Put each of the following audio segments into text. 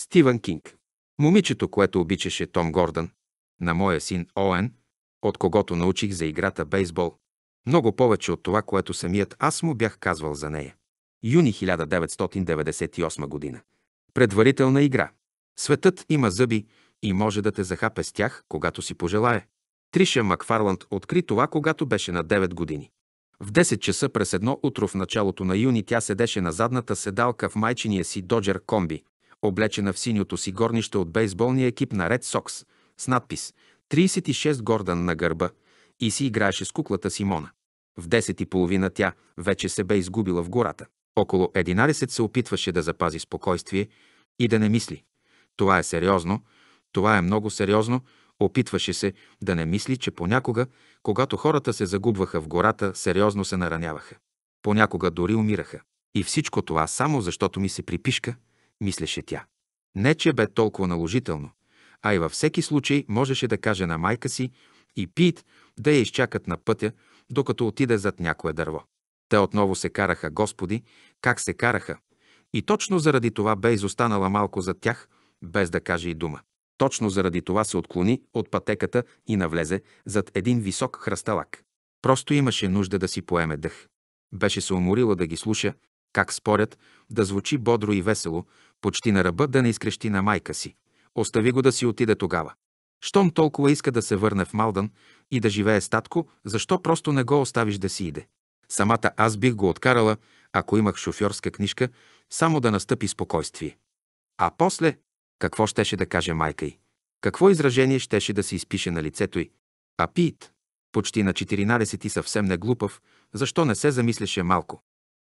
Стивън Кинг. Момичето, което обичаше Том Гордън, на моя син Оен, от когото научих за играта бейсбол, много повече от това, което самият аз му бях казвал за нея. Юни 1998 година. Предварителна игра. Светът има зъби и може да те захапе с тях, когато си пожелае. Триша Макфарланд откри това, когато беше на 9 години. В 10 часа през едно утро в началото на юни тя седеше на задната седалка в майчиния си Доджер Комби, облечена в синьото си горнище от бейсболния екип на Ред Сокс, с надпис 36 Гордан на гърба и си играеше с куклата Симона. В 10 и половина тя вече се бе изгубила в гората. Около 11 се опитваше да запази спокойствие и да не мисли. Това е сериозно, това е много сериозно, опитваше се да не мисли, че понякога, когато хората се загубваха в гората, сериозно се нараняваха. Понякога дори умираха. И всичко това само защото ми се припишка – мислеше тя. Не, че бе толкова наложително, а и във всеки случай можеше да каже на майка си и Пит да я изчакат на пътя, докато отиде зад някое дърво. Те отново се караха, Господи, как се караха. И точно заради това бе изостанала малко зад тях, без да каже и дума. Точно заради това се отклони от пътеката и навлезе зад един висок хръсталак. Просто имаше нужда да си поеме дъх. Беше се уморила да ги слуша, как спорят, да звучи бодро и весело, почти на ръба да не изкрещи на майка си. Остави го да си отиде тогава. Щом толкова иска да се върне в Малдън и да живее с татко, защо просто не го оставиш да си иде? Самата аз бих го откарала, ако имах шофьорска книжка, само да настъпи спокойствие. А после, какво щеше да каже майка й? Какво изражение щеше да се изпише на лицето й? А Пит, почти на 14 и съвсем не глупав, защо не се замисляше малко?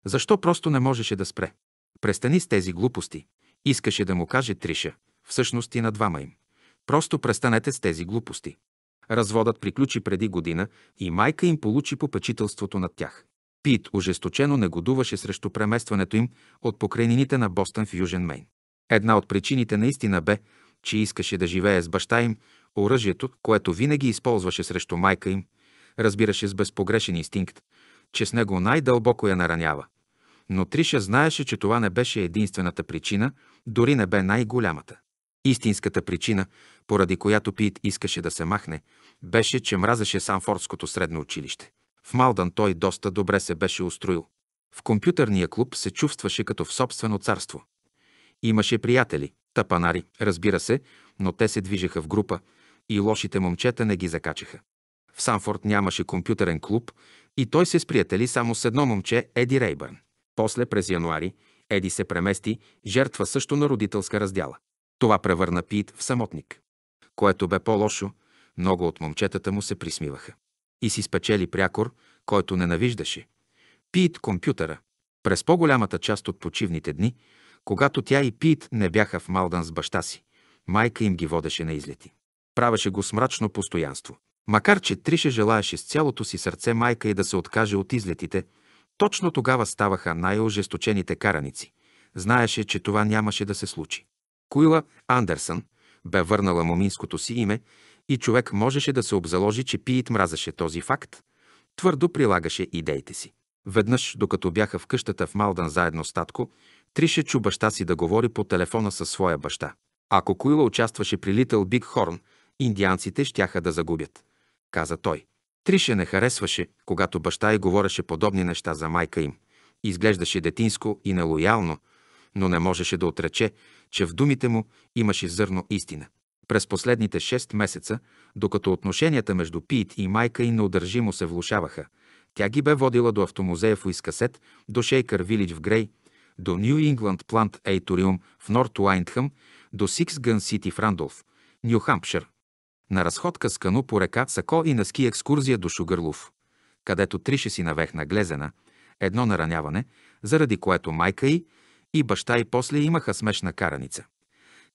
Защо просто не можеше да спре? Престани с тези глупости. Искаше да му каже Триша, всъщност и на двама им. Просто престанете с тези глупости. Разводът приключи преди година и майка им получи попечителството над тях. Пит ожесточено негодуваше срещу преместването им от покрайнините на Бостън в Южен Мейн. Една от причините наистина бе, че искаше да живее с баща им, оръжието, което винаги използваше срещу майка им, разбираше с безпогрешен инстинкт, че с него най-дълбоко я наранява. Но Триша знаеше, че това не беше единствената причина дори не бе най-голямата. Истинската причина, поради която Пит искаше да се махне, беше, че мразеше Санфордското средно училище. В Малдан той доста добре се беше устроил. В компютърния клуб се чувстваше като в собствено царство. Имаше приятели, тапанари, разбира се, но те се движеха в група и лошите момчета не ги закачаха. В Санфорд нямаше компютърен клуб и той се сприятели само с едно момче Еди Рейбърн. После през януари Еди се премести, жертва също на родителска раздяла. Това превърна Пит в самотник. Което бе по-лошо, много от момчетата му се присмиваха. И си спечели прякор, който ненавиждаше. Пит компютъра. През по-голямата част от почивните дни, когато тя и Пит не бяха в Малдан с баща си, майка им ги водеше на излети. Правеше го с мрачно постоянство. Макар, че трише желаеше с цялото си сърце майка и да се откаже от излетите – точно тогава ставаха най-ожесточените караници. Знаеше, че това нямаше да се случи. Куила Андерсън бе върнала моминското си име и човек можеше да се обзаложи, че Пиит мразеше този факт. Твърдо прилагаше идеите си. Веднъж, докато бяха в къщата в Малдан заедно с татко, Трише чу баща си да говори по телефона със своя баща. Ако Куила участваше при Литъл Биг Хорн, индианците щяха да загубят, каза той. Трише не харесваше, когато баща й говореше подобни неща за майка им. Изглеждаше детинско и нелоялно, но не можеше да отрече, че в думите му имаше зърно истина. През последните 6 месеца, докато отношенията между Пит и майка й неудържимо се влушаваха, тя ги бе водила до автомузея в Уискасет, до Шейкър Вилич в Грей, до Нью Ингланд Плант Ейториум в Норт Уайндхъм, до Сикс Гън Сити в Рандолф, Нью Хампшир – на разходка с кану по река Сако и на ски екскурзия до Шугърлов, където трише си навех на глезена, едно нараняване, заради което майка й и баща й после имаха смешна караница.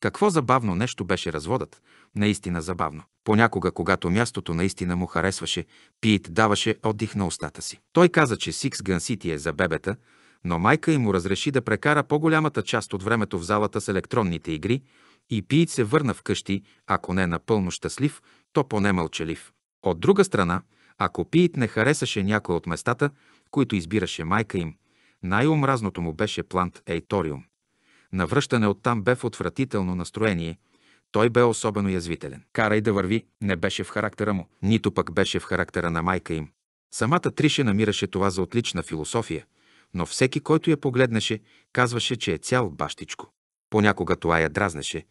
Какво забавно нещо беше разводът, наистина забавно. Понякога, когато мястото наистина му харесваше, Пит даваше отдих на устата си. Той каза, че Сикс Гансити е за бебета, но майка й му разреши да прекара по-голямата част от времето в залата с електронните игри, и пиит се върна вкъщи, ако не напълно щастлив, то поне мълчалив. От друга страна, ако пиит не харесаше някой от местата, които избираше майка им, най-омразното му беше плант Ейториум. Навръщане оттам бе в отвратително настроение. Той бе особено язвителен. Карай да върви не беше в характера му, нито пък беше в характера на майка им. Самата Трише намираше това за отлична философия, но всеки, който я погледнаше, казваше, че е цял бащичко. Понякога това я дразнеше,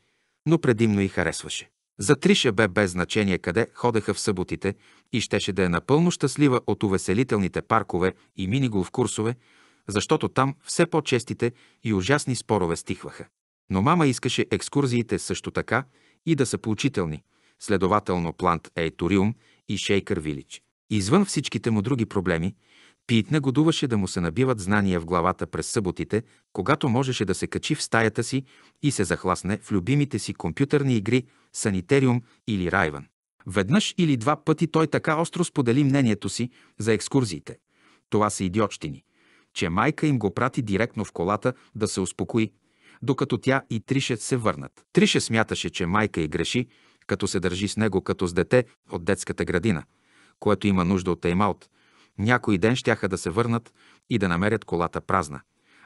но предимно и харесваше. За Триша бе без значение къде ходеха в съботите и щеше да е напълно щастлива от увеселителните паркове и миниголф курсове, защото там все по-честите и ужасни спорове стихваха. Но мама искаше екскурзиите също така и да са поучителни, следователно Плант Ейториум и Шейкър Вилич. Извън всичките му други проблеми, Пиитна годуваше да му се набиват знания в главата през съботите, когато можеше да се качи в стаята си и се захласне в любимите си компютърни игри Санитериум или Райван. Веднъж или два пъти той така остро сподели мнението си за екскурзиите. Това са идиотщини, че майка им го прати директно в колата да се успокои, докато тя и Трише се върнат. Трише смяташе, че майка й греши, като се държи с него като с дете от детската градина, което има нужда от таймаут – някой ден щяха да се върнат и да намерят колата празна.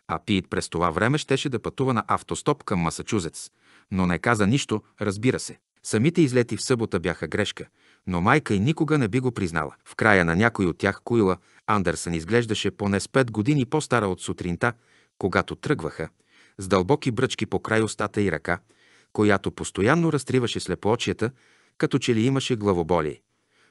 А Пит през това време щеше да пътува на автостоп към Масачузец. но не каза нищо, разбира се. Самите излети в събота бяха грешка, но майка и никога не би го признала. В края на някой от тях Куила Андерсън изглеждаше поне с пет години по-стара от сутринта, когато тръгваха, с дълбоки бръчки по край устата и ръка, която постоянно разтриваше слепоочията, като че ли имаше главоболие.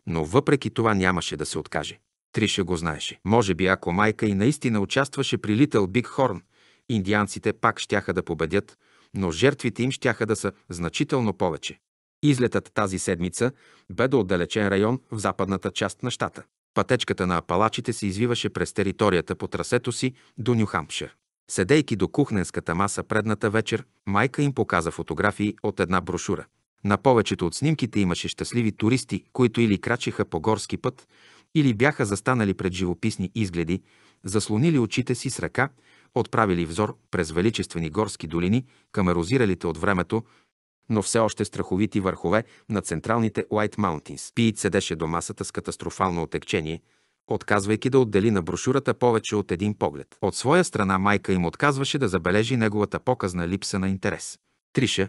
Но въпреки това нямаше да се откаже. Триша го знаеше. Може би ако майка и наистина участваше при Литъл Биг Хорн, индианците пак щяха да победят, но жертвите им щяха да са значително повече. Излетът тази седмица бе до отдалечен район в западната част на щата. Пътечката на апалачите се извиваше през територията по трасето си до Нюхампшир. Седейки до кухненската маса предната вечер, майка им показа фотографии от една брошура. На повечето от снимките имаше щастливи туристи, които или крачеха по горски път, или бяха застанали пред живописни изгледи, заслонили очите си с ръка, отправили взор през величествени горски долини към ерозиралите от времето, но все още страховити върхове на централните White Mountains. Пиит седеше до масата с катастрофално отекчение, отказвайки да отдели на брошурата повече от един поглед. От своя страна майка им отказваше да забележи неговата показна липса на интерес. Триша,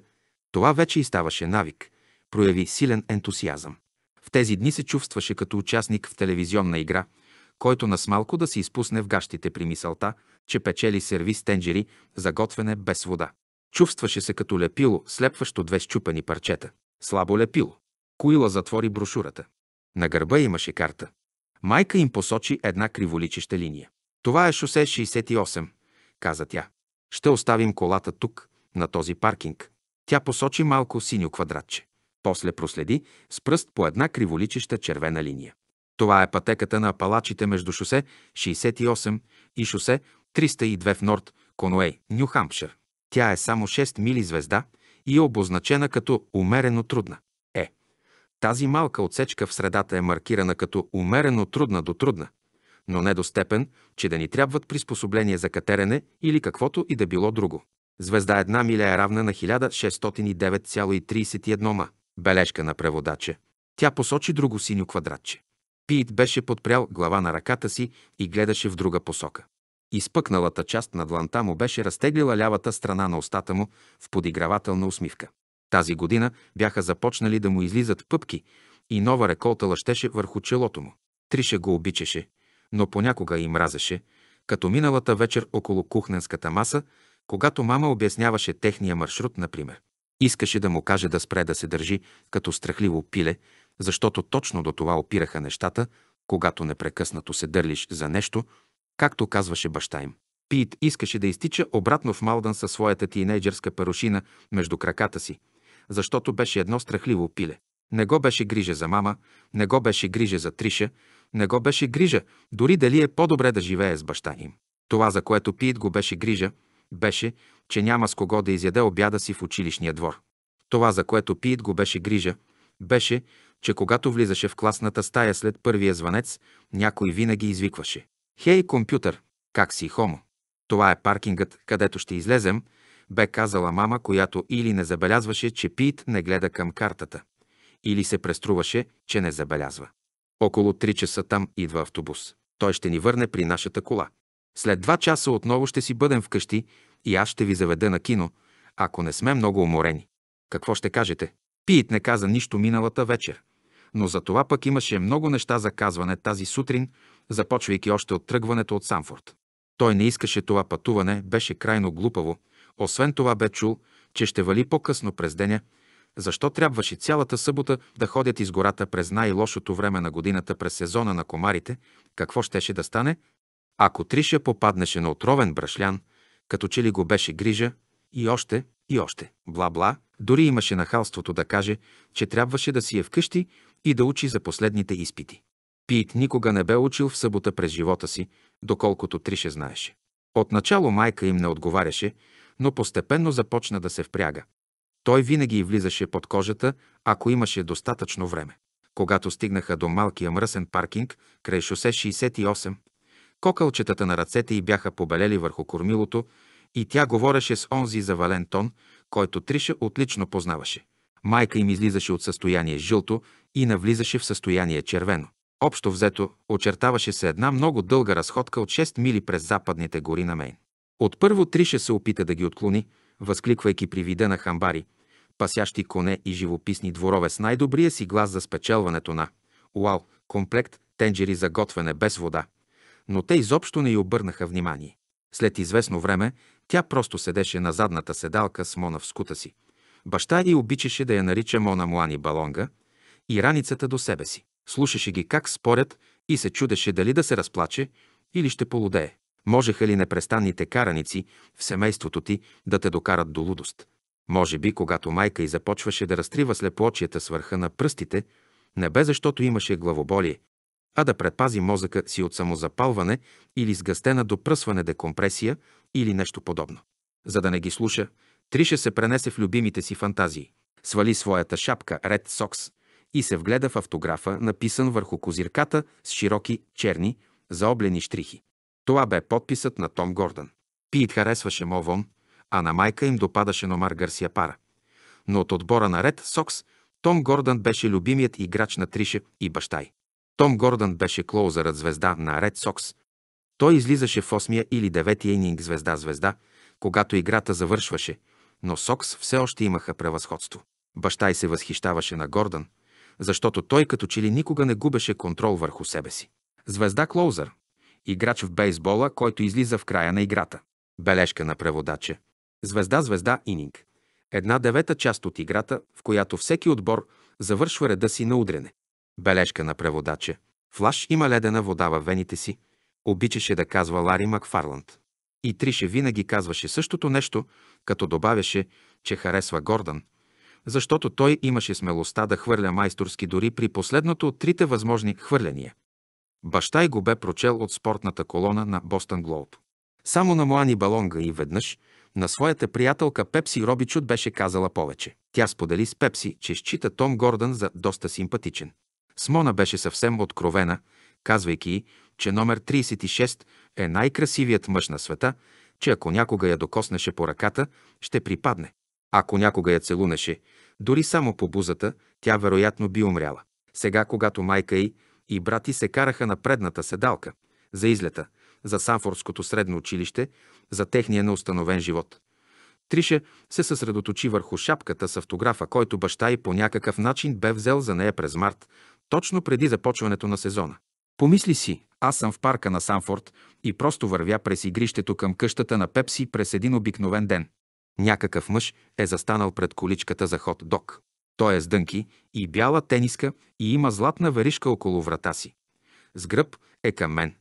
това вече и ставаше навик, прояви силен ентусиазъм. В тези дни се чувстваше като участник в телевизионна игра, който нас малко да се изпусне в гащите при мисълта, че печели сервис тенджери за готвене без вода. Чувстваше се като лепило, слепващо две щупени парчета. Слабо лепило. Куила затвори брошурата. На гърба имаше карта. Майка им посочи една криволичеща линия. Това е шосе 68, каза тя. Ще оставим колата тук, на този паркинг. Тя посочи малко синьо квадратче. После проследи с пръст по една криволичеща червена линия. Това е пътеката на апалачите между шосе 68 и шосе 302 в Норт, Конуей, Хампшир. Тя е само 6 мили звезда и е обозначена като умерено трудна. Е, тази малка отсечка в средата е маркирана като умерено трудна до трудна, но не до степен, че да ни трябват приспособления за катерене или каквото и да било друго. Звезда една миля е равна на 1609,31 ма. Бележка на преводача. Тя посочи друго синьо квадратче. Пит беше подпрял глава на ръката си и гледаше в друга посока. Изпъкналата част на дланта му беше разтеглила лявата страна на устата му в подигравателна усмивка. Тази година бяха започнали да му излизат пъпки и нова реколта лъщеше върху челото му. Трише го обичаше, но понякога и мразеше, като миналата вечер около кухненската маса, когато мама обясняваше техния маршрут, например. Искаше да му каже да спре да се държи като страхливо пиле, защото точно до това опираха нещата, когато непрекъснато се дърлиш за нещо, както казваше баща им. Пит искаше да изтича обратно в Малдън със своята тинейджерска парушина между краката си, защото беше едно страхливо пиле. Не го беше грижа за мама, не го беше грижа за Триша, не го беше грижа дори дали е по-добре да живее с баща им. Това, за което Пит го беше грижа, беше, че няма с кого да изяде обяда си в училищния двор. Това, за което Пиит го беше грижа, беше, че когато влизаше в класната стая след първия звънец, някой винаги извикваше. «Хей, компютър, как си, хомо?» Това е паркингът, където ще излезем, бе казала мама, която или не забелязваше, че Пит не гледа към картата, или се преструваше, че не забелязва. Около 3 часа там идва автобус. Той ще ни върне при нашата кола. След два часа отново ще си бъдем вкъщи и аз ще ви заведа на кино, ако не сме много уморени. Какво ще кажете? Пиит не каза нищо миналата вечер, но за това пък имаше много неща за казване тази сутрин, започвайки още от тръгването от Самфорд. Той не искаше това пътуване, беше крайно глупаво. Освен това бе чул, че ще вали по-късно през деня, защо трябваше цялата събота да ходят из гората през най-лошото време на годината през сезона на комарите, какво щеше да стане, ако Триша попаднеше на отровен брашлян, като че ли го беше грижа, и още, и още. Бла-бла, дори имаше нахалството да каже, че трябваше да си е вкъщи и да учи за последните изпити. Пит никога не бе учил в събота през живота си, доколкото Трише знаеше. Отначало майка им не отговаряше, но постепенно започна да се впряга. Той винаги и влизаше под кожата, ако имаше достатъчно време. Когато стигнаха до малкия мръсен паркинг край шосе 68, Кокълчетата на ръцете й бяха побелели върху кормилото и тя говореше с онзи завален тон, който Триша отлично познаваше. Майка им излизаше от състояние жълто и навлизаше в състояние червено. Общо взето, очертаваше се една много дълга разходка от 6 мили през западните гори на Мейн. От първо Триша се опита да ги отклони, възкликвайки при вида на хамбари, пасящи коне и живописни дворове с най-добрия си глас за спечелването на уал, комплект, тенджери за готвене без вода – но те изобщо не й обърнаха внимание. След известно време тя просто седеше на задната седалка с Мона в скута си. Баща й обичаше да я нарича Мона Муани Балонга и раницата до себе си. Слушаше ги как спорят и се чудеше дали да се разплаче или ще полудее. Можеха ли непрестанните караници в семейството ти да те докарат до лудост? Може би, когато майка й започваше да разтрива слепоочията с върха на пръстите, не бе защото имаше главоболие, а да предпази мозъка си от самозапалване или сгъстена до пръсване декомпресия или нещо подобно. За да не ги слуша, Триша се пренесе в любимите си фантазии. Свали своята шапка Red Sox и се вгледа в автографа, написан върху козирката с широки, черни, заоблени штрихи. Това бе подписът на Том Гордън. Пит харесваше Мовон, а на майка им допадаше Номар Гарсия Пара. Но от отбора на Red Sox Том Гордън беше любимият играч на Трише и баща й. Том Гордън беше клоузърът звезда на Ред Сокс. Той излизаше в 8-я или 9-я ининг звезда-звезда, когато играта завършваше, но Сокс все още имаха превъзходство. Баща й се възхищаваше на Гордън, защото той като че ли никога не губеше контрол върху себе си. Звезда Клоузър – играч в бейсбола, който излиза в края на играта. Бележка на преводача. Звезда-звезда ининг. Една девета част от играта, в която всеки отбор завършва реда си на удрене. Бележка на преводача. Флаш има ледена вода във вените си. Обичаше да казва Лари Макфарланд. И Трише винаги казваше същото нещо, като добавяше, че харесва Гордан, защото той имаше смелостта да хвърля майсторски дори при последното от трите възможни хвърляния. Баща й го бе прочел от спортната колона на Бостън Глоуб. Само на Муани Балонга и веднъж на своята приятелка Пепси Робичут беше казала повече. Тя сподели с Пепси, че счита Том Гордън за доста симпатичен. Смона беше съвсем откровена, казвайки че номер 36 е най-красивият мъж на света, че ако някога я докоснеше по ръката, ще припадне. Ако някога я целунеше, дори само по бузата, тя вероятно би умряла. Сега, когато майка й и брати се караха на предната седалка, за излета, за Санфорското средно училище, за техния неустановен живот. Триша се съсредоточи върху шапката с автографа, който баща й по някакъв начин бе взел за нея през март точно преди започването на сезона. Помисли си, аз съм в парка на Санфорд и просто вървя през игрището към къщата на Пепси през един обикновен ден. Някакъв мъж е застанал пред количката за хот док. Той е с дънки и бяла тениска и има златна веришка около врата си. С гръб е към мен.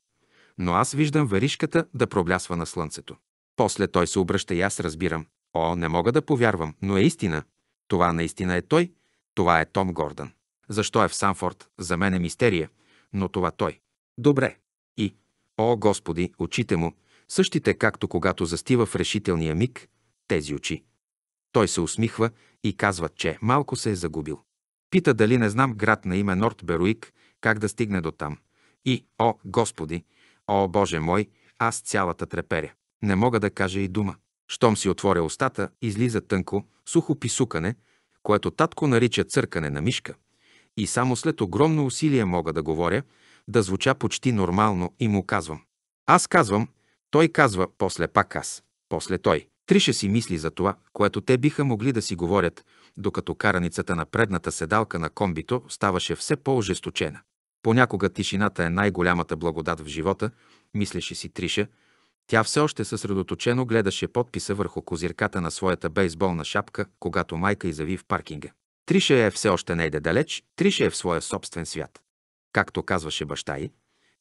Но аз виждам веришката да проблясва на слънцето. После той се обръща и аз разбирам. О, не мога да повярвам, но е истина. Това наистина е той. Това е Том Гордън. Защо е в Санфорд, за мен е мистерия, но това той. Добре. И, о Господи, очите му, същите както когато застива в решителния миг, тези очи. Той се усмихва и казва, че малко се е загубил. Пита дали не знам град на име Норт Беруик, как да стигне до там. И, о Господи, о Боже мой, аз цялата треперя. Не мога да кажа и дума. Щом си отворя устата, излиза тънко, сухо писукане, което татко нарича църкане на мишка – и само след огромно усилие мога да говоря, да звуча почти нормално и му казвам. Аз казвам, той казва, после пак аз, после той. Трише си мисли за това, което те биха могли да си говорят, докато караницата на предната седалка на комбито ставаше все по-ожесточена. Понякога тишината е най-голямата благодат в живота, мислеше си Триша. Тя все още съсредоточено гледаше подписа върху козирката на своята бейсболна шапка, когато майка изяви в паркинга е все още не иде далеч, Триша е в своя собствен свят. Както казваше баща й,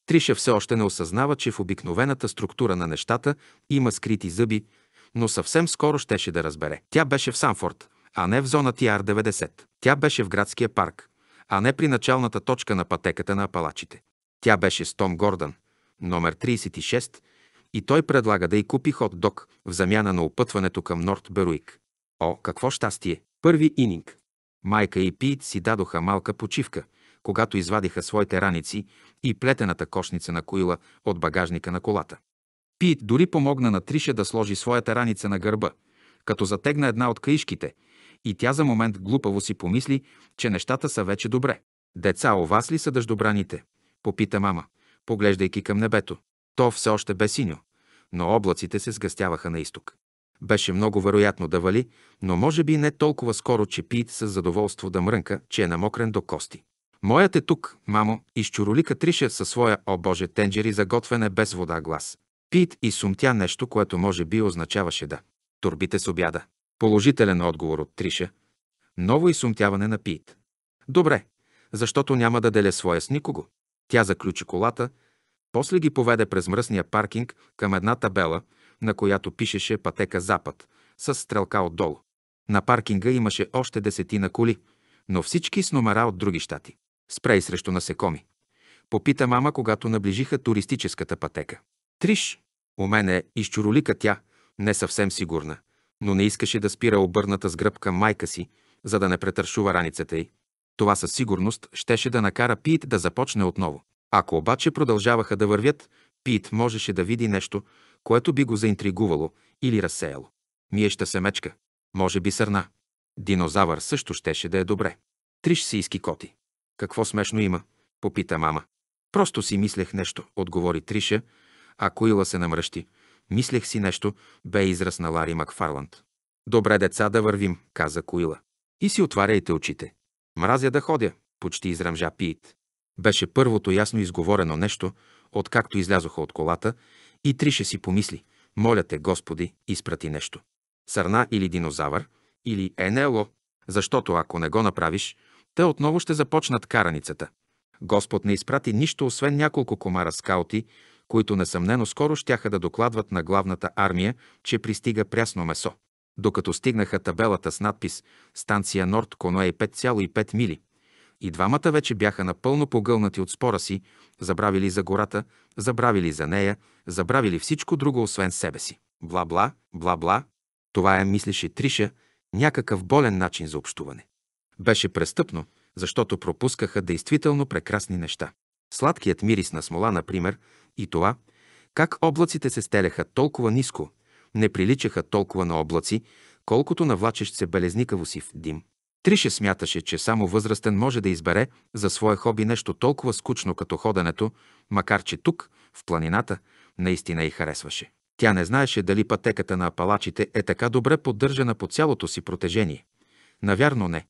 Триша все още не осъзнава, че в обикновената структура на нещата има скрити зъби, но съвсем скоро щеше да разбере. Тя беше в Санфорд, а не в зона TR-90. Тя беше в градския парк, а не при началната точка на пътеката на апалачите. Тя беше с Том Гордън, номер 36, и той предлага да й купи хот-дог в замяна на опътването към Норт Беруик. О, какво щастие! Първи ининг. Майка и Пит си дадоха малка почивка, когато извадиха своите раници и плетената кошница на Куила от багажника на колата. Пит дори помогна на Триша да сложи своята раница на гърба, като затегна една от каишките и тя за момент глупаво си помисли, че нещата са вече добре. «Деца, у вас ли са дъждобраните?» попита мама, поглеждайки към небето. То все още бе синьо, но облаците се сгъстяваха на изток. Беше много вероятно да вали, но може би не толкова скоро, че Пит с задоволство да мрънка, че е намокрен до кости. Моят е тук, мамо, изчуролика трише със своя, о боже, тенджери за готвене без вода глас. Пит и сумтя нещо, което може би означаваше да. Турбите с обяда. Положителен отговор от Триша. Ново изсумтяване на Пит. Добре, защото няма да деля своя с никого. Тя заключи колата, после ги поведе през мръсния паркинг към една табела – на която пишеше пътека Запад, с стрелка отдолу. На паркинга имаше още десетина коли, но всички с номера от други щати. Спрей срещу насекоми. Попита мама, когато наближиха туристическата пътека. Триш, у мен е изчуролика тя, не съвсем сигурна, но не искаше да спира обърната с гръб към майка си, за да не претършува раницата й. Това със сигурност щеше да накара Пит да започне отново. Ако обаче продължаваха да вървят, Пит можеше да види нещо, което би го заинтригувало или разсеяло. Миеща се мечка, може би сърна. Динозавър също щеше да е добре. Триш иски коти. Какво смешно има? Попита мама. Просто си мислех нещо, отговори Триша, а Коила се намръщи. Мислех си нещо, бе израз на Лари Макфарланд. Добре, деца, да вървим, каза Коила. И си отваряйте очите. Мразя да ходя, почти изръмжа Пит. Беше първото ясно изговорено нещо, откакто излязоха от колата и трише си помисли, моля те, Господи, изпрати нещо. Сърна или динозавър, или енело, защото ако не го направиш, те отново ще започнат караницата. Господ не изпрати нищо, освен няколко комара скаути, които несъмнено скоро щяха да докладват на главната армия, че пристига прясно месо. Докато стигнаха табелата с надпис «Станция Норд Коноей 5,5 мили», и двамата вече бяха напълно погълнати от спора си, забравили за гората, забравили за нея, забравили всичко друго, освен себе си. Бла-бла, бла-бла. Това е, мислеше Триша, някакъв болен начин за общуване. Беше престъпно, защото пропускаха действително прекрасни неща. Сладкият мирис на смола, например, и това, как облаците се стеляха толкова ниско, не приличаха толкова на облаци, колкото на влачещ се белезникаво си в дим. Трише смяташе, че само възрастен може да избере за свое хоби нещо толкова скучно като ходенето, макар че тук, в планината, наистина и харесваше. Тя не знаеше дали пътеката на апалачите е така добре поддържана по цялото си протежение. Навярно не.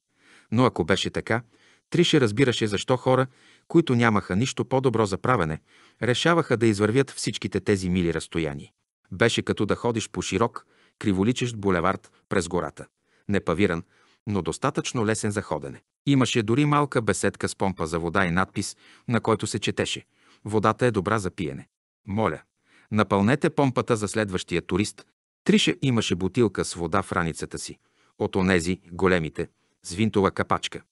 Но ако беше така, Трише разбираше защо хора, които нямаха нищо по-добро за правене, решаваха да извървят всичките тези мили разстояния. Беше като да ходиш по широк, криволичещ булевард през гората. Непавиран, но достатъчно лесен за ходене. Имаше дори малка беседка с помпа за вода и надпис, на който се четеше «Водата е добра за пиене». Моля, напълнете помпата за следващия турист. Трише имаше бутилка с вода в раницата си, от онези, големите, с винтова капачка.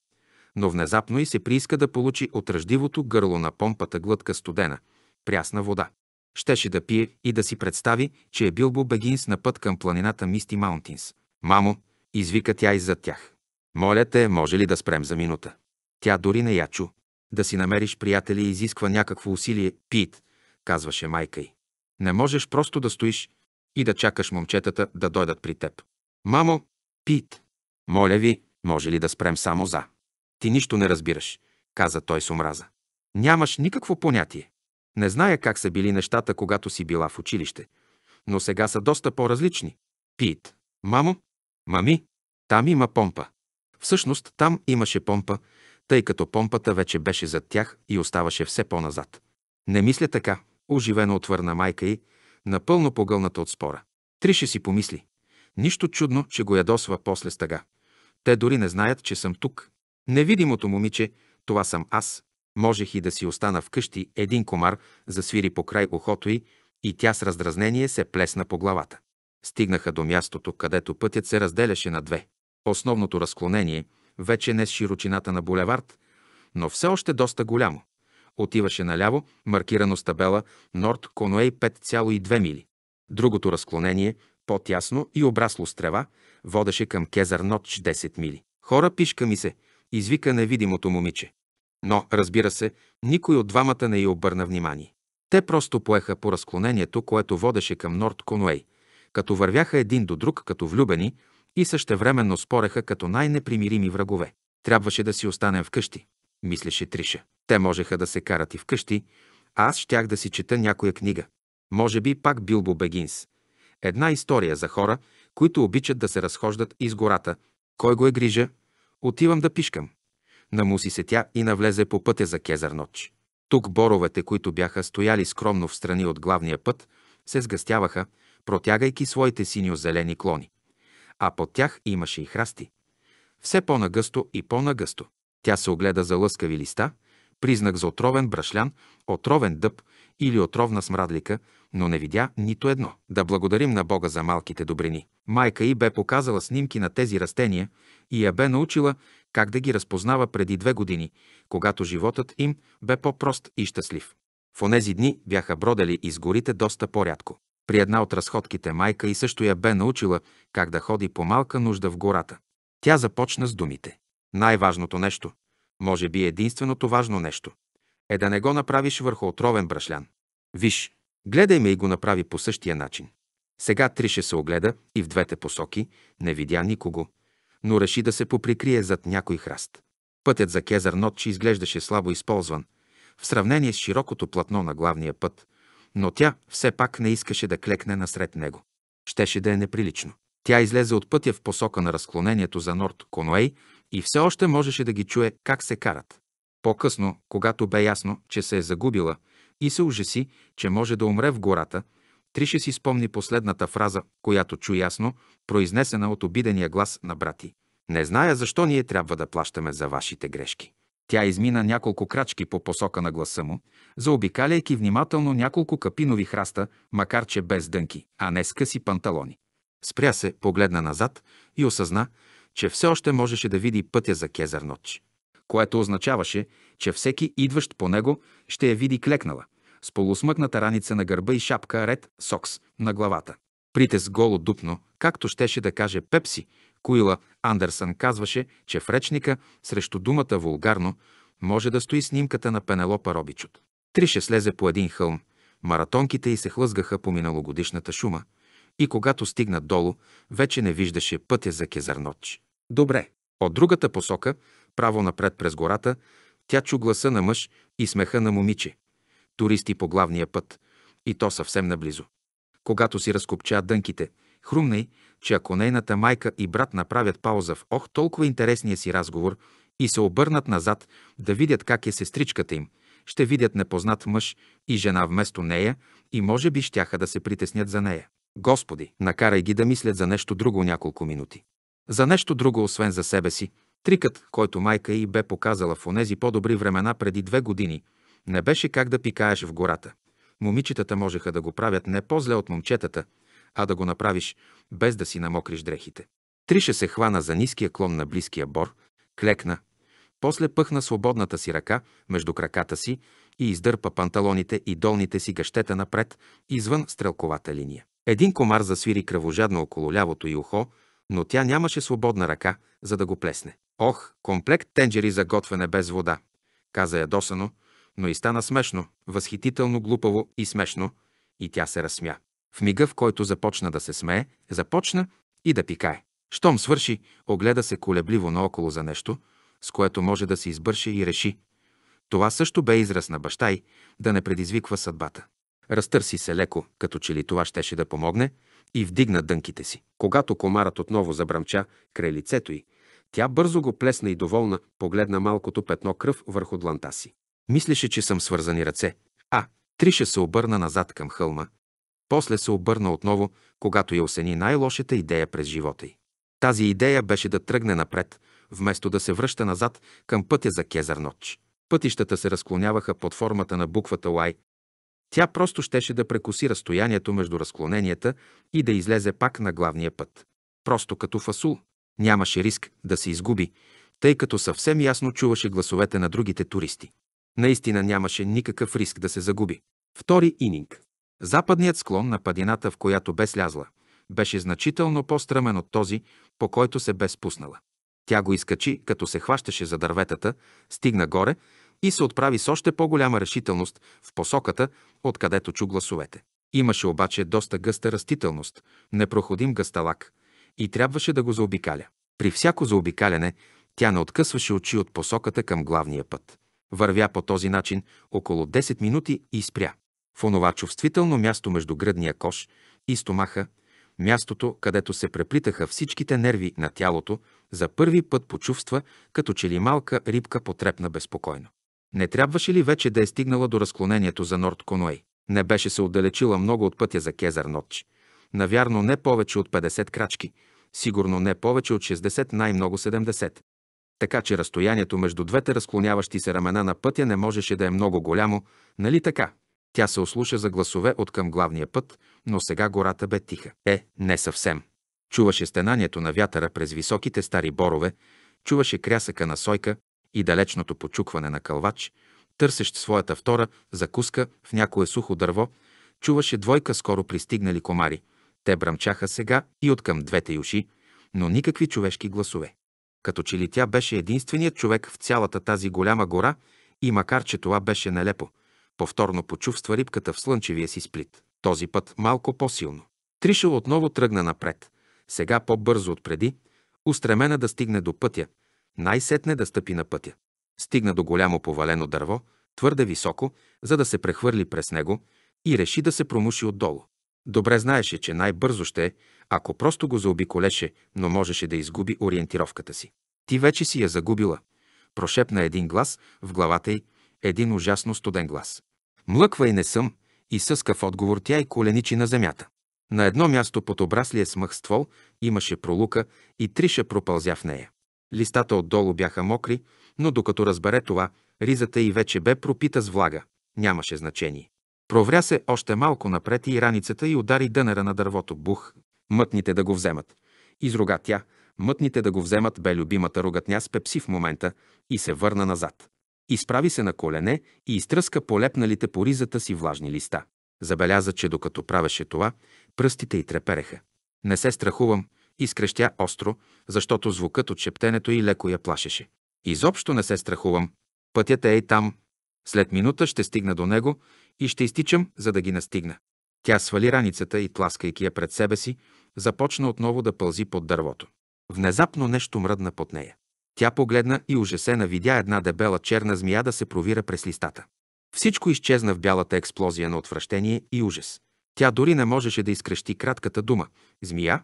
Но внезапно и се прииска да получи от ръждивото гърло на помпата глътка студена, прясна вода. Щеше да пие и да си представи, че е бил Бегинс на път към планината Мисти Маунтинс. Мамо, извика тя иззад тях. Моля те, може ли да спрем за минута? Тя дори не я чу. Да си намериш приятели изисква някакво усилие. Пит, казваше майка й. Не можеш просто да стоиш и да чакаш момчетата да дойдат при теб. Мамо, Пит, моля ви, може ли да спрем само за? Ти нищо не разбираш, каза той с омраза. Нямаш никакво понятие. Не зная как са били нещата, когато си била в училище, но сега са доста по-различни. Пит, мамо, Мами, там има помпа. Всъщност там имаше помпа, тъй като помпата вече беше зад тях и оставаше все по-назад. Не мисля така, оживено отвърна майка й, напълно погълната от спора. Трише си помисли. Нищо чудно, че го ядосва после стъга. Те дори не знаят, че съм тук. Невидимото момиче, това съм аз. Можех и да си остана вкъщи, един комар засвири по край ухото й и тя с раздразнение се плесна по главата. Стигнаха до мястото, където пътят се разделяше на две. Основното разклонение вече не с широчината на булевард, но все още доста голямо. Отиваше наляво, маркирано с табела Норд Конуей 5,2 мили. Другото разклонение, по-тясно и обрасло с трева, водеше към Кезар Нотч 10 мили. Хора, пишка ми се, извика невидимото момиче. Но, разбира се, никой от двамата не й обърна внимание. Те просто поеха по разклонението, което водеше към Норд Конуей – като вървяха един до друг като влюбени и същевременно спореха като най-непримирими врагове. Трябваше да си останем вкъщи, мислеше Триша. Те можеха да се карат и вкъщи, а аз щях да си чета някоя книга. Може би пак Билбо Бегинс. Една история за хора, които обичат да се разхождат из гората. Кой го е грижа? Отивам да пишкам. Намуси се тя и навлезе по пътя за Кезар ноч. Тук боровете, които бяха стояли скромно в страни от главния път, се сгъстяваха, протягайки своите синьо-зелени клони. А под тях имаше и храсти. Все по-нагъсто и по-нагъсто. Тя се огледа за лъскави листа, признак за отровен брашлян, отровен дъб или отровна смрадлика, но не видя нито едно. Да благодарим на Бога за малките добрини. Майка й бе показала снимки на тези растения и я бе научила как да ги разпознава преди две години, когато животът им бе по-прост и щастлив. В онези дни бяха бродели из горите доста по-рядко. При една от разходките майка и също я бе научила как да ходи по малка нужда в гората. Тя започна с думите. Най-важното нещо, може би единственото важно нещо, е да не го направиш върху отровен брашлян. Виж, гледай ме и го направи по същия начин. Сега Трише се огледа и в двете посоки не видя никого, но реши да се поприкрие зад някой храст. Пътят за Кезар Нотчи изглеждаше слабо използван, в сравнение с широкото платно на главния път – но тя все пак не искаше да клекне насред него. Щеше да е неприлично. Тя излезе от пътя в посока на разклонението за Норт Конуей и все още можеше да ги чуе как се карат. По-късно, когато бе ясно, че се е загубила и се ужаси, че може да умре в гората, Трише си спомни последната фраза, която чу ясно, произнесена от обидения глас на брати. Не зная защо ние трябва да плащаме за вашите грешки. Тя измина няколко крачки по посока на гласа му, заобикаляйки внимателно няколко капинови храста, макар че без дънки, а не с къси панталони. Спря се, погледна назад и осъзна, че все още можеше да види пътя за ноч. което означаваше, че всеки идващ по него ще я види клекнала, с полусмъкната раница на гърба и шапка ред сокс на главата. Прите с голо дупно, както щеше да каже Пепси, Куила Андерсън казваше, че в речника срещу думата вулгарно може да стои снимката на Пенелопа Робичот. Трише слезе по един хълм, маратонките й се хлъзгаха по миналогодишната шума и когато стигна долу, вече не виждаше пътя за Кезарноч. Добре. От другата посока, право напред през гората, тя чу гласа на мъж и смеха на момиче. Туристи по главния път. И то съвсем наблизо. Когато си разкопча дънките, хрумнай, че ако нейната майка и брат направят пауза в ох толкова интересния си разговор и се обърнат назад да видят как е сестричката им, ще видят непознат мъж и жена вместо нея и може би щяха да се притеснят за нея. Господи, накарай ги да мислят за нещо друго няколко минути. За нещо друго, освен за себе си, трикът, който майка й бе показала в онези по-добри времена преди две години, не беше как да пикаеш в гората. Момичетата можеха да го правят не по-зле от момчетата – а да го направиш, без да си намокриш дрехите. Триша се хвана за ниския клон на близкия бор, клекна, после пъхна свободната си ръка между краката си и издърпа панталоните и долните си гъщета напред, извън стрелковата линия. Един комар засвири кръвожадно около лявото й ухо, но тя нямаше свободна ръка, за да го плесне. Ох, комплект тенджери за готвене без вода, каза ядосано, но и стана смешно, възхитително глупаво и смешно, и тя се разсмя. В мига, в който започна да се смее, започна и да пикае. Щом свърши, огледа се колебливо наоколо за нещо, с което може да се избърше и реши. Това също бе израз на баща й, да не предизвиква съдбата. Разтърси се леко, като че ли това щеше да помогне, и вдигна дънките си. Когато комарът отново забрамча край лицето й, тя бързо го плесна и доволна погледна малкото петно кръв върху дланта си. Мислеше, че съм свързани ръце, а Триша се обърна назад към хълма, после се обърна отново, когато я осени най-лошата идея през живота й. Тази идея беше да тръгне напред, вместо да се връща назад към пътя за Ноч. Пътищата се разклоняваха под формата на буквата Лай. Тя просто щеше да прекоси разстоянието между разклоненията и да излезе пак на главния път. Просто като фасул. Нямаше риск да се изгуби, тъй като съвсем ясно чуваше гласовете на другите туристи. Наистина нямаше никакъв риск да се загуби. Втори ининг. Западният склон на падината, в която бе слязла, беше значително по-стръмен от този, по който се бе спуснала. Тя го изкачи, като се хващаше за дърветата, стигна горе и се отправи с още по-голяма решителност в посоката, откъдето чу гласовете. Имаше обаче доста гъста растителност, непроходим гъсталак, и трябваше да го заобикаля. При всяко заобикаляне тя не откъсваше очи от посоката към главния път. Вървя по този начин около 10 минути и спря в онова чувствително място между гръдния кош и стомаха, мястото, където се преплитаха всичките нерви на тялото, за първи път почувства, като че ли малка рибка потрепна безпокойно. Не трябваше ли вече да е стигнала до разклонението за Норд Конуей? Не беше се отдалечила много от пътя за Кезар Нотч. Навярно не повече от 50 крачки, сигурно не повече от 60, най-много 70. Така че разстоянието между двете разклоняващи се рамена на пътя не можеше да е много голямо, нали така? Тя се ослуша за гласове от към главния път, но сега гората бе тиха. Е, не съвсем. Чуваше стенанието на вятъра през високите стари борове, чуваше крясъка на сойка и далечното почукване на кълвач, търсещ своята втора закуска в някое сухо дърво, чуваше двойка скоро пристигнали комари. Те бръмчаха сега и откъм двете уши, но никакви човешки гласове. Като че ли тя беше единственият човек в цялата тази голяма гора и макар, че това беше нелепо – Повторно почувства рибката в слънчевия си сплит. Този път малко по-силно. Тришел отново тръгна напред. Сега по-бързо от преди, устремена да стигне до пътя, най-сетне да стъпи на пътя. Стигна до голямо повалено дърво, твърде високо, за да се прехвърли през него и реши да се промуши отдолу. Добре знаеше, че най-бързо ще е, ако просто го заобиколеше, но можеше да изгуби ориентировката си. Ти вече си я загубила. Прошепна един глас в главата й, един ужасно студен глас. Млъква и не съм, и съска в отговор тя и коленичи на земята. На едно място под обраслия смъх ствол имаше пролука и триша пропълзя в нея. Листата отдолу бяха мокри, но докато разбере това, ризата й вече бе пропита с влага. Нямаше значение. Провря се още малко напред и раницата й удари дънера на дървото. Бух! Мътните да го вземат. Изруга тя. Мътните да го вземат бе любимата рогатня с пепси в момента и се върна назад. Изправи се на колене и изтръска полепналите по ризата си влажни листа. Забеляза, че докато правеше това, пръстите й трепереха. Не се страхувам, изкрещя остро, защото звукът от шептенето й леко я плашеше. Изобщо не се страхувам. Пътят е и там. След минута ще стигна до него и ще изтичам, за да ги настигна. Тя свали раницата и, тласкайки я пред себе си, започна отново да пълзи под дървото. Внезапно нещо мръдна под нея. Тя погледна и ужасена видя една дебела черна змия да се провира през листата. Всичко изчезна в бялата експлозия на отвращение и ужас. Тя дори не можеше да изкрещи кратката дума «змия»,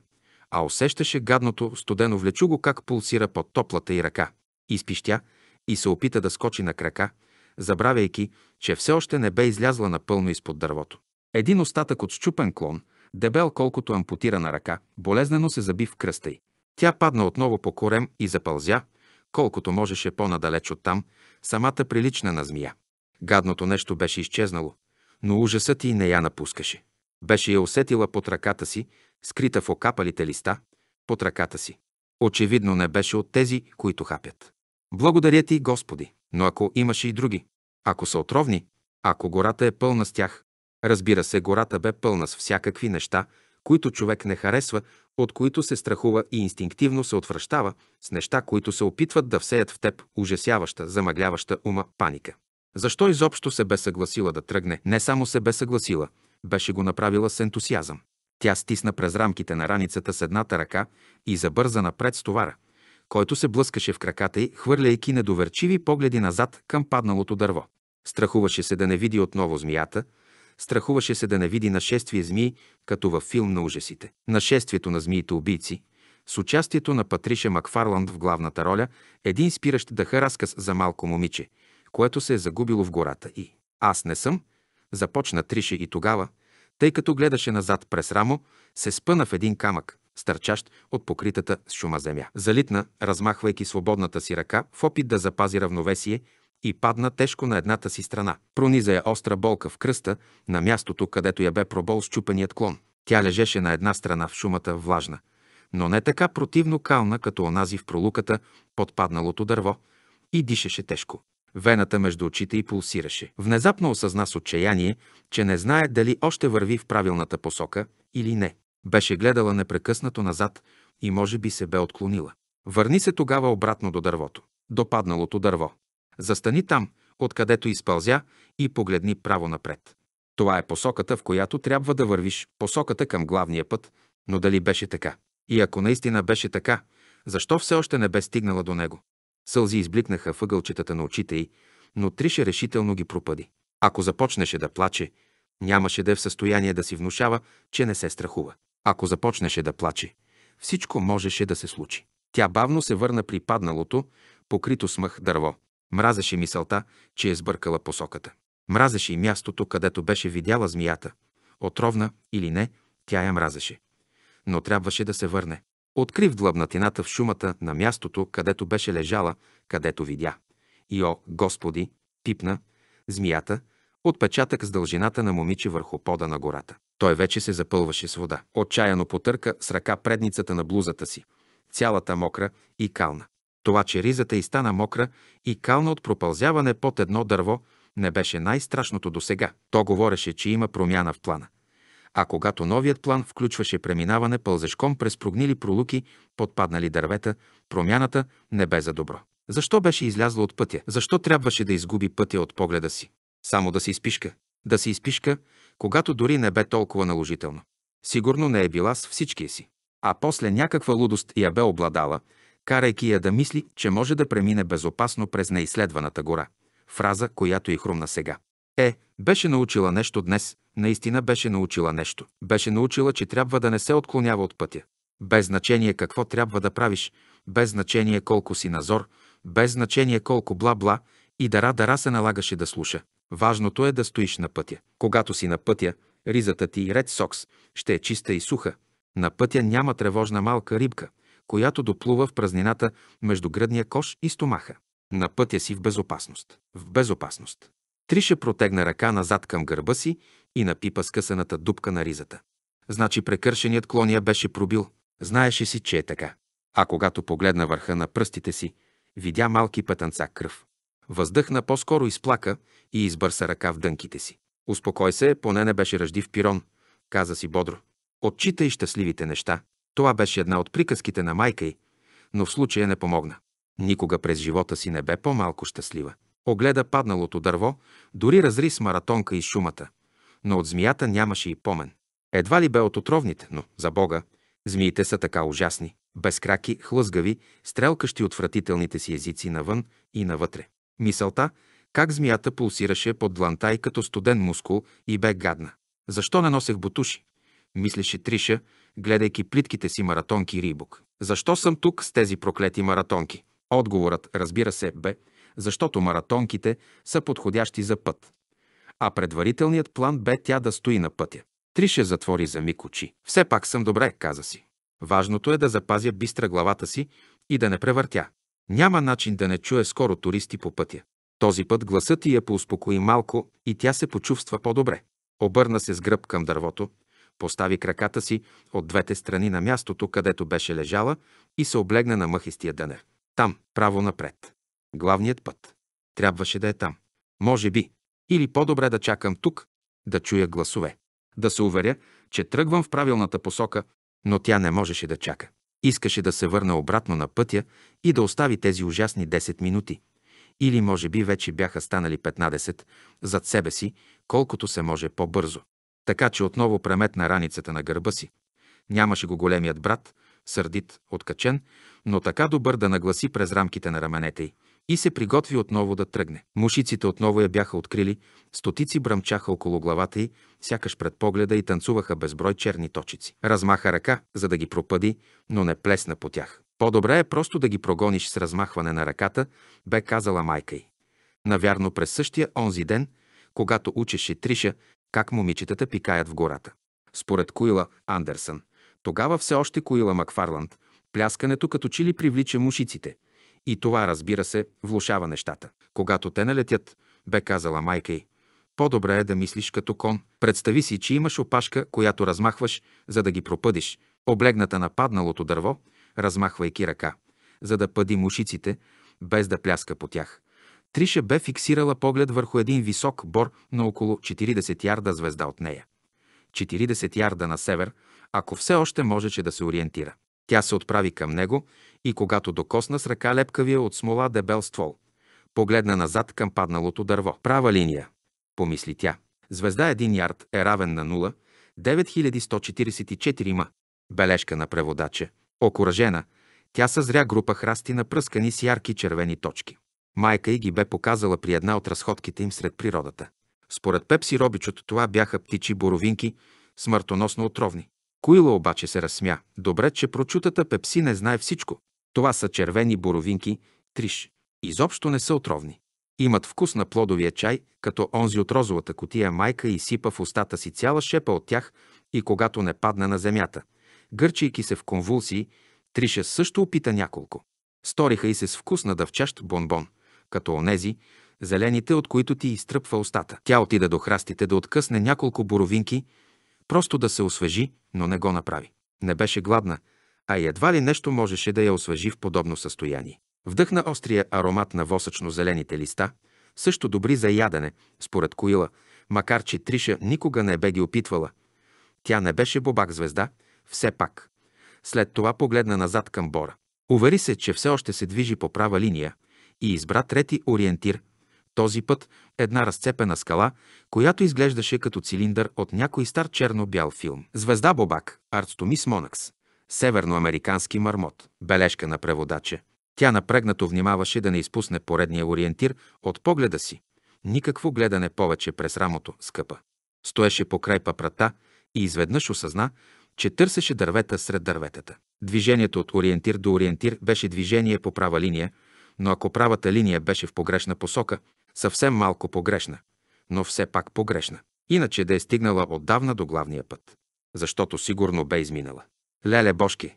а усещаше гадното студено влечуго как пулсира под топлата й ръка. Изпищя и се опита да скочи на крака, забравяйки, че все още не бе излязла напълно изпод дървото. Един остатък от щупен клон, дебел колкото ампутирана ръка, болезнено се заби в кръста й. Тя падна отново по корем и запълзя, колкото можеше по-надалеч от там, самата прилична на змия. Гадното нещо беше изчезнало, но ужасът и не я напускаше. Беше я усетила под ръката си, скрита в окапалите листа, под ръката си. Очевидно не беше от тези, които хапят. Благодаря ти, Господи, но ако имаше и други, ако са отровни, ако гората е пълна с тях, разбира се, гората бе пълна с всякакви неща, които човек не харесва, от които се страхува и инстинктивно се отвръщава, с неща, които се опитват да всеят в теб ужасяваща, замъгляваща ума паника. Защо изобщо се бе съгласила да тръгне? Не само се бе съгласила, беше го направила с ентусиазъм. Тя стисна през рамките на раницата с едната ръка и забърза напред с товара, който се блъскаше в краката й, хвърляйки недоверчиви погледи назад към падналото дърво. Страхуваше се да не види отново змията, Страхуваше се да не види нашествие змии, като във филм на ужасите. Нашествието на змиите убийци, с участието на Патриша Макфарланд в главната роля, един спиращ дъха разказ за малко момиче, което се е загубило в гората и «Аз не съм», започна Трише и тогава, тъй като гледаше назад през рамо, се спъна в един камък, стърчащ от покритата с шума земя. Залитна, размахвайки свободната си ръка в опит да запази равновесие, и падна тежко на едната си страна. Прониза я остра болка в кръста, на мястото, където я бе пробол с чупеният клон. Тя лежеше на една страна в шумата влажна, но не така противно кална, като онази в пролуката под падналото дърво, и дишаше тежко. Вената между очите й пулсираше. Внезапно осъзна с отчаяние, че не знае дали още върви в правилната посока или не. Беше гледала непрекъснато назад и може би се бе отклонила. Върни се тогава обратно до дървото, до падналото дърво. Застани там, откъдето изпълзя и погледни право напред. Това е посоката, в която трябва да вървиш, посоката към главния път, но дали беше така? И ако наистина беше така, защо все още не бе стигнала до него? Сълзи избликнаха въгълчетата на очите й, но Трише решително ги пропади. Ако започнеше да плаче, нямаше да е в състояние да си внушава, че не се страхува. Ако започнеше да плаче, всичко можеше да се случи. Тя бавно се върна при падналото, покрито смъх дърво. Мразеше мисълта, че е сбъркала посоката. Мразеше и мястото, където беше видяла змията. Отровна или не, тя я мразеше. Но трябваше да се върне. Открив длъбнатината в шумата на мястото, където беше лежала, където видя. И о, Господи, пипна, змията, отпечатък с дължината на момиче върху пода на гората. Той вече се запълваше с вода. Отчаяно потърка с ръка предницата на блузата си, цялата мокра и кална. Това, че ризата и стана мокра и кална от пропълзяване под едно дърво, не беше най-страшното до сега. То говореше, че има промяна в плана. А когато новият план включваше преминаване пълзешком през прогнили пролуки, подпаднали дървета, промяната не бе за добро. Защо беше излязла от пътя? Защо трябваше да изгуби пътя от погледа си? Само да се изпишка. Да се изпишка, когато дори не бе толкова наложително. Сигурно не е била с всичкия си. А после някаква лудост я бе обладала – карайки я да мисли, че може да премине безопасно през неизследваната гора. Фраза, която и хрумна сега. Е, беше научила нещо днес, наистина беше научила нещо. Беше научила, че трябва да не се отклонява от пътя. Без значение какво трябва да правиш, без значение колко си назор, без значение колко бла-бла и дара-дара се налагаше да слуша. Важното е да стоиш на пътя. Когато си на пътя, ризата ти и ред сокс ще е чиста и суха. На пътя няма тревожна малка рибка – която доплува в празнината между гръдния кош и стомаха. На пътя си в безопасност. В безопасност. Трише протегна ръка назад към гърба си и напипа скъсаната дупка на ризата. Значи прекършеният клон я беше пробил. Знаеше си, че е така. А когато погледна върха на пръстите си, видя малки пътанца кръв. Въздъхна по-скоро изплака и избърса ръка в дънките си. Успокой се, поне не беше ръждив пирон, каза си бодро. Отчитай щастливите неща. Това беше една от приказките на майка й, но в случая не помогна. Никога през живота си не бе по-малко щастлива. Огледа падналото дърво, дори разри с маратонка и шумата, но от змията нямаше и помен. Едва ли бе от отровните, но, за Бога, змиите са така ужасни, безкраки, хлъзгави, стрелкащи от вратителните си езици навън и навътре. Мисълта, как змията пулсираше под дланта и като студен мускул и бе гадна. Защо не носех бутуши? Мислеше Триша, гледайки плитките си маратонки Рибок. Защо съм тук с тези проклети маратонки? Отговорът, разбира се, бе, защото маратонките са подходящи за път. А предварителният план бе тя да стои на пътя. Трише затвори за миг очи. Все пак съм добре, каза си. Важното е да запазя бистра главата си и да не превъртя. Няма начин да не чуе скоро туристи по пътя. Този път гласът ти я поуспокои малко и тя се почувства по-добре. Обърна се с гръб към дървото, Постави краката си от двете страни на мястото, където беше лежала и се облегна на мъхистия дънер. Там, право напред. Главният път. Трябваше да е там. Може би. Или по-добре да чакам тук, да чуя гласове. Да се уверя, че тръгвам в правилната посока, но тя не можеше да чака. Искаше да се върне обратно на пътя и да остави тези ужасни 10 минути. Или може би вече бяха станали 15 зад себе си, колкото се може по-бързо така че отново преметна раницата на гърба си. Нямаше го големият брат, сърдит, откачен, но така добър да нагласи през рамките на раменете й и се приготви отново да тръгне. Мушиците отново я бяха открили, стотици бръмчаха около главата й, сякаш пред погледа и танцуваха безброй черни точици. Размаха ръка, за да ги пропади, но не плесна по тях. По-добре е просто да ги прогониш с размахване на ръката, бе казала майка й. Навярно през същия онзи ден, когато учеше Триша, как момичетата пикаят в гората. Според Куила Андерсън, тогава все още Куила Макфарланд, пляскането като че ли привлича мушиците. И това, разбира се, влушава нещата. Когато те налетят, бе казала майка й, по-добре е да мислиш като кон. Представи си, че имаш опашка, която размахваш, за да ги пропъдиш, облегната на падналото дърво, размахвайки ръка, за да пъди мушиците, без да пляска по тях. Триша бе фиксирала поглед върху един висок бор на около 40 ярда звезда от нея. 40 ярда на север, ако все още можеше да се ориентира. Тя се отправи към него и когато докосна с ръка лепкавия от смола дебел ствол, погледна назад към падналото дърво. Права линия, помисли тя. Звезда 1 ярд е равен на 0, 9144 ма. Бележка на преводача. Окоръжена, тя съзря група храсти напръскани с ярки червени точки. Майка й ги бе показала при една от разходките им сред природата. Според Пепси Робичот това бяха птичи боровинки, смъртоносно отровни. Коила обаче се разсмя. Добре, че прочутата Пепси не знае всичко. Това са червени боровинки, триш. Изобщо не са отровни. Имат вкус на плодовия чай, като онзи от розовата котия майка и сипа в устата си цяла шепа от тях и когато не падна на земята. Гърчайки се в конвулсии, Триша също опита няколко. Сториха и се с вкус на дъвчащ бонбон – като онези, зелените, от които ти изтръпва устата. Тя отида до храстите да откъсне няколко боровинки, просто да се освежи, но не го направи. Не беше гладна, а и едва ли нещо можеше да я освежи в подобно състояние. Вдъхна острия аромат на восъчно-зелените листа, също добри за ядене, според Коила, макар че Триша никога не бе ги опитвала. Тя не беше бобак звезда, все пак. След това погледна назад към Бора. Увери се, че все още се движи по права линия – и избра трети ориентир, този път една разцепена скала, която изглеждаше като цилиндър от някой стар черно-бял филм. Звезда Бобак, Арцтомис Монакс, северноамерикански мармот, бележка на преводача. Тя напрегнато внимаваше да не изпусне поредния ориентир от погледа си. Никакво гледане повече през рамото, скъпа. Стоеше по край папрата и изведнъж осъзна, че търсеше дървета сред дърветата. Движението от ориентир до ориентир беше движение по права линия, но ако правата линия беше в погрешна посока, съвсем малко погрешна, но все пак погрешна, иначе да е стигнала отдавна до главния път, защото сигурно бе изминала. Леле Бошки,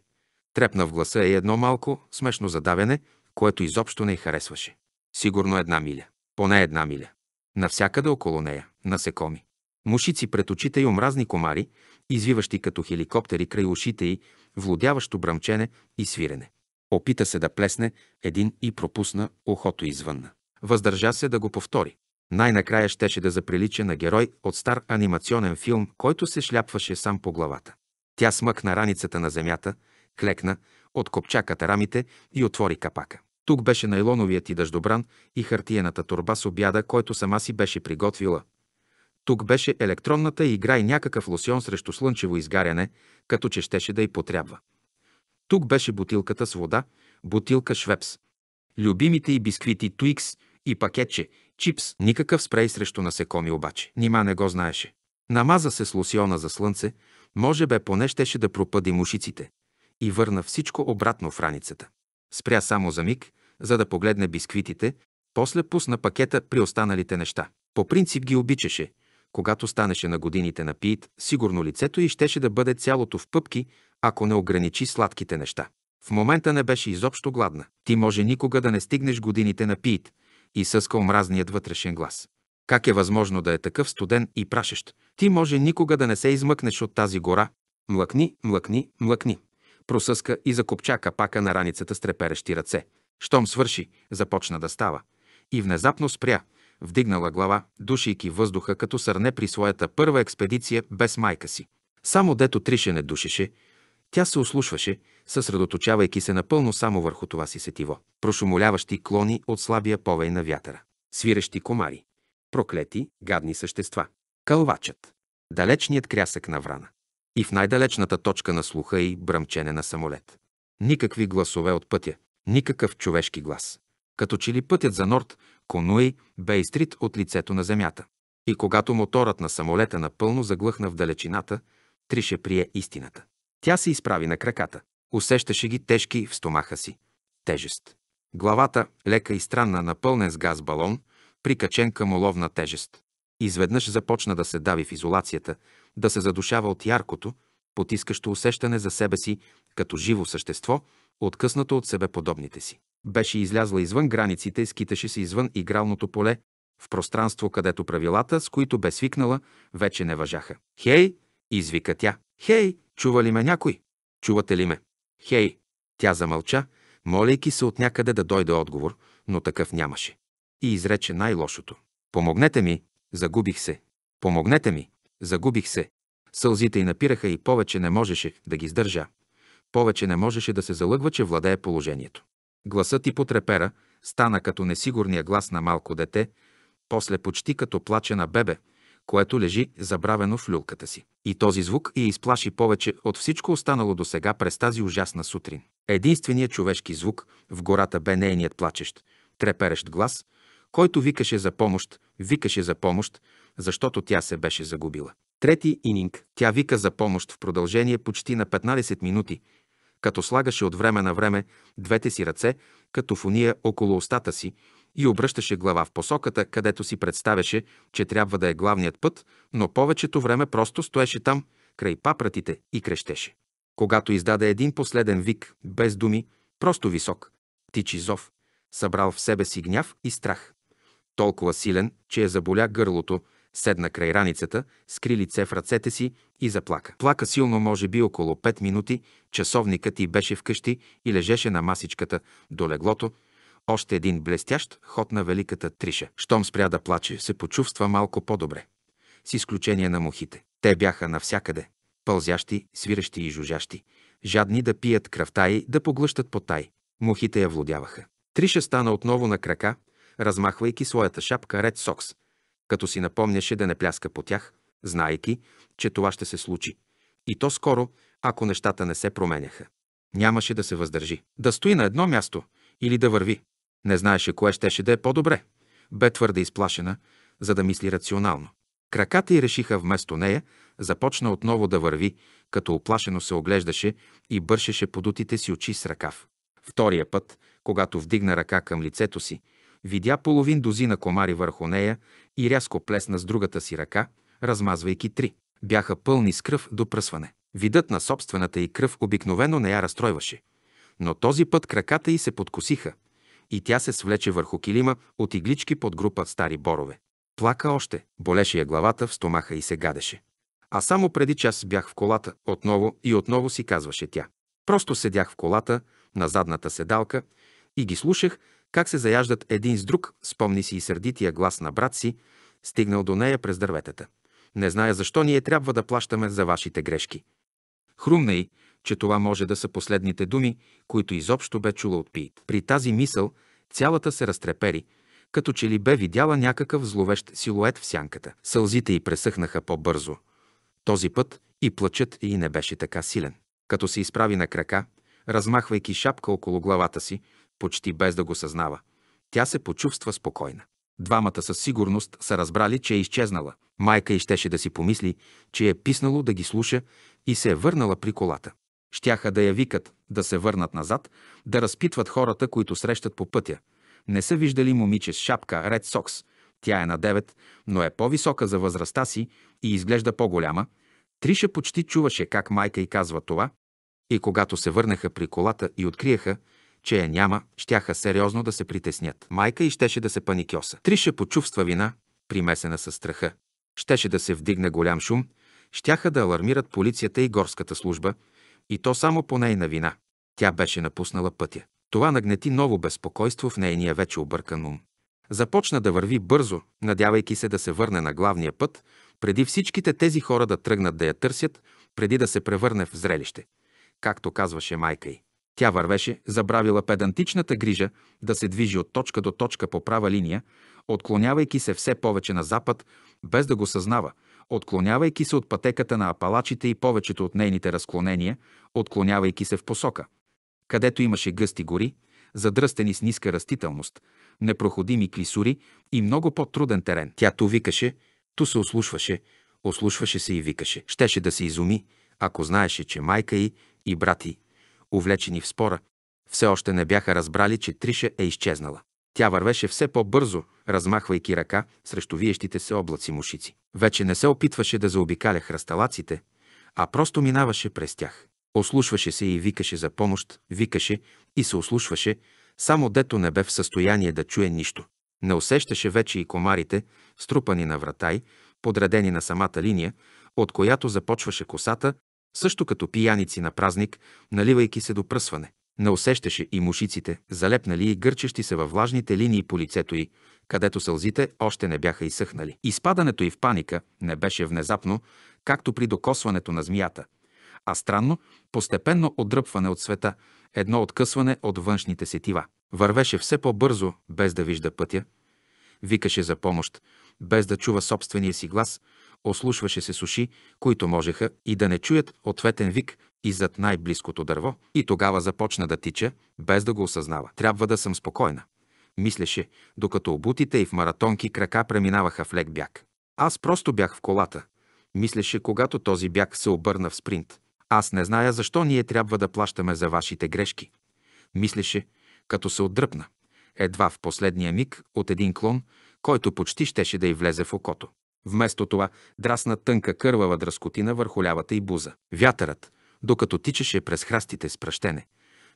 трепна в гласа и е едно малко смешно задавяне, което изобщо не й харесваше. Сигурно една миля, поне една миля. Навсякъде около нея, насекоми. Мушици пред очите и омразни комари, извиващи като хеликоптери край ушите й, влудяващо бръмчене и свирене. Опита се да плесне един и пропусна ухото извън. Въздържа се да го повтори. Най-накрая щеше да заприлича на герой от стар анимационен филм, който се шляпваше сам по главата. Тя смъкна раницата на земята, клекна, откопча катарамите и отвори капака. Тук беше найлоновият и дъждобран и хартиената турба с обяда, който сама си беше приготвила. Тук беше електронната игра и някакъв лосион срещу слънчево изгаряне, като че щеше да й потрябва. Тук беше бутилката с вода, бутилка Швепс, любимите и бисквити Туикс и пакетче, чипс. Никакъв спрей срещу насекоми обаче. Нима не го знаеше. Намаза се с лосиона за слънце, може бе поне щеше да пропъди мушиците. И върна всичко обратно в раницата. Спря само за миг, за да погледне бисквитите, после пусна пакета при останалите неща. По принцип ги обичаше. Когато станеше на годините на пиит, сигурно лицето й щеше да бъде цялото в пъпки, ако не ограничи сладките неща. В момента не беше изобщо гладна. Ти може никога да не стигнеш годините на пиит и съска омразният вътрешен глас. Как е възможно да е такъв студен и прашещ? Ти може никога да не се измъкнеш от тази гора. Млъкни, млъкни, млъкни. Просъска и закопча капака на раницата с треперещи ръце. Щом свърши, започна да става. И внезапно спря, вдигнала глава, душийки въздуха като сърне при своята първа експедиция без майка си. Само дето Тришене душеше, тя се ослушваше, съсредоточавайки се напълно само върху това си сетиво. Прошумоляващи клони от слабия повей на вятъра. Свирещи комари. Проклети, гадни същества. Кълвачът. Далечният крясък на врана. И в най-далечната точка на слуха и бръмчене на самолет. Никакви гласове от пътя. Никакъв човешки глас. Като че ли пътят за норт, Конуи бе изтрит от лицето на земята. И когато моторът на самолета напълно заглъхна в далечината, Трише прие истината. Тя се изправи на краката. Усещаше ги тежки в стомаха си. Тежест. Главата, лека и странна, напълнен с газ балон, прикачен към оловна тежест. Изведнъж започна да се дави в изолацията, да се задушава от яркото, потискащо усещане за себе си като живо същество, откъснато от себе подобните си. Беше излязла извън границите и скиташе се извън игралното поле, в пространство, където правилата, с които бе свикнала, вече не въжаха. «Хей!» извика тя. «Хей!» Чува ли ме някой? Чувате ли ме? Хей! Тя замълча, молейки се от някъде да дойде отговор, но такъв нямаше. И изрече най-лошото. Помогнете ми, загубих се. Помогнете ми, загубих се. Сълзите й напираха и повече не можеше да ги сдържа. Повече не можеше да се залъгва, че владее положението. Гласът ти потрепера, стана като несигурния глас на малко дете, после почти като плаче на бебе, което лежи забравено в люлката си. И този звук я изплаши повече от всичко останало до сега през тази ужасна сутрин. Единственият човешки звук в гората бе нейният плачещ, треперещ глас, който викаше за помощ, викаше за помощ, защото тя се беше загубила. Трети ининг. Тя вика за помощ в продължение почти на 15 минути, като слагаше от време на време двете си ръце, като в уния около устата си, и обръщаше глава в посоката, където си представяше, че трябва да е главният път, но повечето време просто стоеше там, край папратите и крещеше. Когато издаде един последен вик, без думи, просто висок, тичи зов, събрал в себе си гняв и страх. Толкова силен, че я е заболя гърлото, седна край раницата, скри лице в ръцете си и заплака. Плака силно, може би около 5 минути, часовникът ти беше вкъщи и лежеше на масичката до леглото, още един блестящ ход на великата Триша. Щом спря да плаче, се почувства малко по-добре. С изключение на мухите. Те бяха навсякъде. Пълзящи, свиращи и жужащи. Жадни да пият кръвта и да поглъщат потай. Мухите я владяваха. Триша стана отново на крака, размахвайки своята шапка Ред Сокс, като си напомняше да не пляска по тях, знаейки, че това ще се случи. И то скоро, ако нещата не се променяха. Нямаше да се въздържи. Да стои на едно място или да върви. Не знаеше кое щеше да е по-добре. Бе твърде изплашена, за да мисли рационално. Краката й решиха вместо нея, започна отново да върви, като оплашено се оглеждаше и бършеше подутите си очи с ръкав. Втория път, когато вдигна ръка към лицето си, видя половин дозина комари върху нея и рязко плесна с другата си ръка, размазвайки три. Бяха пълни с кръв до пръсване. Видът на собствената й кръв обикновено не я разстройваше. Но този път краката й се подкосиха, и тя се свлече върху килима от иглички под група стари борове. Плака още, болеше я главата в стомаха и се гадеше. А само преди час бях в колата, отново и отново си казваше тя. Просто седях в колата, на задната седалка, и ги слушах как се заяждат един с друг, спомни си и сърдития глас на брат си, стигнал до нея през дърветата. Не зная защо ние трябва да плащаме за вашите грешки. Хрумна й, че това може да са последните думи, които изобщо бе чула от Пит. При тази мисъл цялата се разтрепери, като че ли бе видяла някакъв зловещ силует в сянката. Сълзите й пресъхнаха по-бързо. Този път и плачът й не беше така силен. Като се изправи на крака, размахвайки шапка около главата си, почти без да го съзнава, тя се почувства спокойна. Двамата със сигурност са разбрали, че е изчезнала. Майка и щеше да си помисли, че е писнало да ги слуша и се е върнала при колата. Щяха да я викат, да се върнат назад, да разпитват хората, които срещат по пътя. Не са виждали момиче с шапка Ред Сокс. Тя е на 9, но е по-висока за възрастта си и изглежда по-голяма. Триша почти чуваше как майка й казва това. И когато се върнаха при колата и откриеха, че я няма, щяха сериозно да се притеснят. Майка и щеше да се паникьоса. Триша почувства вина, примесена със страха. Щеше да се вдигне голям шум, щяха да алармират полицията и горската служба – и то само по нейна вина. Тя беше напуснала пътя. Това нагнети ново безпокойство в нейния вече объркан ум. Започна да върви бързо, надявайки се да се върне на главния път, преди всичките тези хора да тръгнат да я търсят, преди да се превърне в зрелище, както казваше майка й. Тя вървеше, забравила педантичната грижа да се движи от точка до точка по права линия, отклонявайки се все повече на запад, без да го съзнава – отклонявайки се от пътеката на апалачите и повечето от нейните разклонения, отклонявайки се в посока, където имаше гъсти гори, задръстени с ниска растителност, непроходими клисури и много по-труден терен. Тя то викаше, то се ослушваше, ослушваше се и викаше. Щеше да се изуми, ако знаеше, че майка й и брати, увлечени в спора, все още не бяха разбрали, че Триша е изчезнала. Тя вървеше все по-бързо, размахвайки ръка срещу виещите се облаци мушици. Вече не се опитваше да заобикаля храсталаците, а просто минаваше през тях. Ослушваше се и викаше за помощ, викаше и се ослушваше, само дето не бе в състояние да чуе нищо. Не усещаше вече и комарите, струпани на врата й, подредени на самата линия, от която започваше косата, също като пияници на празник, наливайки се до пръсване. Не усещаше и мушиците, залепнали и гърчещи се във влажните линии по лицето й, където сълзите още не бяха изсъхнали. Изпадането й в паника не беше внезапно, както при докосването на змията, а странно, постепенно отдръпване от света, едно откъсване от външните сетива. Вървеше все по-бързо, без да вижда пътя. Викаше за помощ, без да чува собствения си глас, ослушваше се с уши, които можеха и да не чуят ответен вик и зад най-близкото дърво, и тогава започна да тича, без да го осъзнава. Трябва да съм спокойна, мислеше, докато обутите и в маратонки крака преминаваха в лек бяг. Аз просто бях в колата, мислеше, когато този бяг се обърна в спринт. Аз не зная защо ние трябва да плащаме за вашите грешки, мислеше, като се отдръпна. Едва в последния миг от един клон, който почти щеше да й влезе в окото. Вместо това драсна тънка кървава дръскотина върху лявата й буза. Вятърът, докато тичаше през храстите с пръщене,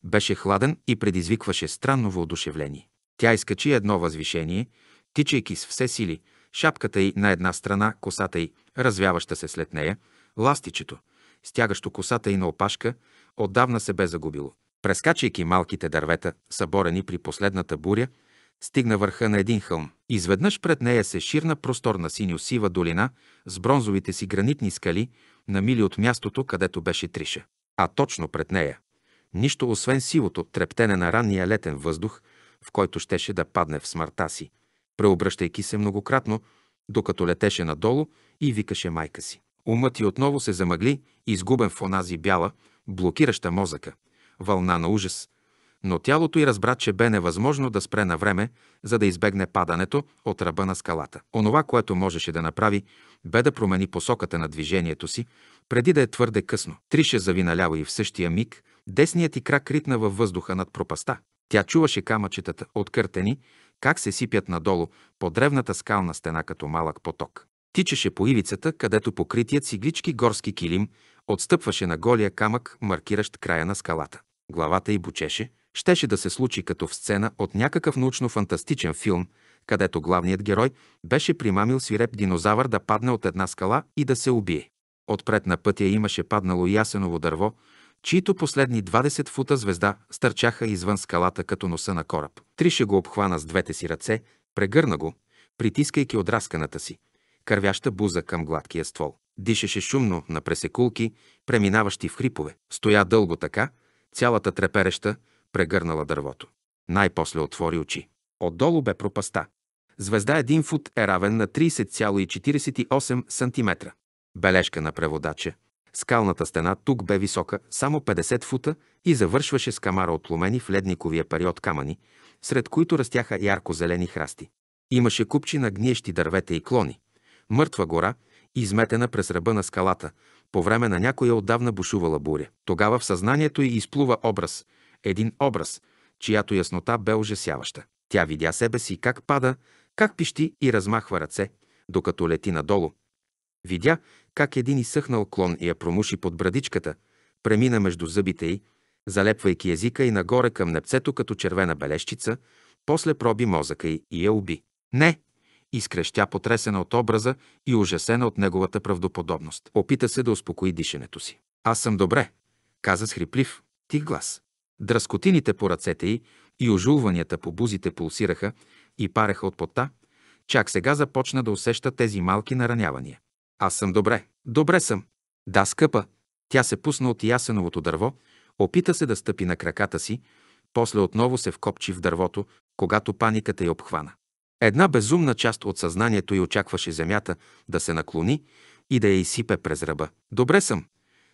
беше хладен и предизвикваше странно въодушевление. Тя изкачи едно възвишение, тичайки с все сили, шапката й на една страна, косата й, развяваща се след нея, ластичето, стягащо косата й на опашка, отдавна се бе загубило. Прескачайки малките дървета, съборени при последната буря, Стигна върха на един хълм. Изведнъж пред нея се ширна просторна синьо-сива долина с бронзовите си гранитни скали намили от мястото, където беше Триша. А точно пред нея. Нищо освен сивото трептене на ранния летен въздух, в който щеше да падне в смъртта си, преобръщайки се многократно, докато летеше надолу и викаше майка си. Умът и отново се замъгли, изгубен в онази бяла, блокираща мозъка, вълна на ужас – но тялото й разбра, че бе невъзможно да спре на време, за да избегне падането от ръба на скалата. Онова, което можеше да направи, бе да промени посоката на движението си, преди да е твърде късно. Трише зави наляво и в същия миг десният и крак ритна във въздуха над пропаста. Тя чуваше камъчетата, откъртени, как се сипят надолу по древната скална стена като малък поток. Тичаше по ивицата, където покритият си глички горски килим отстъпваше на голия камък, маркиращ края на скалата. Главата й бучеше, щеше да се случи като в сцена от някакъв научно-фантастичен филм, където главният герой беше примамил свиреп динозавър да падне от една скала и да се убие. Отпред на пътя имаше паднало ясеново дърво, чието последни 20 фута звезда стърчаха извън скалата като носа на кораб. Трише го обхвана с двете си ръце, прегърна го, притискайки отрасканата си, кървяща буза към гладкия ствол. Дишеше шумно на пресекулки, преминаващи в хрипове. Стоя дълго така, цялата трепереща, прегърнала дървото. Най-после отвори очи. Отдолу бе пропаста. Звезда 1 фут е равен на 30,48 см. Бележка на преводача. Скалната стена тук бе висока само 50 фута и завършваше с камара от ломени в ледниковия период камъни, сред които растяха ярко-зелени храсти. Имаше купчи на гниещи дървета и клони, мъртва гора, изметена през ръба на скалата, по време на някоя отдавна бушувала буря. Тогава в съзнанието й изплува образ – един образ, чиято яснота бе ужасяваща. Тя видя себе си как пада, как пищи и размахва ръце, докато лети надолу. Видя как един изсъхнал клон я промуши под брадичката, премина между зъбите й, залепвайки езика и нагоре към непцето като червена белещица, после проби мозъка й и я уби. Не! изкрещя потресена от образа и ужасена от неговата правдоподобност. Опита се да успокои дишането си. Аз съм добре, каза с хриплив, тих глас. Дръскотините по ръцете й и ожулванията по бузите пулсираха и пареха от пота. Чак сега започна да усеща тези малки наранявания. Аз съм добре. Добре съм. Да, скъпа. Тя се пусна от ясеновото дърво, опита се да стъпи на краката си, после отново се вкопчи в дървото, когато паниката я обхвана. Една безумна част от съзнанието й очакваше земята да се наклони и да я изсипе през ръба. Добре съм,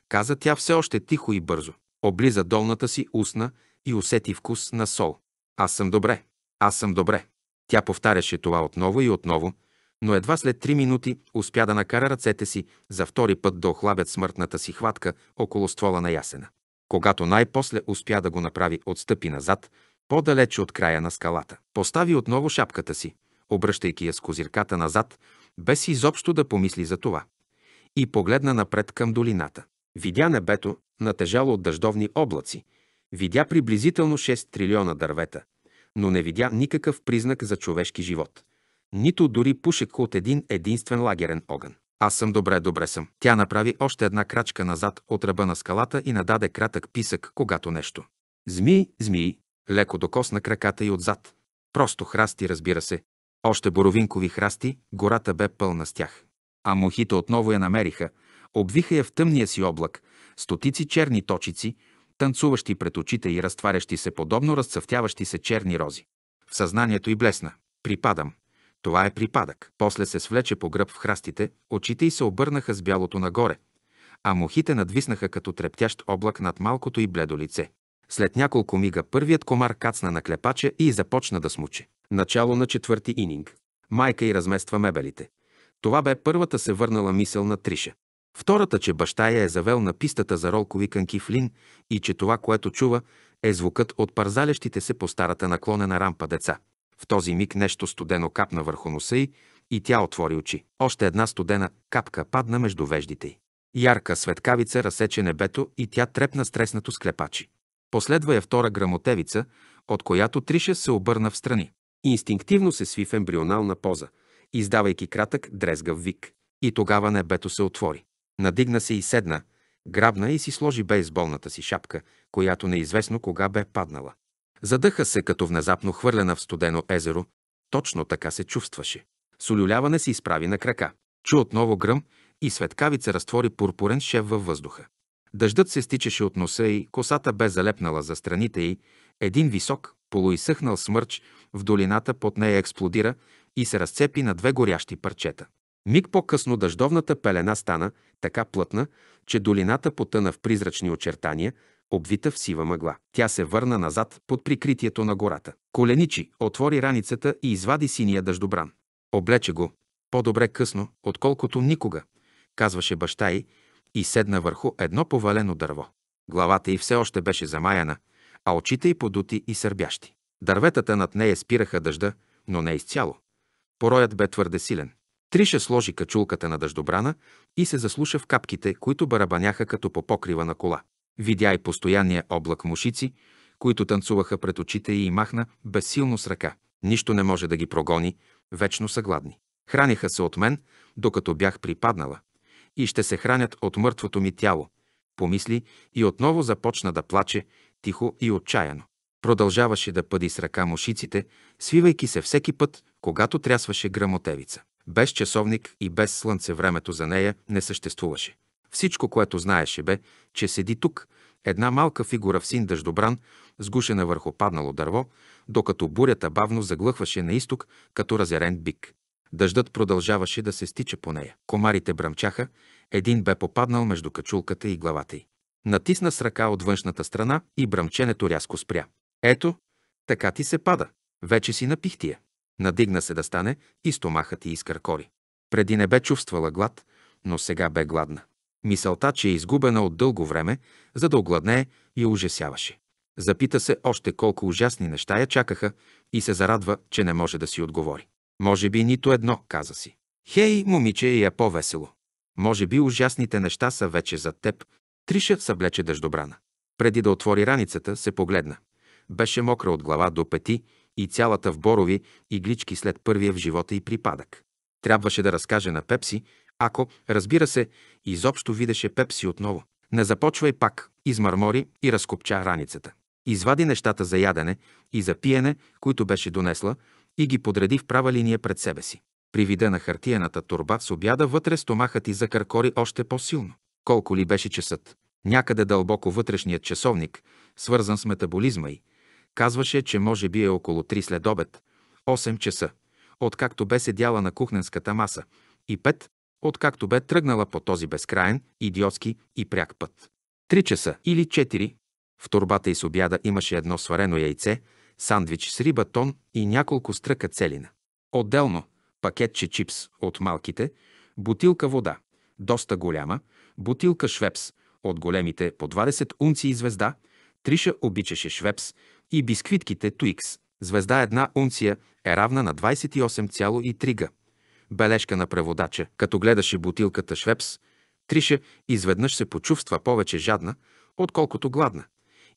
каза тя все още тихо и бързо. Облиза долната си устна и усети вкус на сол. Аз съм добре. Аз съм добре. Тя повтаряше това отново и отново, но едва след три минути успя да накара ръцете си за втори път да охлабят смъртната си хватка около ствола на ясена. Когато най-после успя да го направи, отстъпи назад, по-далече от края на скалата. Постави отново шапката си, обръщайки я с козирката назад, без изобщо да помисли за това, и погледна напред към долината. Видя небето, натежало от дъждовни облаци. Видя приблизително 6 трилиона дървета, но не видя никакъв признак за човешки живот. Нито дори пушек от един единствен лагерен огън. Аз съм добре, добре съм. Тя направи още една крачка назад от ръба на скалата и нададе кратък писък, когато нещо. Змии, змии, леко докосна краката и отзад. Просто храсти, разбира се. Още боровинкови храсти, гората бе пълна с тях. А мухите отново я намериха, Обвиха я в тъмния си облак, стотици черни точици, танцуващи пред очите и разтварящи се подобно разцъфтяващи се черни рози. В съзнанието й блесна. Припадам. Това е припадък. После се свлече по гръб в храстите, очите й се обърнаха с бялото нагоре, а мухите надвиснаха като трептящ облак над малкото и бледо лице. След няколко мига първият комар кацна на клепача и започна да смуче. Начало на четвърти ининг. Майка й размества мебелите. Това бе първата се върнала мисъл на Триша. Втората, че баща я е завел на пистата за ролкови кънки Флин и че това, което чува, е звукът от парзалещите се по старата наклонена рампа деца. В този миг нещо студено капна върху носа й и тя отвори очи. Още една студена капка падна между веждите й. Ярка светкавица разсече небето и тя трепна стреснато склепачи. Последва я втора грамотевица, от която Триша се обърна в страни. Инстинктивно се сви в ембрионална поза, издавайки кратък дрезгав вик. И тогава небето се отвори. Надигна се и седна, грабна и си сложи бейсболната си шапка, която неизвестно кога бе паднала. Задъха се, като внезапно хвърлена в студено езеро. Точно така се чувстваше. Солюляване се изправи на крака. Чу отново гръм и светкавица разтвори пурпурен шеф във въздуха. Дъждът се стичаше от носа и косата бе залепнала за страните й. Един висок, полуисъхнал смърч в долината под нея експлодира и се разцепи на две горящи парчета. Миг по-късно дъждовната пелена стана така плътна, че долината потъна в призрачни очертания, обвита в сива мъгла. Тя се върна назад под прикритието на гората. Коленичи отвори раницата и извади синия дъждобран. Облече го. По-добре късно, отколкото никога, казваше баща й и седна върху едно повалено дърво. Главата й все още беше замаяна, а очите й подути и сърбящи. Дърветата над нея спираха дъжда, но не изцяло. Пороят бе твърде силен. Триша сложи качулката на дъждобрана и се заслуша в капките, които барабаняха като по покрива на кола. Видя и постоянния облак мушици, които танцуваха пред очите и махна безсилно с ръка. Нищо не може да ги прогони, вечно са гладни. Храниха се от мен, докато бях припаднала. И ще се хранят от мъртвото ми тяло. Помисли и отново започна да плаче, тихо и отчаяно. Продължаваше да пъди с ръка мушиците, свивайки се всеки път, когато трясваше грамотевица. Без часовник и без слънце времето за нея не съществуваше. Всичко, което знаеше бе, че седи тук, една малка фигура в син дъждобран, сгушена върху паднало дърво, докато бурята бавно заглъхваше на изток, като разярен бик. Дъждът продължаваше да се стича по нея. Комарите бръмчаха, един бе попаднал между качулката и главата й. Натисна с ръка от външната страна и бръмченето рязко спря. Ето, така ти се пада. Вече си на пихтия. Надигна се да стане и стомахът ти изкъркори. Преди не бе чувствала глад, но сега бе гладна. Мисълта, че е изгубена от дълго време, за да огладнее, и ужасяваше. Запита се още колко ужасни неща я чакаха и се зарадва, че не може да си отговори. Може би нито едно, каза си. Хей, момиче, е я по-весело. Може би ужасните неща са вече зад теб. Триша съблече дъждобрана. Преди да отвори раницата, се погледна. Беше мокра от глава до пети и цялата в борови иглички след първия в живота и припадък. Трябваше да разкаже на Пепси, ако, разбира се, изобщо видеше Пепси отново. Не започвай пак, измърмори и разкопча раницата. Извади нещата за ядене и за пиене, които беше донесла, и ги подреди в права линия пред себе си. При вида на хартиената турба с обяда вътре стомахът и закъркори още по-силно. Колко ли беше часът? Някъде дълбоко вътрешният часовник, свързан с метаболизма й, Казваше, че може би е около 3 след обед, 8 часа, откакто бе седяла на кухненската маса, и 5, откакто бе тръгнала по този безкраен, идиотски и пряк път. 3 часа или 4. В турбата и с обяда имаше едно сварено яйце, сандвич с риба, тон и няколко стръка целина. Отделно пакетче чипс от малките, бутилка вода, доста голяма, бутилка швепс от големите по 20 унци и звезда, Триша обичаше швепс, и бисквитките Туикс. Звезда една унция е равна на 28,3 г. Бележка на преводача. Като гледаше бутилката Швепс, Триша изведнъж се почувства повече жадна, отколкото гладна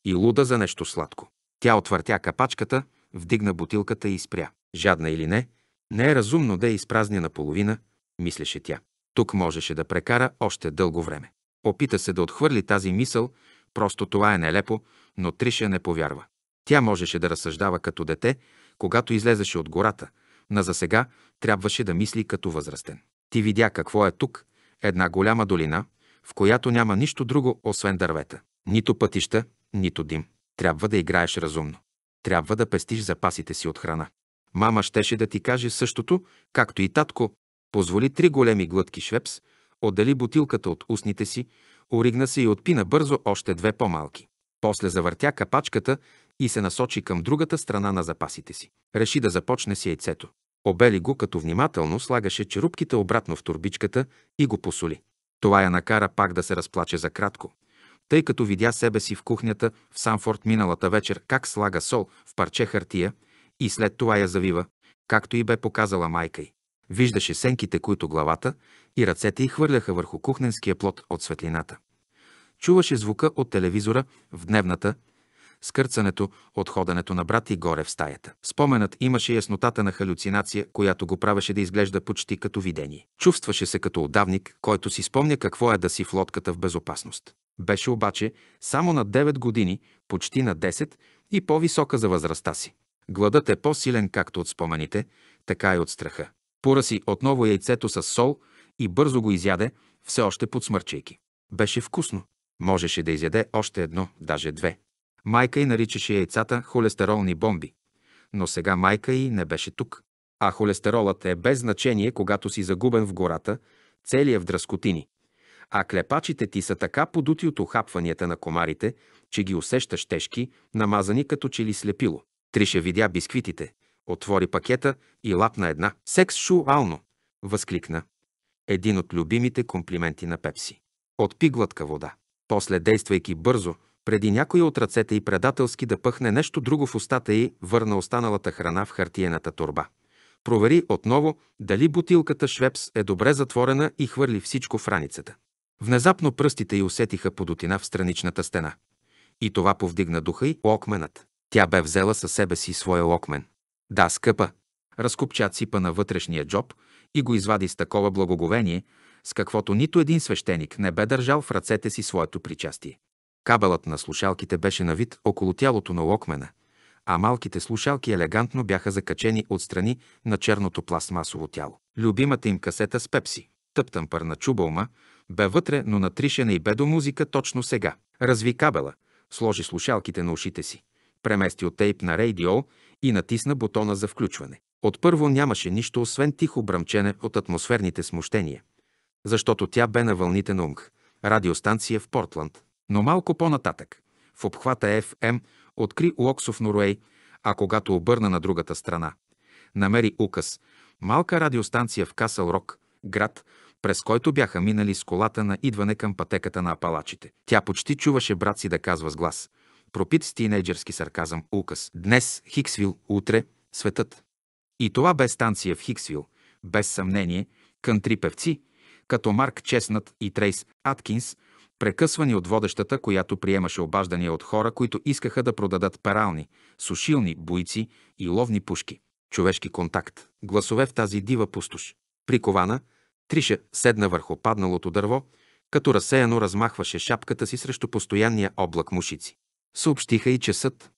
и луда за нещо сладко. Тя отвъртя капачката, вдигна бутилката и спря. Жадна или не, не е разумно да я е изпразни наполовина, мислеше тя. Тук можеше да прекара още дълго време. Опита се да отхвърли тази мисъл, просто това е нелепо, но Триша не повярва. Тя можеше да разсъждава като дете, когато излезеше от гората, но за сега трябваше да мисли като възрастен. Ти видя какво е тук – една голяма долина, в която няма нищо друго, освен дървета. Нито пътища, нито дим. Трябва да играеш разумно. Трябва да пестиш запасите си от храна. Мама щеше да ти каже същото, както и татко. Позволи три големи глътки швепс, отдели бутилката от устните си, оригна се и отпина бързо още две по-малки. После завъртя капачката и се насочи към другата страна на запасите си. Реши да започне с яйцето. Обели го, като внимателно слагаше черупките обратно в турбичката и го посоли. Това я накара пак да се разплаче за кратко, тъй като видя себе си в кухнята в Санфорд миналата вечер как слага сол в парче хартия и след това я завива, както и бе показала майка й. Виждаше сенките, които главата и ръцете й хвърляха върху кухненския плод от светлината. Чуваше звука от телевизора в дневната Скърцането кърцането от на брат и горе в стаята. Споменът имаше яснотата на халюцинация, която го правеше да изглежда почти като видение. Чувстваше се като отдавник, който си спомня какво е да си в лодката в безопасност. Беше обаче само на 9 години, почти на 10 и по-висока за възрастта си. Гладът е по-силен както от спомените, така и от страха. Поръси отново яйцето с сол и бързо го изяде, все още подсмърчайки. Беше вкусно. Можеше да изяде още едно, даже две. Майка й наричаше яйцата холестеролни бомби. Но сега майка й не беше тук. А холестеролът е без значение, когато си загубен в гората, целия в дръскотини. А клепачите ти са така подути от охапванията на комарите, че ги усещаш тежки, намазани като че ли слепило. Триша видя бисквитите, отвори пакета и лапна една. Сексуално! възкликна. Един от любимите комплименти на Пепси. Отпи глътка вода. После, действайки бързо, преди някоя от ръцете и предателски да пъхне нещо друго в устата й, върна останалата храна в хартиената турба. Провери отново дали бутилката Швепс е добре затворена и хвърли всичко в раницата. Внезапно пръстите й усетиха подотина в страничната стена. И това повдигна духа й локменът. Тя бе взела със себе си своя локмен. Да, скъпа. Разкопча ципа на вътрешния джоб и го извади с такова благоговение, с каквото нито един свещеник не бе държал в ръцете си своето причастие. Кабелът на слушалките беше на вид около тялото на локмена, а малките слушалки елегантно бяха закачени отстрани на черното пластмасово тяло. Любимата им касета с пепси, тъптан пър на чубълма, бе вътре, но натришена и бе до музика точно сега. Разви кабела, сложи слушалките на ушите си, премести от тейп на рейдио и натисна бутона за включване. Отпърво нямаше нищо, освен тихо бръмчене от атмосферните смущения, защото тя бе на вълните на Унг, радиостанция в Портланд, но малко по-нататък, в обхвата ФМ, откри Локсов Норуей, а когато обърна на другата страна, намери указ, малка радиостанция в Касъл Рок, град, през който бяха минали с колата на идване към пътеката на апалачите. Тя почти чуваше брат си да казва с глас, пропит с тинейджерски сарказъм указ. Днес Хиксвил, утре светът. И това бе станция в Хиксвил, без съмнение, към три певци, като Марк Чеснат и Трейс Аткинс – прекъсвани от водещата, която приемаше обаждания от хора, които искаха да продадат перални, сушилни, бойци и ловни пушки. Човешки контакт. Гласове в тази дива пустош. Прикована, Триша седна върху падналото дърво, като разсеяно размахваше шапката си срещу постоянния облак мушици. Съобщиха и часът.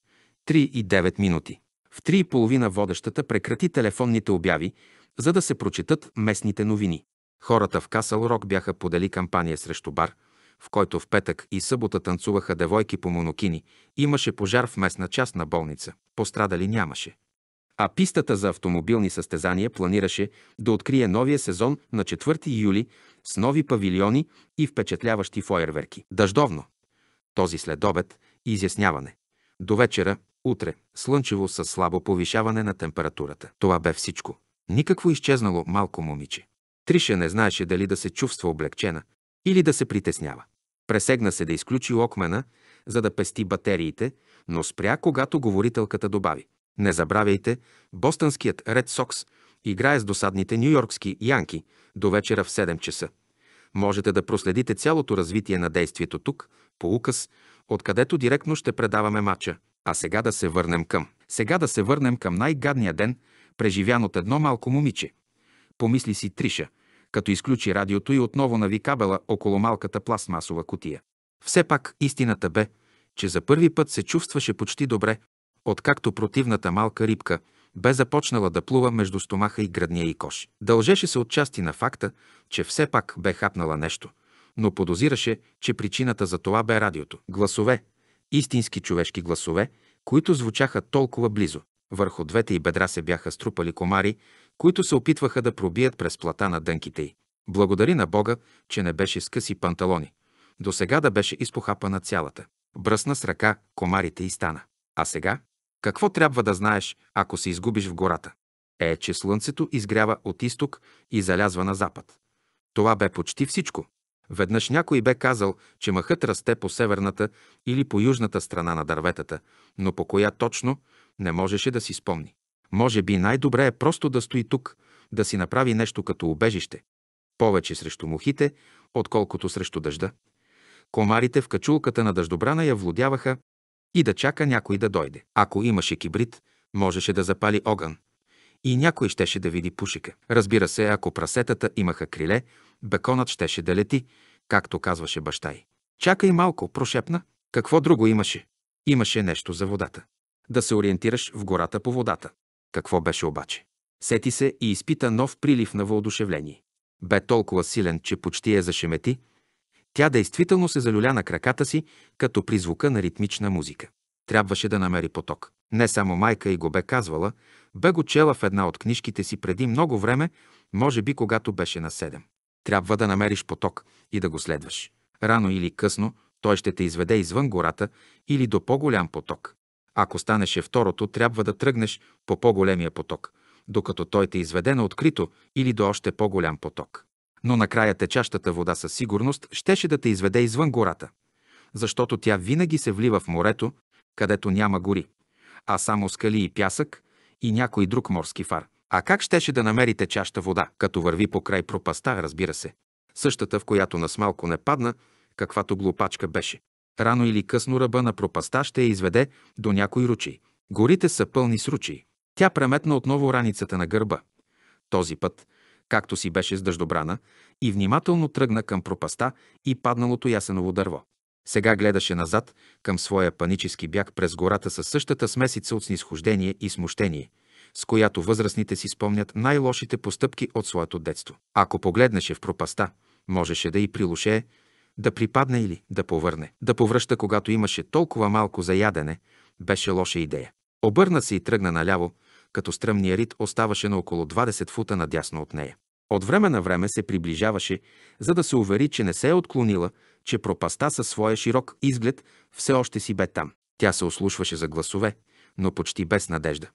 3 и 9 минути. В три и половина водещата прекрати телефонните обяви, за да се прочитат местните новини. Хората в Касъл Рок бяха подели кампания срещу бар – в който в петък и събота танцуваха девойки по монокини, имаше пожар в местна част на болница. Пострадали нямаше. А пистата за автомобилни състезания планираше да открие новия сезон на 4 юли с нови павилиони и впечатляващи фойерверки. Дъждовно. Този следобед – изясняване. До вечера, утре, слънчево с слабо повишаване на температурата. Това бе всичко. Никакво изчезнало малко момиче. Триша не знаеше дали да се чувства облегчена или да се притеснява. Пресегна се да изключи окмена, за да пести батериите, но спря, когато говорителката добави. Не забравяйте, бостънският Ред Сокс играе с досадните нью-йоркски янки до вечера в 7 часа. Можете да проследите цялото развитие на действието тук, по указ, откъдето директно ще предаваме матча. А сега да се върнем към. Сега да се върнем към най-гадния ден, преживян от едно малко момиче. Помисли си Триша – като изключи радиото и отново нави кабела около малката пластмасова кутия. Все пак истината бе, че за първи път се чувстваше почти добре, откакто противната малка рибка бе започнала да плува между стомаха и градния и кош. Дължеше се отчасти на факта, че все пак бе хапнала нещо, но подозираше, че причината за това бе радиото. Гласове, истински човешки гласове, които звучаха толкова близо. Върху двете и бедра се бяха струпали комари, които се опитваха да пробият през плата на дънките й. Благодари на Бога, че не беше с къси панталони. До сега да беше изпохапана цялата. Бръсна с ръка комарите и стана. А сега? Какво трябва да знаеш, ако се изгубиш в гората? Е, че слънцето изгрява от изток и залязва на запад. Това бе почти всичко. Веднъж някой бе казал, че махът расте по северната или по южната страна на дърветата, но по коя точно не можеше да си спомни. Може би най-добре е просто да стои тук, да си направи нещо като убежище. Повече срещу мухите, отколкото срещу дъжда. Комарите в качулката на дъждобрана я владяваха и да чака някой да дойде. Ако имаше кибрид, можеше да запали огън. И някой щеше да види пушика. Разбира се, ако прасетата имаха криле, беконът щеше да лети, както казваше баща й. Чакай малко, прошепна. Какво друго имаше? Имаше нещо за водата. Да се ориентираш в гората по водата. Какво беше обаче? Сети се и изпита нов прилив на въодушевление. Бе толкова силен, че почти я зашемети. Тя действително се залюля на краката си, като при звука на ритмична музика. Трябваше да намери поток. Не само майка и го бе казвала, бе го чела в една от книжките си преди много време, може би когато беше на седем. Трябва да намериш поток и да го следваш. Рано или късно той ще те изведе извън гората или до по-голям поток. Ако станеше второто, трябва да тръгнеш по по-големия поток, докато той те изведе на открито или до още по-голям поток. Но накрая течащата вода със сигурност щеше да те изведе извън гората, защото тя винаги се влива в морето, където няма гори, а само скали и пясък и някой друг морски фар. А как щеше да намери течаща вода, като върви по край пропаста, разбира се? Същата, в която нас малко не падна, каквато глупачка беше. Рано или късно ръба на пропаста ще я изведе до някой ручи. Горите са пълни с ручи. Тя преметна отново раницата на гърба. Този път, както си беше с дъждобрана, и внимателно тръгна към пропаста и падналото ясеново дърво. Сега гледаше назад към своя панически бяг през гората със същата смесица от снисхождение и смущение, с която възрастните си спомнят най-лошите постъпки от своето детство. Ако погледнеше в пропаста, можеше да и прилушее, да припадне или да повърне. Да повръща, когато имаше толкова малко за ядене, беше лоша идея. Обърна се и тръгна наляво, като стръмния рид оставаше на около 20 фута надясно от нея. От време на време се приближаваше, за да се увери, че не се е отклонила, че пропаста със своя широк изглед все още си бе там. Тя се ослушваше за гласове, но почти без надежда.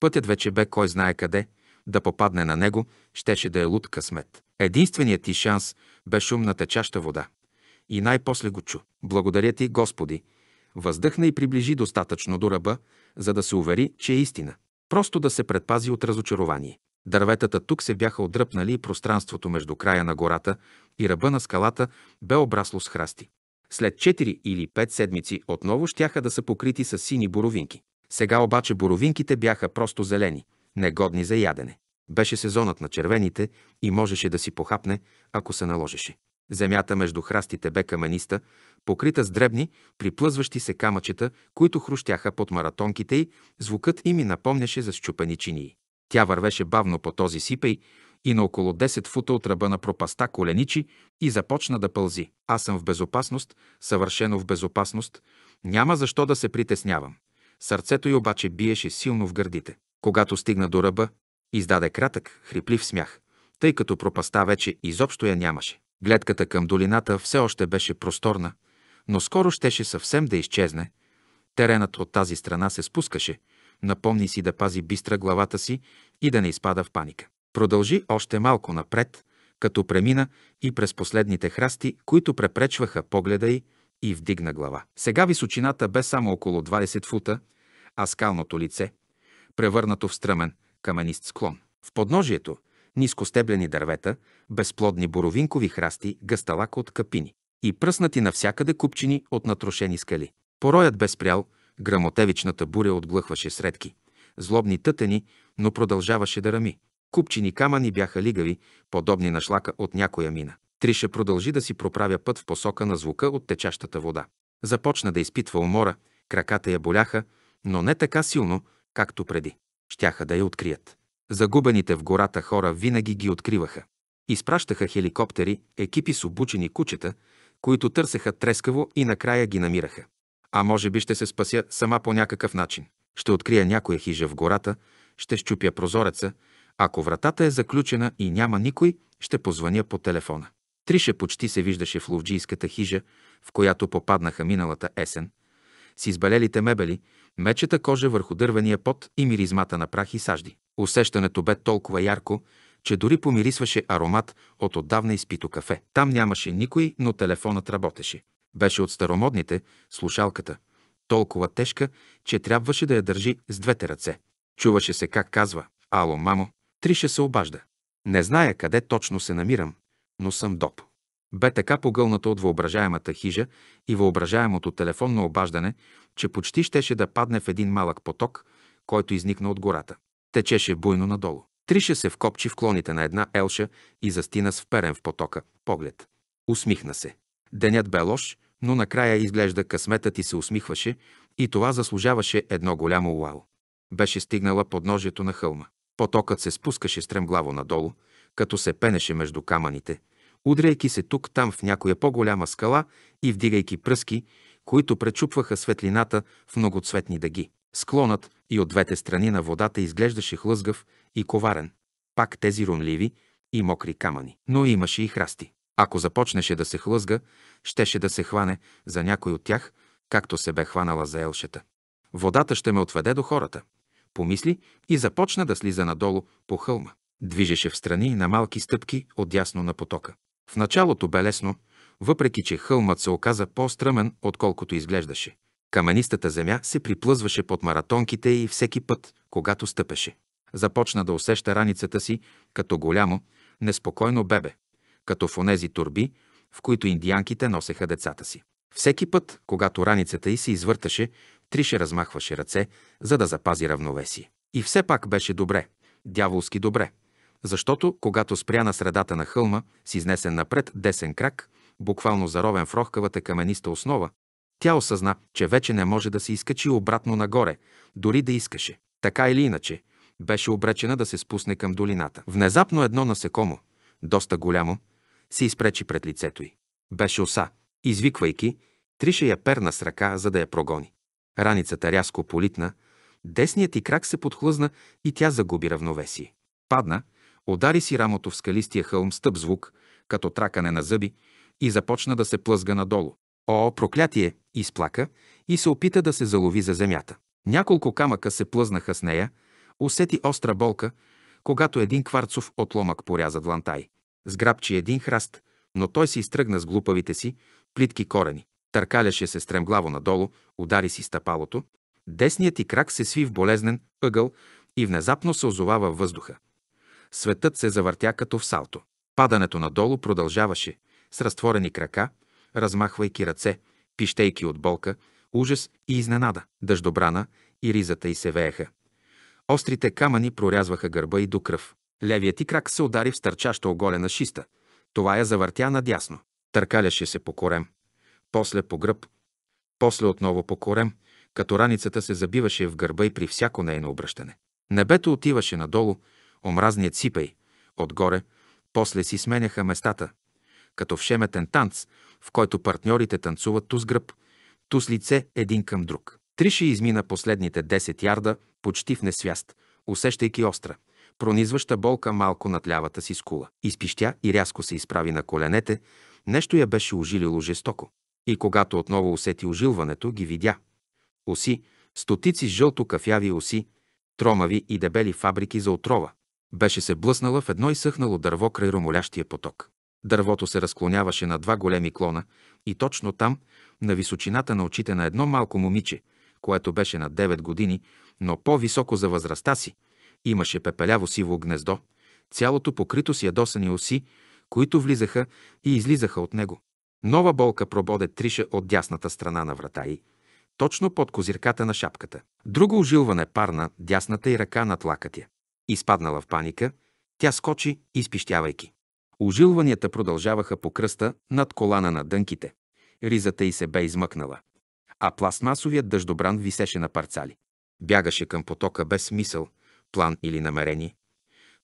Пътят вече бе кой знае къде – да попадне на него, щеше да е луд късмет. Единственият ти шанс бе шум на течаща вода. И най-после го чу. Благодаря ти, Господи! Въздъхна и приближи достатъчно до ръба, за да се увери, че е истина. Просто да се предпази от разочарование. Дърветата тук се бяха отдръпнали и пространството между края на гората и ръба на скалата бе обрасло с храсти. След 4 или 5 седмици отново щяха да са покрити с сини боровинки. Сега обаче боровинките бяха просто зелени, негодни за ядене. Беше сезонът на червените и можеше да си похапне, ако се наложеше. Земята между храстите бе камениста, покрита с дребни, приплъзващи се камъчета, които хрущяха под маратонките й, звукът им ми напомняше за щупени чинии. Тя вървеше бавно по този сипей и на около 10 фута от ръба на пропаста коленичи и започна да пълзи. Аз съм в безопасност, съвършено в безопасност, няма защо да се притеснявам. Сърцето й обаче биеше силно в гърдите. Когато стигна до ръба, издаде кратък, хриплив смях, тъй като пропаста вече изобщо я нямаше. Гледката към долината все още беше просторна, но скоро щеше съвсем да изчезне. Теренът от тази страна се спускаше, напомни си да пази бистра главата си и да не изпада в паника. Продължи още малко напред, като премина и през последните храсти, които препречваха погледа й и вдигна глава. Сега височината бе само около 20 фута, а скалното лице, превърнато в стръмен, каменист склон. В подножието – нискостеблени дървета, безплодни боровинкови храсти, гъсталак от капини и пръснати навсякъде купчини от натрошени скали. Пороят безпрял, грамотевичната буря отглъхваше средки, злобни тътени, но продължаваше да рами. Купчини камъни бяха лигави, подобни на шлака от някоя мина. Трише продължи да си проправя път в посока на звука от течащата вода. Започна да изпитва умора, краката я боляха, но не така силно, както преди. Щяха да я открият. Загубените в гората хора винаги ги откриваха. Изпращаха хеликоптери, екипи с обучени кучета, които търсеха трескаво и накрая ги намираха. А може би ще се спася сама по някакъв начин. Ще открия някоя хижа в гората, ще щупя прозореца. Ако вратата е заключена и няма никой, ще позвъня по телефона. Трише почти се виждаше в ловджийската хижа, в която попаднаха миналата есен, с избалелите мебели, мечета кожа върху дървения пот и миризмата на прах и сажди. Усещането бе толкова ярко, че дори помирисваше аромат от отдавна изпито кафе. Там нямаше никой, но телефонът работеше. Беше от старомодните, слушалката, толкова тежка, че трябваше да я държи с двете ръце. Чуваше се как казва «Ало, мамо, Триша се обажда. Не зная къде точно се намирам, но съм доп. Бе така погълната от въображаемата хижа и въображаемото телефонно обаждане, че почти щеше да падне в един малък поток, който изникна от гората. Течеше буйно надолу. Трише се вкопчи в клоните на една елша и застина с вперен в потока поглед. Усмихна се. Денят бе лош, но накрая изглежда късметът и се усмихваше и това заслужаваше едно голямо уау. Беше стигнала подножието на хълма. Потокът се спускаше стремглаво надолу, като се пенеше между камъните – удряйки се тук-там в някоя по-голяма скала и вдигайки пръски, които пречупваха светлината в многоцветни дъги. Склонът и от двете страни на водата изглеждаше хлъзгав и коварен. Пак тези рунливи и мокри камъни. Но имаше и храсти. Ако започнеше да се хлъзга, щеше да се хване за някой от тях, както се бе хванала за елшета. Водата ще ме отведе до хората. Помисли и започна да слиза надолу по хълма. Движеше в страни на малки стъпки от ясно на потока. В началото бе лесно, въпреки че хълмът се оказа по-стръмен, отколкото изглеждаше. Каменистата земя се приплъзваше под маратонките и всеки път, когато стъпеше. Започна да усеща раницата си като голямо, неспокойно бебе, като в онези турби, в които индианките носеха децата си. Всеки път, когато раницата й се извърташе, Трише размахваше ръце, за да запази равновесие. И все пак беше добре, дяволски добре. Защото, когато спря на средата на хълма, с изнесен напред десен крак, буквално заровен в рохкавата камениста основа, тя осъзна, че вече не може да се изкачи обратно нагоре, дори да искаше. Така или иначе, беше обречена да се спусне към долината. Внезапно едно насекомо, доста голямо, се изпречи пред лицето й. Беше оса. Извиквайки, трише я перна с ръка, за да я прогони. Раницата рязко политна, десният и крак се подхлъзна и тя загуби равновесие. Падна, Удари си рамото в скалистия хълм с тъп звук, като тракане на зъби, и започна да се плъзга надолу. О, проклятие! изплака и се опита да се залови за земята. Няколко камъка се плъзнаха с нея, усети остра болка, когато един кварцов отломък поряза длантай. Сграбчи един храст, но той се изтръгна с глупавите си, плитки корени. Търкаляше се стремглаво надолу, удари си стъпалото. Десният ти крак се сви в болезнен ъгъл и внезапно се озова във въздуха. Светът се завъртя като в салто. Падането надолу продължаваше, с разтворени крака, размахвайки ръце, пищейки от болка, ужас и изненада. Дъждобрана и ризата й се вееха. Острите камъни прорязваха гърба и до кръв. Левият и крак се удари в стърчаща оголена шиста. Това я завъртя надясно. Търкаляше се по корем. После по гръб. После отново по корем, като раницата се забиваше в гърба и при всяко нейно обръщане. Небето отиваше надолу, омразният сипей, отгоре, после си сменяха местата, като в шеметен танц, в който партньорите танцуват ту с гръб, ту с лице един към друг. Триши измина последните 10 ярда почти в несвяст, усещайки остра, пронизваща болка малко над лявата си скула. Изпищя и рязко се изправи на коленете, нещо я беше ожилило жестоко. И когато отново усети ожилването, ги видя. Оси, стотици жълто кафяви оси, тромави и дебели фабрики за отрова, беше се блъснала в едно изсъхнало дърво край ромолящия поток. Дървото се разклоняваше на два големи клона и точно там, на височината на очите на едно малко момиче, което беше на 9 години, но по-високо за възрастта си, имаше пепеляво сиво гнездо, цялото покрито с ядосани оси, които влизаха и излизаха от него. Нова болка прободе триша от дясната страна на врата й, точно под козирката на шапката. Друго ожилване парна дясната й ръка над лакътя. Изпаднала в паника, тя скочи, изпищявайки. Ожилванията продължаваха по кръста над колана на дънките. Ризата й се бе измъкнала. А пластмасовият дъждобран висеше на парцали. Бягаше към потока без мисъл, план или намерение.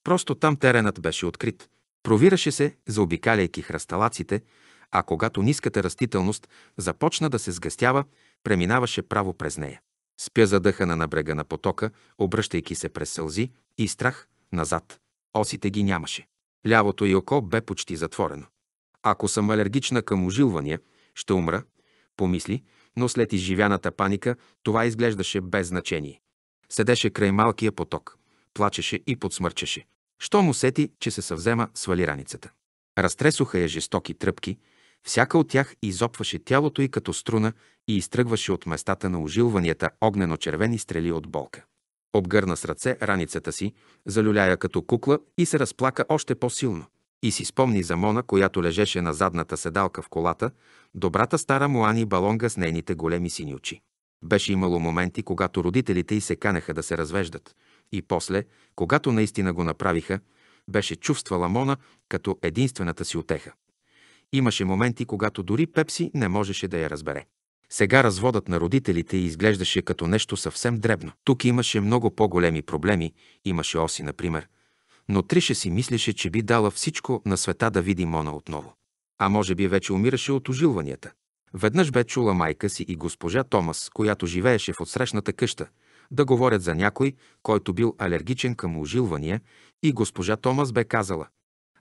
Просто там теренът беше открит. Провираше се, заобикаляйки храсталаците, а когато ниската растителност започна да се сгъстява, преминаваше право през нея. Спя задъхана на брега на потока, обръщайки се през сълзи, и страх назад. Осите ги нямаше. Лявото й око бе почти затворено. Ако съм алергична към ожилвания, ще умра, помисли, но след изживяната паника това изглеждаше без значение. Седеше край малкия поток, плачеше и подсмърчеше. Що му сети, че се съвзема свали раницата. Разтресоха я жестоки тръпки, всяка от тях изопваше тялото й като струна и изтръгваше от местата на ожилванията огнено-червени стрели от болка. Обгърна с ръце раницата си, залюляя като кукла и се разплака още по-силно. И си спомни за Мона, която лежеше на задната седалка в колата, добрата стара Муани Балонга с нейните големи сини очи. Беше имало моменти, когато родителите й се канеха да се развеждат. И после, когато наистина го направиха, беше чувствала Мона като единствената си отеха. Имаше моменти, когато дори Пепси не можеше да я разбере. Сега разводът на родителите изглеждаше като нещо съвсем дребно. Тук имаше много по-големи проблеми, имаше Оси, например, но Триша си мислеше, че би дала всичко на света да види Мона отново. А може би вече умираше от ожилванията. Веднъж бе чула майка си и госпожа Томас, която живееше в отсрещната къща, да говорят за някой, който бил алергичен към ожилвания и госпожа Томас бе казала.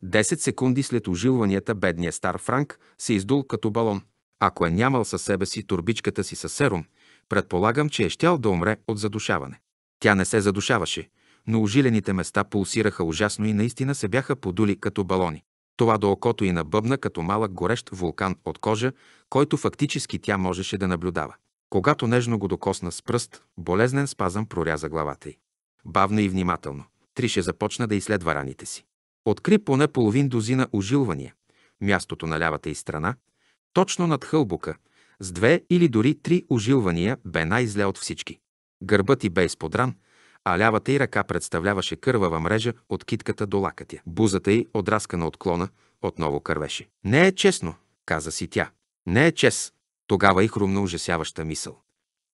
Десет секунди след ожилванията бедният стар Франк се издул като балон – ако е нямал със себе си турбичката си със серум, предполагам, че е щял да умре от задушаване. Тя не се задушаваше, но ожилените места пулсираха ужасно и наистина се бяха подули като балони. Това до окото и набъбна като малък горещ вулкан от кожа, който фактически тя можеше да наблюдава. Когато нежно го докосна с пръст, болезнен спазъм проряза главата й. Бавно и внимателно, Трише започна да изследва раните си. Откри поне половин дозина ожилвания, мястото на лявата й страна, точно над хълбука, с две или дори три ожилвания, бе най-зле от всички. Гърбът и бе изподран, а лявата й ръка представляваше кървава мрежа от китката до лакътя. Бузата й, отраскана от клона, отново кървеше. Не е честно, каза си тя. Не е чест. Тогава и хрумна ужасяваща мисъл.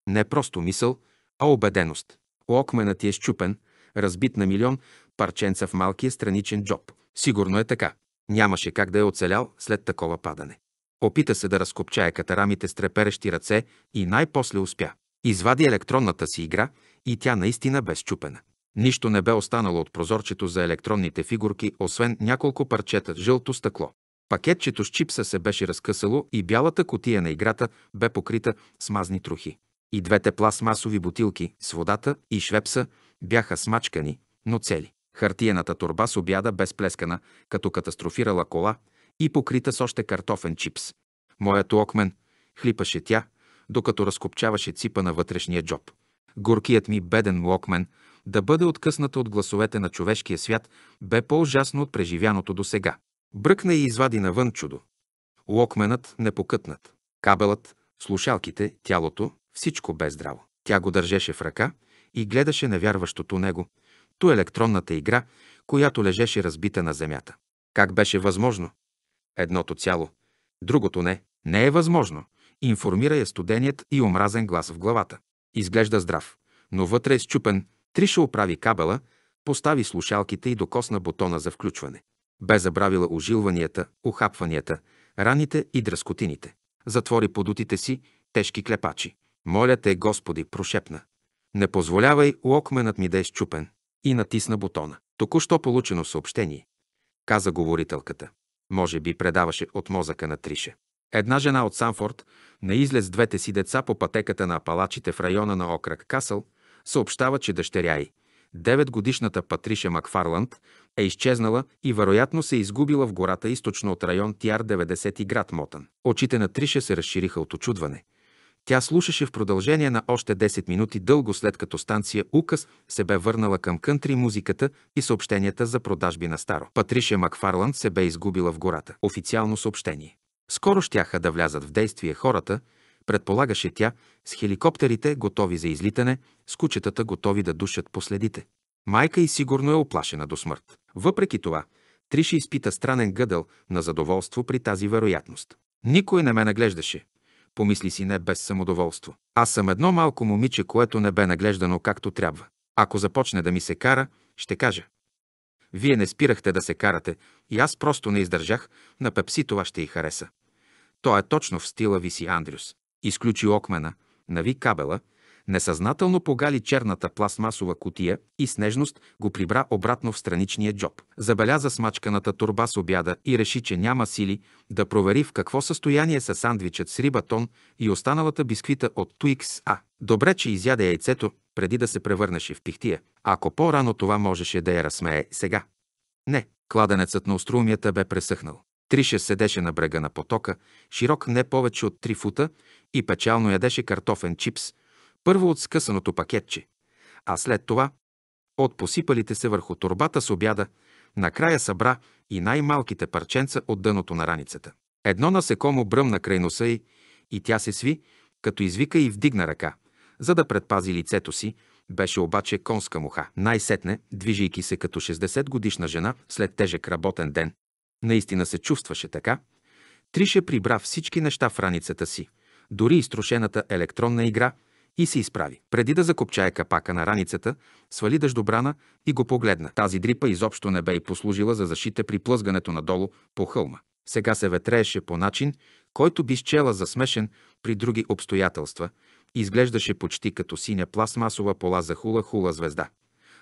Не просто мисъл, а убеденост. Окменът ти е щупен, разбит на милион парченца в малкия страничен джоб. Сигурно е така. Нямаше как да е оцелял след такова падане. Опита се да разкопчае катарамите с треперещи ръце и най-после успя. Извади електронната си игра и тя наистина бе счупена. Нищо не бе останало от прозорчето за електронните фигурки, освен няколко парчета жълто стъкло. Пакетчето с чипса се беше разкъсало и бялата котия на играта бе покрита с мазни трухи. И двете пластмасови бутилки с водата и швепса бяха смачкани, но цели. Хартиената турба с обяда бе сплескана, като катастрофирала кола – и покрита с още картофен чипс. Моят окмен хлипаше тя, докато разкопчаваше ципа на вътрешния джоб. Горкият ми беден локмен да бъде откъсната от гласовете на човешкия свят бе по-ужасно от преживяното до сега. Бръкна и извади навън чудо. Локменът непокътнат. Кабелът, слушалките, тялото, всичко бе здраво. Тя го държеше в ръка и гледаше невярващото него, ту електронната игра, която лежеше разбита на земята. Как беше възможно? Едното цяло, другото не. Не е възможно. Информира я студеният и омразен глас в главата. Изглежда здрав, но вътре е счупен. Триша оправи кабела, постави слушалките и докосна бутона за включване. Бе забравила ожилванията, ухапванията, раните и дръскотините. Затвори подутите си тежки клепачи. Моля те, Господи, прошепна. Не позволявай локменът ми да е счупен. И натисна бутона. Току-що получено съобщение. Каза говорителката. Може би предаваше от мозъка на Трише. Една жена от Санфорд, на излез двете си деца по пътеката на апалачите в района на окръг Касъл, съобщава, че дъщеря й, 9-годишната Патриша Макфарланд, е изчезнала и вероятно се изгубила в гората източно от район Тиар 90 и град Мотан. Очите на Триша се разшириха от очудване – тя слушаше в продължение на още 10 минути дълго след като станция Указ се бе върнала към кънтри музиката и съобщенията за продажби на старо. Патриша Макфарланд се бе изгубила в гората. Официално съобщение. Скоро щяха да влязат в действие хората, предполагаше тя, с хеликоптерите готови за излитане, с кучетата готови да душат последите. Майка и сигурно е оплашена до смърт. Въпреки това, Триша изпита странен гъдъл на задоволство при тази вероятност. Никой не ме наглеждаше помисли си не без самодоволство. Аз съм едно малко момиче, което не бе наглеждано както трябва. Ако започне да ми се кара, ще кажа. Вие не спирахте да се карате и аз просто не издържах, на Пепси това ще й хареса. То е точно в стила ви си Андрюс. Изключи окмена, нави кабела – Несъзнателно погали черната пластмасова кутия и с нежност го прибра обратно в страничния джоб. Забеляза смачканата турба с обяда и реши, че няма сили да провери в какво състояние са сандвичът с риба тон и останалата бисквита от Туикс А. Добре, че изяде яйцето, преди да се превърнеше в пихтия. Ако по-рано това можеше да я разсмее сега. Не, кладенецът на острумията бе пресъхнал. Трише седеше на брега на потока, широк не повече от 3 фута и печално ядеше картофен чипс – първо от скъсаното пакетче, а след това от посипалите се върху турбата с обяда, накрая събра и най-малките парченца от дъното на раницата. Едно насекомо бръмна край носа й и тя се сви, като извика и вдигна ръка, за да предпази лицето си, беше обаче конска муха. Най-сетне, движейки се като 60 годишна жена след тежък работен ден, наистина се чувстваше така, Трише прибра всички неща в раницата си, дори изтрошената електронна игра, и се изправи. Преди да закопчае капака на раницата, свали дъждобрана и го погледна. Тази дрипа изобщо не бе и послужила за защита при плъзгането надолу по хълма. Сега се ветрееше по начин, който би счела за смешен при други обстоятелства и изглеждаше почти като синя пластмасова пола за хула-хула звезда.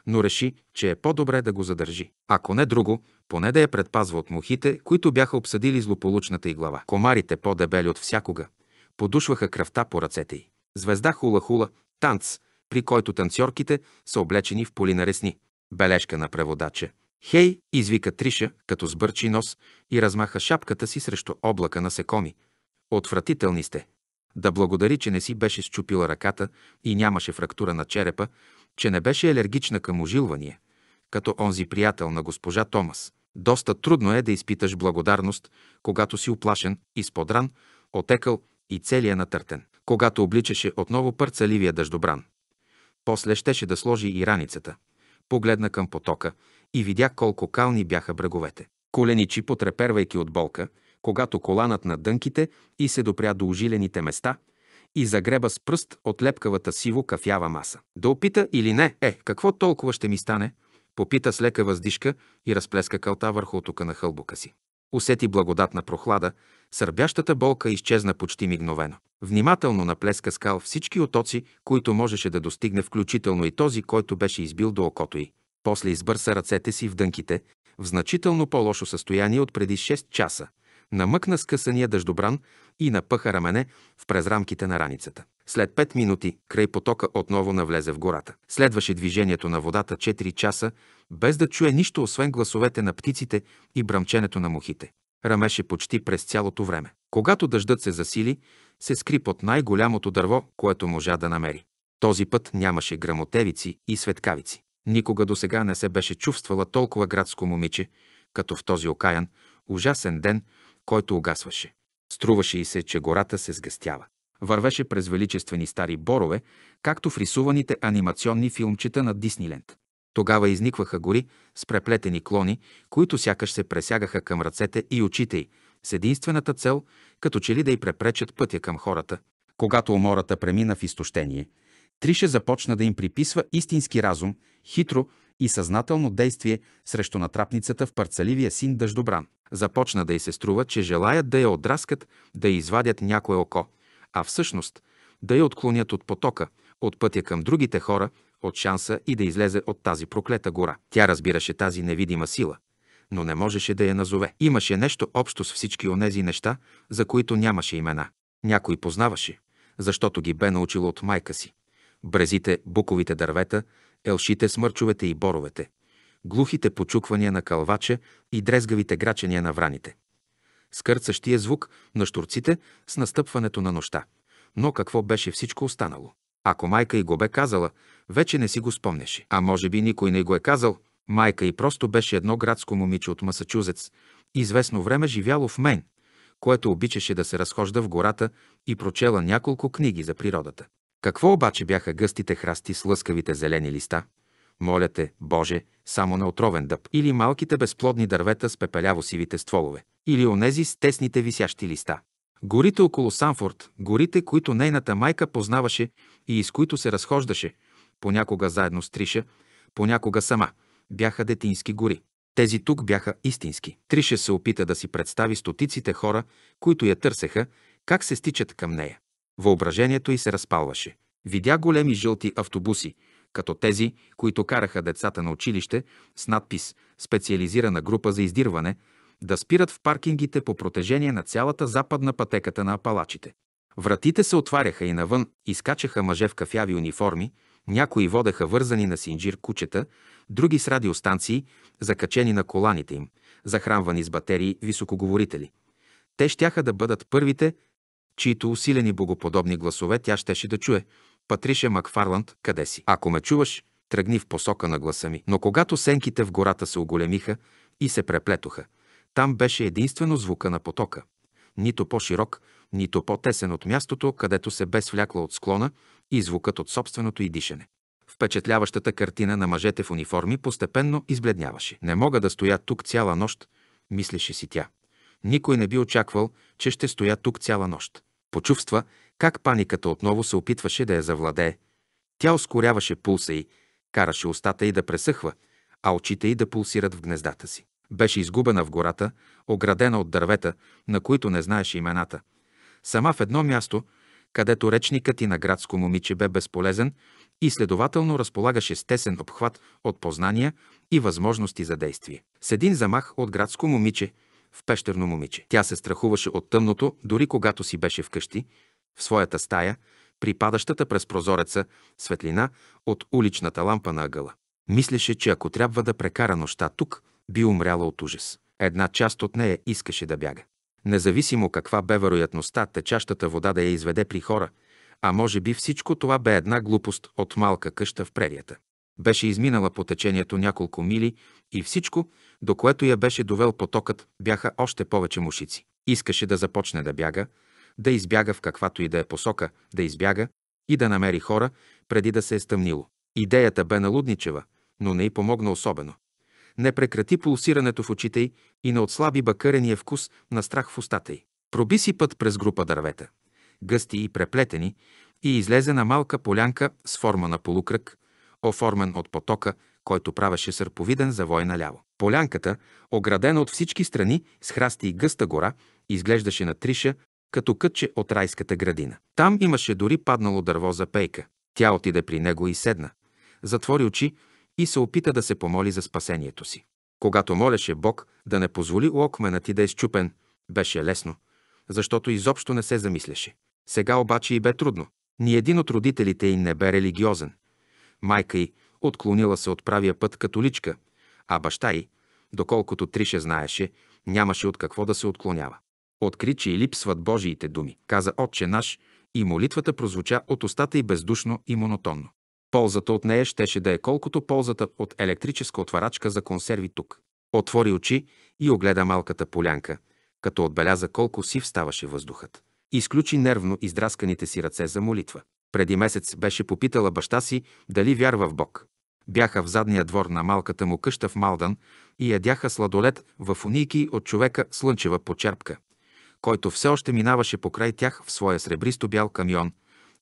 Но реши, че е по-добре да го задържи. Ако не друго, поне да я предпазва от мухите, които бяха обсъдили злополучната й глава. Комарите, по-дебели от всякога, подушваха кръвта по ръцете й звезда хула-хула, танц, при който танцорките са облечени в полинаресни. Бележка на преводача. Хей, извика Триша, като сбърчи нос и размаха шапката си срещу облака насекоми. Отвратителни сте. Да благодари, че не си беше счупила ръката и нямаше фрактура на черепа, че не беше алергична към ожилвания, като онзи приятел на госпожа Томас. Доста трудно е да изпиташ благодарност, когато си оплашен, изподран, отекъл и целия натъртен когато обличаше отново пърцаливия дъждобран. После щеше да сложи и раницата. Погледна към потока и видя колко кални бяха бреговете. Коленичи, потрепервайки от болка, когато коланът на дънките и се допря до ожилените места и загреба с пръст от лепкавата сиво кафява маса. Да опита или не, е, какво толкова ще ми стане? Попита с лека въздишка и разплеска кълта върху отука на хълбука си. Усети благодатна прохлада, сърбящата болка изчезна почти мигновено. Внимателно наплеска скал всички отоци, които можеше да достигне, включително и този, който беше избил до окото й. После избърса ръцете си в дънките, в значително по-лошо състояние от преди 6 часа. Намъкна скъсания дъждобран и напъха рамене в през рамките на раницата. След 5 минути край потока отново навлезе в гората. Следваше движението на водата 4 часа, без да чуе нищо освен гласовете на птиците и бръмченето на мухите. Рамеше почти през цялото време. Когато дъждът се засили, се скри под най-голямото дърво, което можа да намери. Този път нямаше грамотевици и светкавици. Никога до сега не се беше чувствала толкова градско момиче, като в този окаян, ужасен ден, който угасваше. Струваше и се, че гората се сгъстява. Вървеше през величествени стари борове, както в рисуваните анимационни филмчета на Дисниленд. Тогава изникваха гори с преплетени клони, които сякаш се пресягаха към ръцете и очите й, с единствената цел като че ли да й препречат пътя към хората. Когато умората премина в изтощение, Трише започна да им приписва истински разум, хитро и съзнателно действие срещу натрапницата в парцаливия син Дъждобран. Започна да й се струва, че желаят да я отраскат, да я извадят някое око, а всъщност да я отклонят от потока, от пътя към другите хора, от шанса и да излезе от тази проклета гора. Тя разбираше тази невидима сила – но не можеше да я назове. Имаше нещо общо с всички онези неща, за които нямаше имена. Някой познаваше, защото ги бе научил от майка си. Брезите, буковите дървета, елшите, смърчовете и боровете, глухите почуквания на калвача и дрезгавите грачения на враните. Скърцащия звук на штурците с настъпването на нощта. Но какво беше всичко останало? Ако майка и го бе казала, вече не си го спомняше. А може би никой не го е казал, Майка и просто беше едно градско момиче от Масачузец, известно време живяло в Мен, което обичаше да се разхожда в гората и прочела няколко книги за природата. Какво обаче бяха гъстите храсти с лъскавите зелени листа? Моля те, Боже, само на отровен дъб. Или малките безплодни дървета с пепеляво-сивите стволове. Или онези с тесните висящи листа. Горите около Санфорд, горите, които нейната майка познаваше и из които се разхождаше, понякога заедно с Триша, понякога сама – бяха детински гори. Тези тук бяха истински. Трише се опита да си представи стотиците хора, които я търсеха, как се стичат към нея. Въображението й се разпалваше. Видя големи жълти автобуси, като тези, които караха децата на училище с надпис «Специализирана група за издирване», да спират в паркингите по протежение на цялата западна пътеката на апалачите. Вратите се отваряха и навън, изкачаха мъже в кафяви униформи, някои водеха вързани на синджир кучета, други с радиостанции, закачени на коланите им, захранвани с батерии високоговорители. Те щяха да бъдат първите, чието усилени богоподобни гласове тя щеше да чуе. Патрише Макфарланд, къде си? Ако ме чуваш, тръгни в посока на гласа ми. Но когато сенките в гората се оголемиха и се преплетоха, там беше единствено звука на потока. Нито по-широк, нито по-тесен от мястото, където се бе свлякла от склона и звукът от собственото й дишане. Впечатляващата картина на мъжете в униформи постепенно избледняваше. Не мога да стоя тук цяла нощ, мислеше си тя. Никой не би очаквал, че ще стоя тук цяла нощ. Почувства как паниката отново се опитваше да я завладее. Тя ускоряваше пулса й, караше устата й да пресъхва, а очите й да пулсират в гнездата си. Беше изгубена в гората, оградена от дървета, на които не знаеше имената. Сама в едно място, където речникът и на градско момиче бе безполезен, и следователно разполагаше с тесен обхват от познания и възможности за действие. С един замах от градско момиче в пещерно момиче. Тя се страхуваше от тъмното, дори когато си беше вкъщи, в своята стая, при падащата през прозореца светлина от уличната лампа на ъгъла. Мислеше, че ако трябва да прекара нощта тук, би умряла от ужас. Една част от нея искаше да бяга. Независимо каква бе вероятността течащата вода да я изведе при хора – а може би всичко това бе една глупост от малка къща в прерията. Беше изминала по течението няколко мили и всичко, до което я беше довел потокът, бяха още повече мушици. Искаше да започне да бяга, да избяга в каквато и да е посока, да избяга и да намери хора, преди да се е стъмнило. Идеята бе налудничева, но не й помогна особено. Не прекрати пулсирането в очите й и не отслаби бакърения вкус на страх в устата й. Проби си път през група дървета гъсти и преплетени, и излезе на малка полянка с форма на полукръг, оформен от потока, който правеше сърповиден завой наляво. Полянката, оградена от всички страни с храсти и гъста гора, изглеждаше на Триша като кътче от райската градина. Там имаше дори паднало дърво за пейка. Тя отиде при него и седна, затвори очи и се опита да се помоли за спасението си. Когато молеше Бог да не позволи локмена ти да е счупен, беше лесно, защото изобщо не се замисляше. Сега обаче и бе трудно. Ни един от родителите й не бе религиозен. Майка й отклонила се от правия път католичка, а баща й, доколкото Трише знаеше, нямаше от какво да се отклонява. Откри, че и липсват Божиите думи, каза Отче наш, и молитвата прозвуча от устата й бездушно и монотонно. Ползата от нея щеше да е колкото ползата от електрическа отварачка за консерви тук. Отвори очи и огледа малката полянка, като отбеляза колко сив ставаше въздухът изключи нервно издрасканите си ръце за молитва. Преди месец беше попитала баща си дали вярва в Бог. Бяха в задния двор на малката му къща в Малдан и ядяха сладолет в унийки от човека слънчева почерпка, който все още минаваше покрай тях в своя сребристо-бял камион.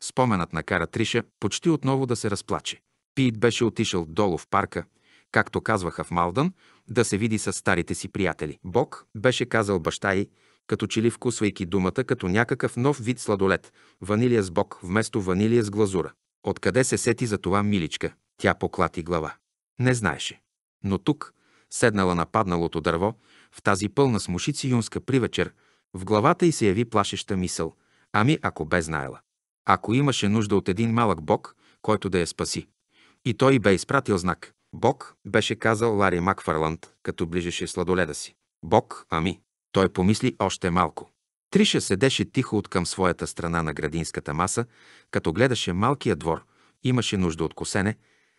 Споменът на кара Триша почти отново да се разплаче. Пит беше отишъл долу в парка, както казваха в Малдън, да се види с старите си приятели. Бог беше казал баща й, като че ли вкусвайки думата като някакъв нов вид сладолет – ванилия с бок вместо ванилия с глазура. Откъде се сети за това миличка? Тя поклати глава. Не знаеше. Но тук, седнала на падналото дърво, в тази пълна с мушици юнска привечер, в главата й се яви плашеща мисъл. Ами ако бе знаела. Ако имаше нужда от един малък бог, който да я спаси. И той бе изпратил знак. Бог, беше казал Лари Макфарланд, като ближеше сладоледа си. Бог, ами. Той помисли още малко. Триша седеше тихо от към своята страна на градинската маса, като гледаше малкия двор, имаше нужда от косене,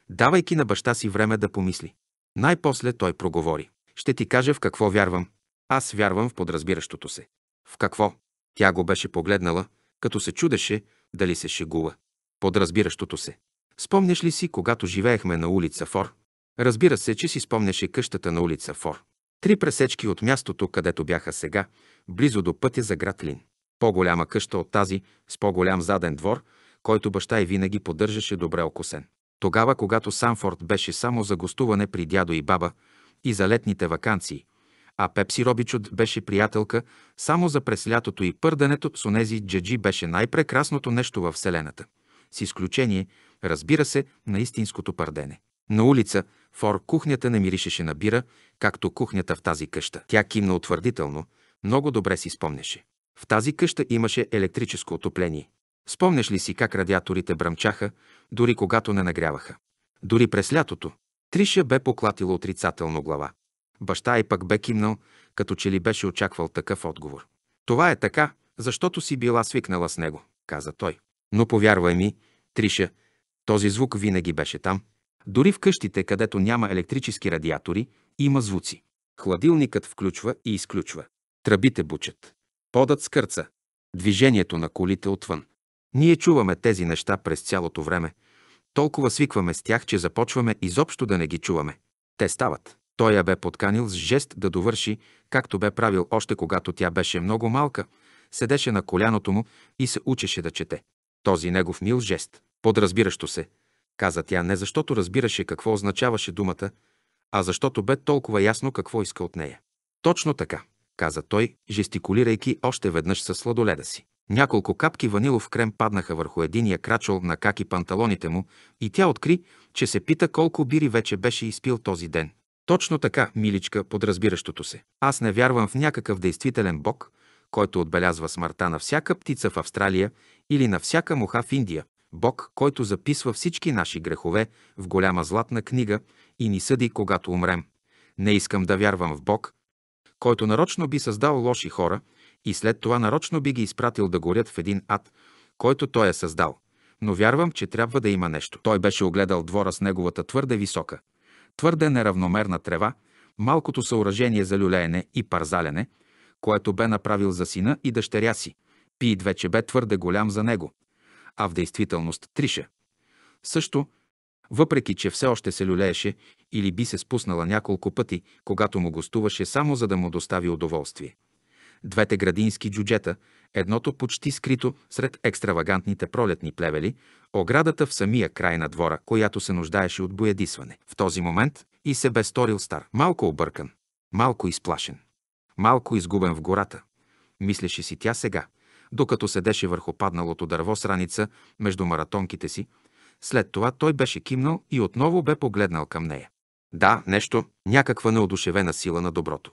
давайки на баща си време да помисли. Най-после той проговори. Ще ти кажа в какво вярвам. Аз вярвам в подразбиращото се. В какво? Тя го беше погледнала, като се чудеше дали се шегува. Подразбиращото се. Спомняш ли си, когато живеехме на улица Фор? Разбира се, че си спомняше къщата на улица Фор. Три пресечки от мястото, където бяха сега, близо до пътя за град Лин. По-голяма къща от тази, с по-голям заден двор, който баща и винаги поддържаше добре окосен. Тогава, когато Санфорд беше само за гостуване при дядо и баба и за летните вакансии, а Пепси Робичуд беше приятелка само за през лятото и пърдането с онези джаджи беше най-прекрасното нещо във Вселената. С изключение, разбира се, на истинското пърдене. На улица, фор кухнята не миришеше на бира, както кухнята в тази къща. Тя кимна утвърдително, много добре си спомняше. В тази къща имаше електрическо отопление. Спомняш ли си как радиаторите бръмчаха, дори когато не нагряваха? Дори през лятото. Триша бе поклатила отрицателно глава. Баща и пък бе кимнал, като че ли беше очаквал такъв отговор. Това е така, защото си била свикнала с него, каза той. Но повярвай ми, Триша, този звук винаги беше там. Дори в къщите, където няма електрически радиатори, има звуци. Хладилникът включва и изключва. Тръбите бучат. Подът скърца. Движението на колите отвън. Ние чуваме тези неща през цялото време. Толкова свикваме с тях, че започваме изобщо да не ги чуваме. Те стават. Той я бе подканил с жест да довърши, както бе правил още когато тя беше много малка, седеше на коляното му и се учеше да чете. Този негов мил жест, подразбиращо се, каза тя не защото разбираше какво означаваше думата, а защото бе толкова ясно какво иска от нея. Точно така, каза той, жестикулирайки още веднъж със сладоледа си. Няколко капки ванилов крем паднаха върху единия крачол на каки панталоните му и тя откри, че се пита колко бири вече беше изпил този ден. Точно така, миличка, подразбиращото се. Аз не вярвам в някакъв действителен бог, който отбелязва смъртта на всяка птица в Австралия или на всяка муха в Индия. Бог, който записва всички наши грехове в голяма златна книга и ни съди, когато умрем. Не искам да вярвам в Бог, който нарочно би създал лоши хора и след това нарочно би ги изпратил да горят в един ад, който той е създал. Но вярвам, че трябва да има нещо. Той беше огледал двора с неговата твърде висока, твърде неравномерна трева, малкото съоръжение за люлеене и парзалене, което бе направил за сина и дъщеря си. Пиид вече бе твърде голям за него, а в действителност трише. Също, въпреки че все още се люлееше или би се спуснала няколко пъти, когато му гостуваше само за да му достави удоволствие. Двете градински джуджета, едното почти скрито сред екстравагантните пролетни плевели, оградата в самия край на двора, която се нуждаеше от боядисване. В този момент и се бе сторил стар, малко объркан, малко изплашен, малко изгубен в гората. Мислеше си тя сега, докато седеше върху падналото дърво с раница между маратонките си, след това той беше кимнал и отново бе погледнал към нея. Да, нещо, някаква неодушевена сила на доброто.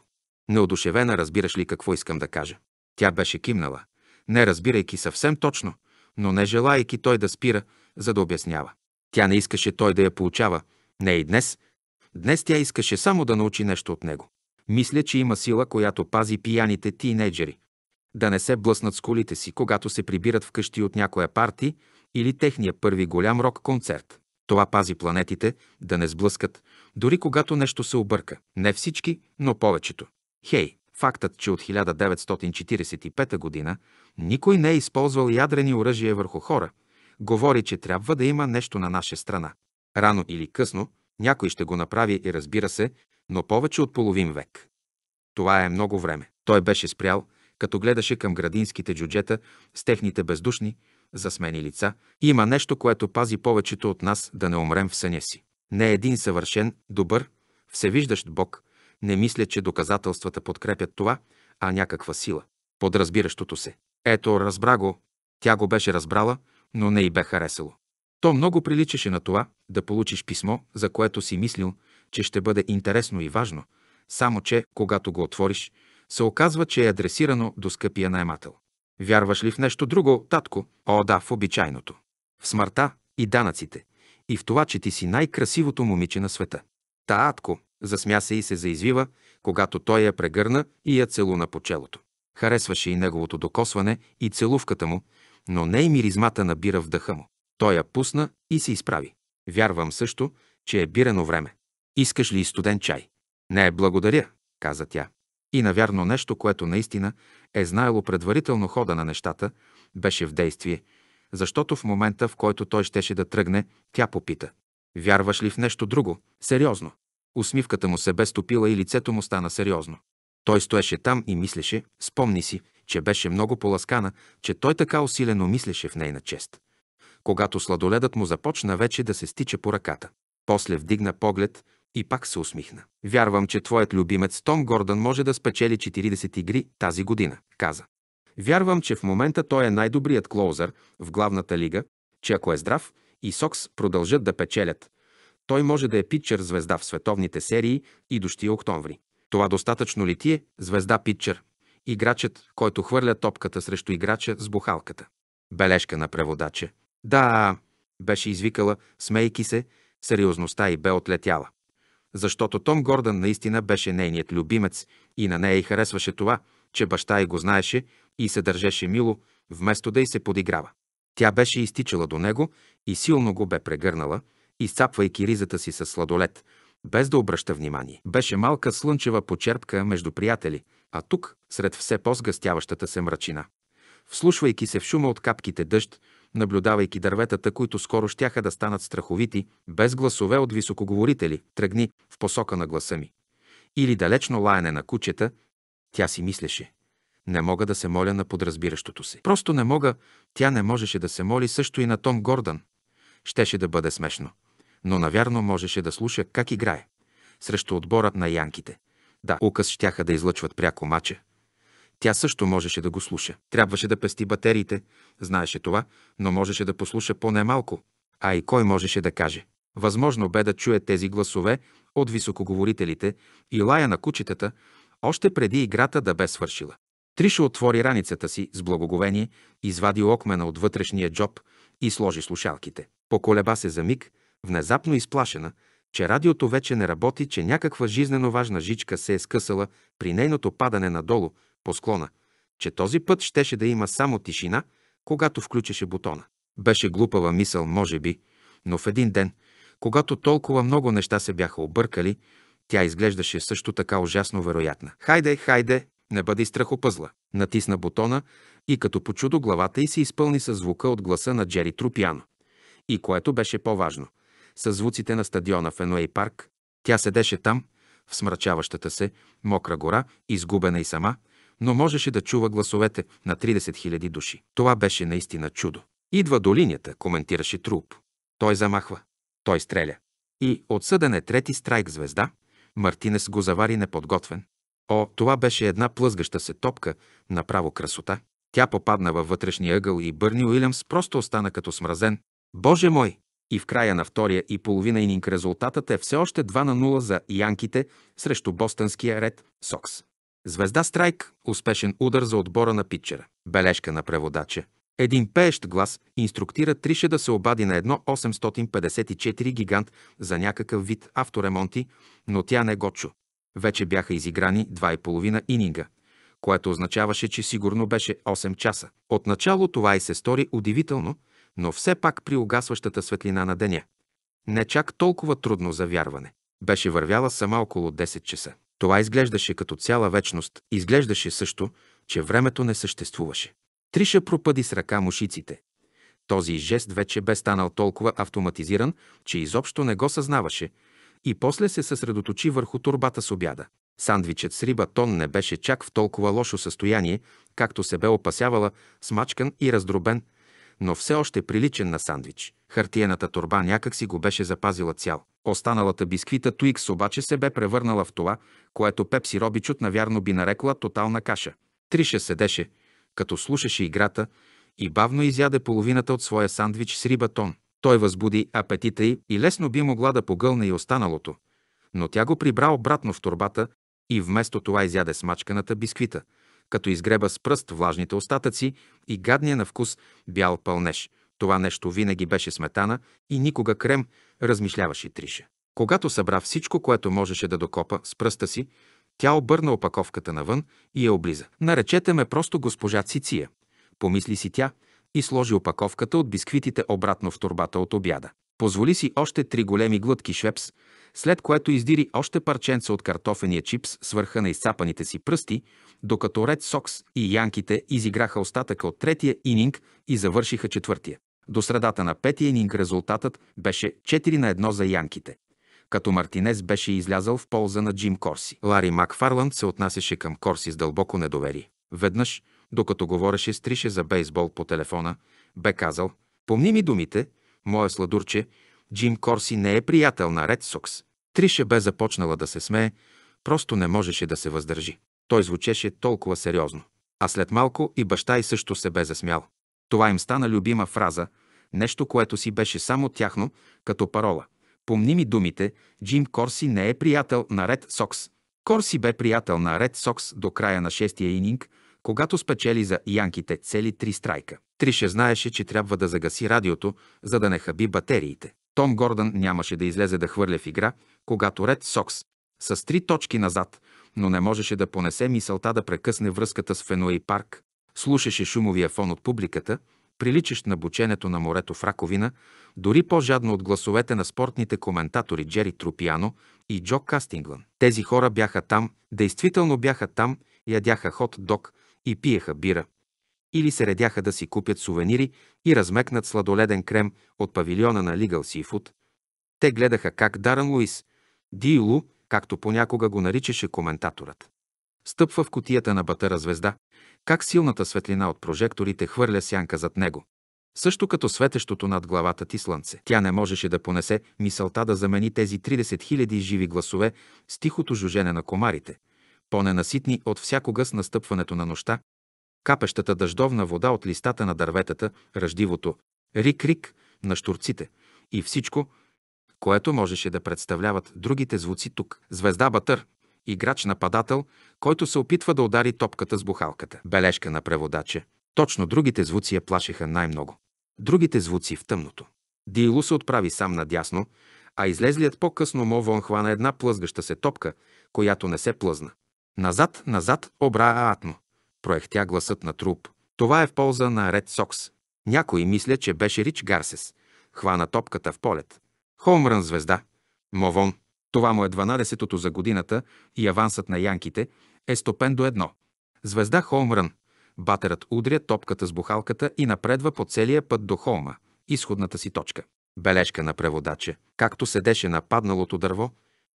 Неодушевена, разбираш ли какво искам да кажа? Тя беше кимнала, не разбирайки съвсем точно, но не желайки той да спира, за да обяснява. Тя не искаше той да я получава, не и днес. Днес тя искаше само да научи нещо от него. Мисля, че има сила, която пази пияните тинейджери. Да не се блъснат с колите си, когато се прибират вкъщи от някоя парти или техния първи голям рок-концерт. Това пази планетите да не сблъскат, дори когато нещо се обърка. Не всички, но повечето. Хей, фактът, че от 1945 г. никой не е използвал ядрени оръжия върху хора, говори, че трябва да има нещо на наша страна. Рано или късно някой ще го направи и разбира се, но повече от половин век. Това е много време. Той беше спрял, като гледаше към градинските джуджета с техните бездушни, засмени лица, има нещо, което пази повечето от нас да не умрем в съня си. Не е един съвършен, добър, всевиждащ Бог. Не мисля, че доказателствата подкрепят това, а някаква сила. Подразбиращото се. Ето, разбра го. Тя го беше разбрала, но не и бе харесало. То много приличаше на това да получиш писмо, за което си мислил, че ще бъде интересно и важно, само че, когато го отвориш, се оказва, че е адресирано до скъпия наймател. Вярваш ли в нещо друго, татко? О, да, в обичайното. В смъртта и данъците. И в това, че ти си най-красивото момиче на света. Та, атко, засмя се и се заизвива, когато той я прегърна и я целуна по челото. Харесваше и неговото докосване и целувката му, но не и миризмата набира в дъха му. Той я пусна и се изправи. Вярвам също, че е бирено време. Искаш ли студен чай? Не, благодаря, каза тя. И навярно нещо, което наистина е знаело предварително хода на нещата, беше в действие, защото в момента, в който той щеше да тръгне, тя попита. Вярваш ли в нещо друго? Сериозно. Усмивката му се бе стопила и лицето му стана сериозно. Той стоеше там и мислеше, спомни си, че беше много поласкана, че той така усилено мислеше в нейна чест. Когато сладоледът му започна вече да се стича по ръката. После вдигна поглед, и пак се усмихна. Вярвам, че твоят любимец Том Гордън може да спечели 40 игри тази година, каза. Вярвам, че в момента той е най-добрият клоузър в главната лига, че ако е здрав и Сокс продължат да печелят, той може да е питчер звезда в световните серии и до щия октомври. Това достатъчно ли ти е звезда питчер? Играчът, който хвърля топката срещу играча с бухалката. Бележка на преводача. Да, беше извикала, смейки се, сериозността й бе отлетяла защото Том Гордън наистина беше нейният любимец и на нея й харесваше това, че баща й го знаеше и се държеше мило, вместо да й се подиграва. Тя беше изтичала до него и силно го бе прегърнала, изцапвайки ризата си с сладолет, без да обръща внимание. Беше малка слънчева почерпка между приятели, а тук, сред все по-сгъстяващата се мрачина. Вслушвайки се в шума от капките дъжд, наблюдавайки дърветата, които скоро щяха да станат страховити, без гласове от високоговорители, тръгни в посока на гласа ми. Или далечно лаяне на кучета, тя си мислеше. Не мога да се моля на подразбиращото се. Просто не мога. Тя не можеше да се моли също и на Том Гордън. Щеше да бъде смешно. Но навярно можеше да слуша как играе. Срещу отбора на янките. Да, указ щяха да излъчват пряко мача. Тя също можеше да го слуша. Трябваше да пести батериите, знаеше това, но можеше да послуша по-немалко. А и кой можеше да каже? Възможно бе да чуе тези гласове от високоговорителите и лая на кучетата, още преди играта да бе свършила. Тришо отвори раницата си с благоговение, извади окмена от вътрешния джоб и сложи слушалките. Поколеба се за миг, внезапно изплашена, че радиото вече не работи, че някаква жизнено важна жичка се е скъсала при нейното падане надолу по склона, че този път щеше да има само тишина, когато включеше бутона. Беше глупава мисъл, може би, но в един ден, когато толкова много неща се бяха объркали, тя изглеждаше също така ужасно вероятна. Хайде, хайде, не бъди страхопъзла. Натисна бутона и като по чудо главата й се изпълни с звука от гласа на Джери Трупяно. И което беше по-важно, със звуците на стадиона в Енуей парк. Тя седеше там, в смрачаващата се, мокра гора, изгубена и сама, но можеше да чува гласовете на 30 000 души. Това беше наистина чудо. Идва до линията, коментираше труп. Той замахва. Той стреля. И отсъден е трети страйк звезда, Мартинес го завари неподготвен. О, това беше една плъзгаща се топка, направо красота. Тя попадна във вътрешния ъгъл и Бърни Уилямс просто остана като смразен. Боже мой! И в края на втория и половина ининг резултатът е все още 2 на 0 за янките срещу бостънския ред Сокс. Звезда Страйк – успешен удар за отбора на питчера. Бележка на преводача. Един пеещ глас инструктира Трише да се обади на едно 854 гигант за някакъв вид авторемонти, но тя не го чу. Вече бяха изиграни 2,5 ининга, което означаваше, че сигурно беше 8 часа. Отначало това и се стори удивително, но все пак при угасващата светлина на деня. Не чак толкова трудно за вярване. Беше вървяла сама около 10 часа. Това изглеждаше като цяла вечност, изглеждаше също, че времето не съществуваше. Триша пропъди с ръка мушиците. Този жест вече бе станал толкова автоматизиран, че изобщо не го съзнаваше и после се съсредоточи върху турбата с обяда. Сандвичът с риба тон не беше чак в толкова лошо състояние, както се бе опасявала, смачкан и раздробен, но все още приличен на сандвич – Хартиената турба някак си го беше запазила цял. Останалата бисквита Туикс обаче се бе превърнала в това, което Пепси Робичот навярно би нарекла тотална каша. Триша седеше, като слушаше играта и бавно изяде половината от своя сандвич с риба тон. Той възбуди апетита й и лесно би могла да погълне и останалото, но тя го прибра обратно в турбата и вместо това изяде смачканата бисквита, като изгреба с пръст влажните остатъци и гадния на вкус бял пълнеж, това нещо винаги беше сметана и никога крем размишляваше Триша. трише. Когато събра всичко, което можеше да докопа с пръста си, тя обърна опаковката навън и я облиза. Наречете ме просто госпожа Циция, помисли си тя и сложи опаковката от бисквитите обратно в турбата от обяда. Позволи си още три големи глътки швепс, след което издири още парченца от картофения чипс с върха на изцапаните си пръсти, докато Ред Сокс и Янките изиграха остатъка от третия ининг и завършиха четвъртия. До средата на петия нинг резултатът беше 4 на 1 за янките, като Мартинес беше излязъл в полза на Джим Корси. Лари Макфарланд се отнасяше към Корси с дълбоко недоверие. Веднъж, докато говореше с Трише за бейсбол по телефона, бе казал «Помни ми думите, мое сладурче, Джим Корси не е приятел на Ред Сокс». Трише бе започнала да се смее, просто не можеше да се въздържи. Той звучеше толкова сериозно. А след малко и баща й също се бе засмял. Това им стана любима фраза, нещо, което си беше само тяхно, като парола. Помни ми думите, Джим Корси не е приятел на Ред Сокс. Корси бе приятел на Ред Сокс до края на шестия ининг, когато спечели за янките цели три страйка. Трише знаеше, че трябва да загаси радиото, за да не хаби батериите. Том Гордън нямаше да излезе да хвърля в игра, когато Ред Сокс с три точки назад, но не можеше да понесе мисълта да прекъсне връзката с Фенуей Парк. Слушаше шумовия фон от публиката, приличащ на бученето на морето в раковина, дори по-жадно от гласовете на спортните коментатори Джери Трупиано и Джо Кастинглън. Тези хора бяха там, действително бяха там, ядяха хот-дог и пиеха бира. Или се редяха да си купят сувенири и размекнат сладоледен крем от павилиона на Лигал Сифуд. Те гледаха как Даран Луис, Лу, както понякога го наричаше коментаторът, стъпва в котията на батъра звезда, как силната светлина от прожекторите хвърля сянка зад него. Също като светещото над главата ти слънце. Тя не можеше да понесе мисълта да замени тези 30 000 живи гласове с тихото жужене на комарите, по-ненаситни от всякога с настъпването на нощта, капещата дъждовна вода от листата на дърветата, ръждивото, рик-рик на штурците и всичко, което можеше да представляват другите звуци тук. Звезда Батър, играч-нападател, който се опитва да удари топката с бухалката. Бележка на преводача. Точно другите звуци я плашеха най-много. Другите звуци в тъмното. Дилу се отправи сам надясно, а излезлият по-късно Мовон хвана една плъзгаща се топка, която не се плъзна. Назад, назад, обра атмо. Проехтя гласът на труп. Това е в полза на Ред Сокс. Някой мисля, че беше Рич Гарсес. Хвана топката в полет. Хомран звезда. Мовон. Това му е 12-тото за годината и авансът на янките е стопен до едно. Звезда Холмрън. Батерът удря топката с бухалката и напредва по целия път до холма, изходната си точка. Бележка на преводача. Както седеше на падналото дърво,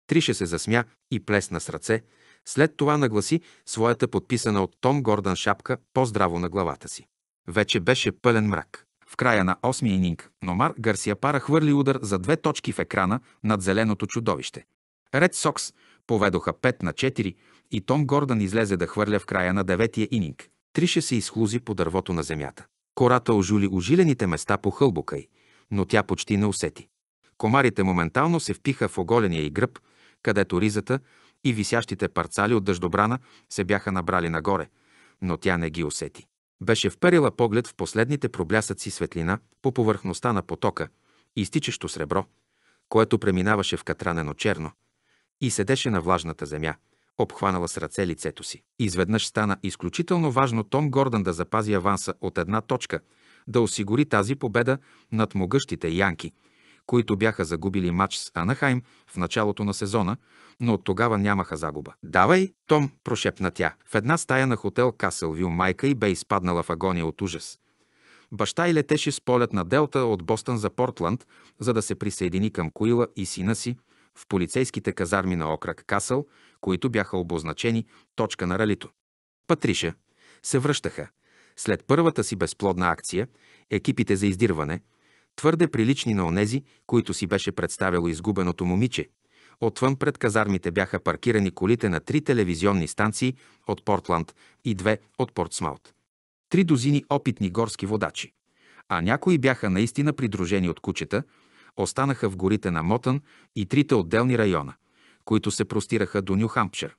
Трише се засмя и плесна с ръце, след това нагласи своята подписана от Том Гордан шапка по-здраво на главата си. Вече беше пълен мрак. В края на 8 осмия ининг Номар Гарсия Пара хвърли удар за две точки в екрана над зеленото чудовище. Ред Сокс поведоха 5 на 4 и Том Гордън излезе да хвърля в края на деветия ининг. Трише се изхлузи по дървото на земята. Кората ожули ожилените места по хълбока й, но тя почти не усети. Комарите моментално се впиха в оголения и гръб, където ризата и висящите парцали от дъждобрана се бяха набрали нагоре, но тя не ги усети. Беше вперила поглед в последните проблясъци светлина по повърхността на потока, изтичащо сребро, което преминаваше в катранено черно, и седеше на влажната земя, обхванала с ръце лицето си. Изведнъж стана изключително важно Том Гордън да запази аванса от една точка, да осигури тази победа над могъщите янки – които бяха загубили матч с Анахайм в началото на сезона, но от тогава нямаха загуба. «Давай, Том!» – прошепна тя. В една стая на хотел Каселвил майка и бе изпаднала в агония от ужас. Баща й летеше с полет на Делта от Бостън за Портланд, за да се присъедини към Куила и сина си в полицейските казарми на окръг Касъл, които бяха обозначени точка на ралито. Патриша се връщаха. След първата си безплодна акция, екипите за издирване – твърде прилични на онези, които си беше представило изгубеното момиче. Отвън пред казармите бяха паркирани колите на три телевизионни станции от Портланд и две от Портсмаут. Три дозини опитни горски водачи. А някои бяха наистина придружени от кучета, останаха в горите на Мотън и трите отделни района, които се простираха до Нюхампшир.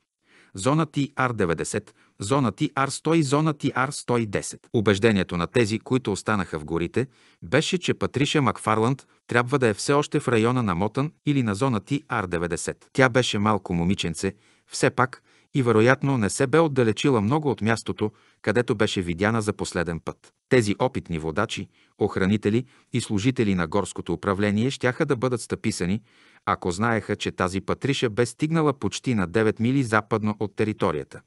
Зона TR90 зона TR-100 и зона TR-110. Убеждението на тези, които останаха в горите, беше, че Патриша Макфарланд трябва да е все още в района на Мотън или на зона TR-90. Тя беше малко момиченце, все пак, и вероятно не се бе отдалечила много от мястото, където беше видяна за последен път. Тези опитни водачи, охранители и служители на горското управление щяха да бъдат стъписани, ако знаеха, че тази патриша бе стигнала почти на 9 мили западно от територията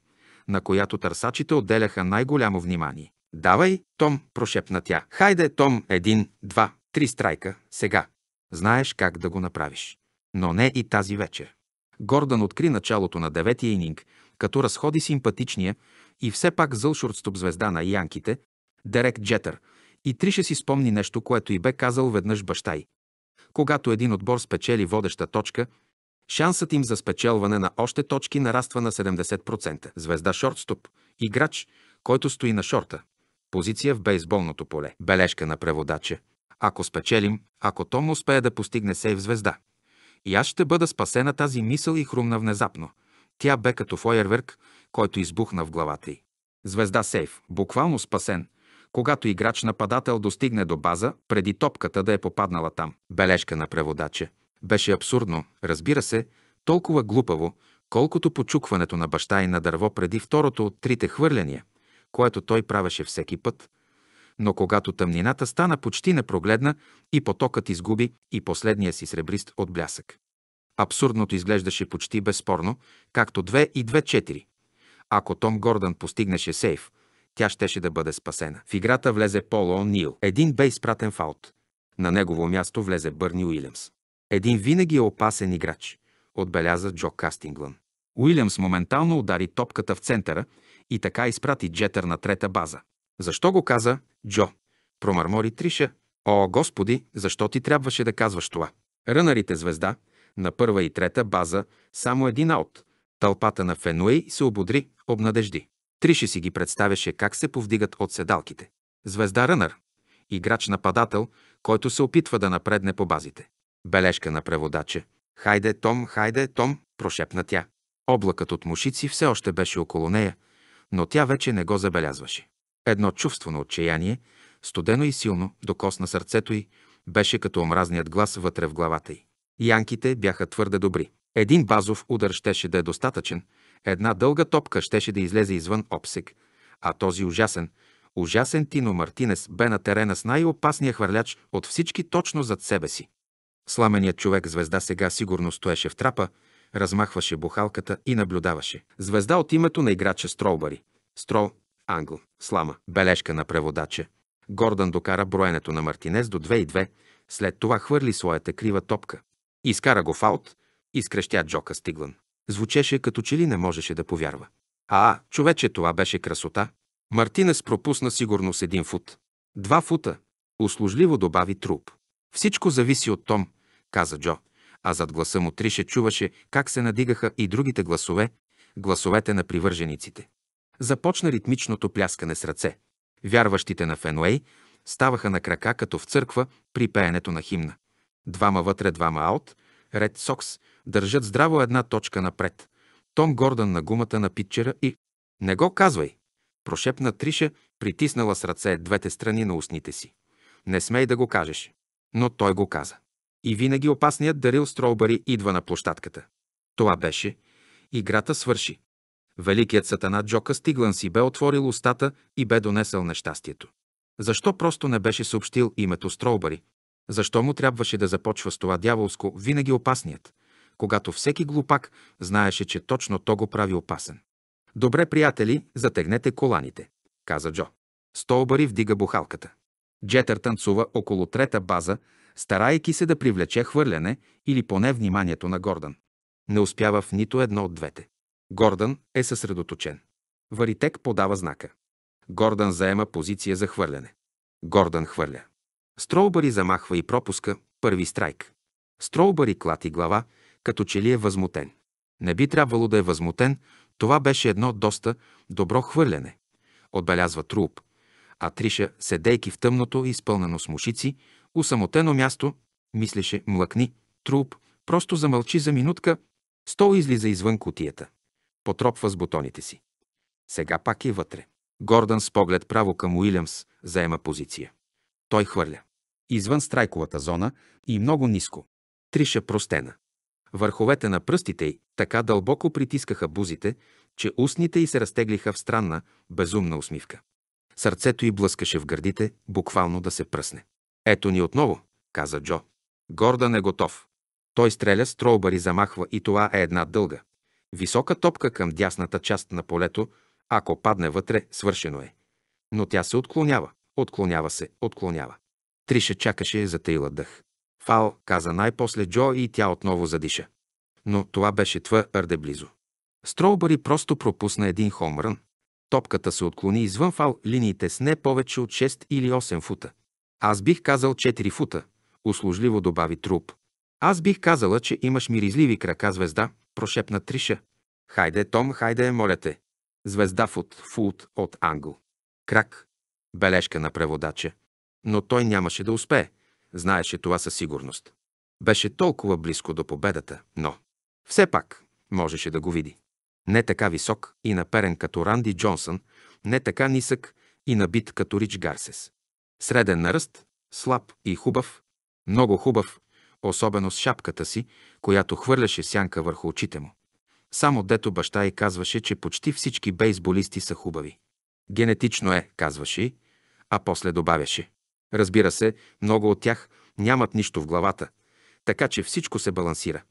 на която търсачите отделяха най-голямо внимание. «Давай, Том!» – прошепна тя. «Хайде, Том! Един, два, три страйка, сега! Знаеш как да го направиш. Но не и тази вечер». Гордън откри началото на деветия ининг, като разходи симпатичния и все пак зъл шортстоп звезда на Янките, Дерек Джетър, и Трише си спомни нещо, което и бе казал веднъж баща й. Когато един отбор спечели водеща точка – Шансът им за спечелване на още точки нараства на 70%. Звезда шортстоп. Играч, който стои на шорта. Позиция в бейсболното поле. Бележка на преводача. Ако спечелим, ако Том успее да постигне сейв. звезда. И аз ще бъда спасена тази мисъл и хрумна внезапно. Тя бе като фойерверк, който избухна в главата й. Звезда сейф, буквално спасен, когато играч нападател достигне до база, преди топката да е попаднала там. Бележка на преводача – беше абсурдно, разбира се, толкова глупаво, колкото почукването на баща и на дърво преди второто от трите хвърляния, което той правеше всеки път. Но когато тъмнината стана почти непрогледна и потокът изгуби и последния си сребрист от блясък. Абсурдното изглеждаше почти безспорно, както две и две четири. Ако Том Гордън постигнеше сейф, тя щеше да бъде спасена. В играта влезе Поло Нил. Един бе изпратен фаут. На негово място влезе Бърни Уилямс. Един винаги е опасен играч, отбеляза Джо Кастинглън. Уилямс моментално удари топката в центъра и така изпрати Джетър на трета база. Защо го каза Джо? Промърмори Триша. О, Господи, защо ти трябваше да казваш това? Рънарите звезда на първа и трета база само един аут. Тълпата на Фенуей се ободри, обнадежди. Трише си ги представяше как се повдигат от седалките. Звезда Рънър – играч-нападател, който се опитва да напредне по базите. Бележка на преводача. Хайде, Том, хайде, Том, прошепна тя. Облакът от мушици все още беше около нея, но тя вече не го забелязваше. Едно чувство на отчаяние, студено и силно, докосна сърцето й, беше като омразният глас вътре в главата й. Янките бяха твърде добри. Един базов удар щеше да е достатъчен, една дълга топка щеше да излезе извън обсек, а този ужасен, ужасен Тино Мартинес бе на терена с най-опасния хвърляч от всички точно зад себе си. Сламеният човек звезда сега сигурно стоеше в трапа, размахваше бухалката и наблюдаваше. Звезда от името на играча Стролбари. Строл, Англ, Слама, бележка на преводача. Гордан докара броенето на Мартинес до 2 и 2, след това хвърли своята крива топка. Изкара го фаут, изкрещя Джока Стиглан. Звучеше като че ли не можеше да повярва. А, човече, това беше красота. Мартинес пропусна сигурно с един фут. Два фута. Услужливо добави труп. Всичко зависи от Том, каза Джо, а зад гласа му Трише чуваше как се надигаха и другите гласове, гласовете на привържениците. Започна ритмичното пляскане с ръце. Вярващите на Фенуей ставаха на крака като в църква при пеенето на химна. Двама вътре, двама аут, Ред Сокс държат здраво една точка напред. Том Гордън на гумата на питчера и... Не го казвай! Прошепна Триша, притиснала с ръце двете страни на устните си. Не смей да го кажеш. Но той го каза. И винаги опасният Дарил Стролбари идва на площадката. Това беше. Играта свърши. Великият сатана Джока Стиглан си бе отворил устата и бе донесъл нещастието. Защо просто не беше съобщил името Стролбари? Защо му трябваше да започва с това дяволско, винаги опасният, когато всеки глупак знаеше, че точно то го прави опасен? Добре, приятели, затегнете коланите, каза Джо. Столбари вдига бухалката. Джетър танцува около трета база, старайки се да привлече хвърляне или поне вниманието на Гордан. Не успява в нито едно от двете. Гордан е съсредоточен. Варитек подава знака. Гордан заема позиция за хвърляне. Гордан хвърля. Строубари замахва и пропуска първи страйк. Строубари клати глава, като че ли е възмутен. Не би трябвало да е възмутен, това беше едно доста добро хвърляне. Отбелязва труп. А Триша, седейки в тъмното, изпълнено с мушици, Усамотено място, мислеше млъкни, труп, просто замълчи за минутка, стол излиза извън кутията. Потропва с бутоните си. Сега пак е вътре. Гордън с поглед право към Уилямс заема позиция. Той хвърля. Извън страйковата зона и много ниско. Триша простена. Върховете на пръстите й така дълбоко притискаха бузите, че устните й се разтеглиха в странна, безумна усмивка. Сърцето й блъскаше в гърдите, буквално да се пръсне. Ето ни отново, каза Джо. Гордан е готов. Той стреля с тролбари замахва и това е една дълга. Висока топка към дясната част на полето, ако падне вътре, свършено е. Но тя се отклонява, отклонява се, отклонява. Трише чакаше за тейла дъх. Фал, каза най-после Джо и тя отново задиша. Но това беше твърде близо. Строубъри просто пропусна един хомрън. Топката се отклони извън фал линиите с не повече от 6 или 8 фута. Аз бих казал 4 фута, услужливо добави труп. Аз бих казала, че имаш миризливи крака, звезда, прошепна Триша. Хайде, Том, хайде, моля те. Звезда фут, фут от англ. Крак. Бележка на преводача. Но той нямаше да успее. Знаеше това със сигурност. Беше толкова близко до победата, но... Все пак, можеше да го види. Не така висок и наперен като Ранди Джонсън, не така нисък и набит като Рич Гарсес. Среден на ръст, слаб и хубав, много хубав, особено с шапката си, която хвърляше сянка върху очите му. Само дето баща й казваше, че почти всички бейсболисти са хубави. Генетично е, казваше а после добавяше. Разбира се, много от тях нямат нищо в главата, така че всичко се балансира.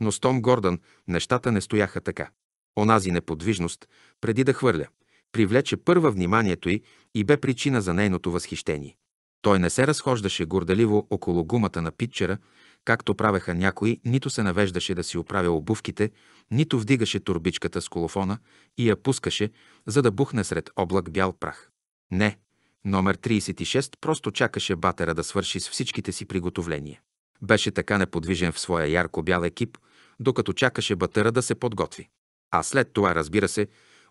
Но с Том Гордън нещата не стояха така. Онази неподвижност, преди да хвърля, привлече първа вниманието й и бе причина за нейното възхищение. Той не се разхождаше горделиво около гумата на питчера, както правеха някои, нито се навеждаше да си оправя обувките, нито вдигаше турбичката с колофона и я пускаше, за да бухне сред облак бял прах. Не, номер 36 просто чакаше батера да свърши с всичките си приготовления. Беше така неподвижен в своя ярко бял екип, докато чакаше батера да се подготви. А след това, разбира се,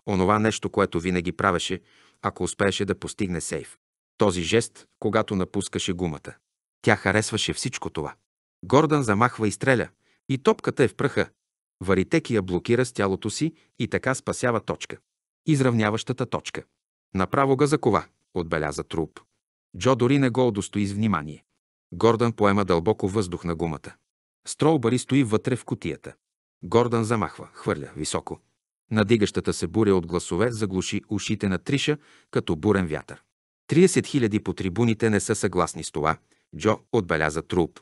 Онова нещо, което винаги правеше, ако успееше да постигне сейф. Този жест, когато напускаше гумата. Тя харесваше всичко това. Гордан замахва и стреля, и топката е в пръха. Варитеки я блокира с тялото си и така спасява точка. Изравняващата точка. Направо га за кова, отбеляза труп. Джо дори не го удостои с внимание. Гордан поема дълбоко въздух на гумата. Стролбари стои вътре в котията. Гордан замахва, хвърля, високо. Надигащата се буря от гласове заглуши ушите на Триша като бурен вятър. 30 хиляди по трибуните не са съгласни с това, Джо отбеляза труп.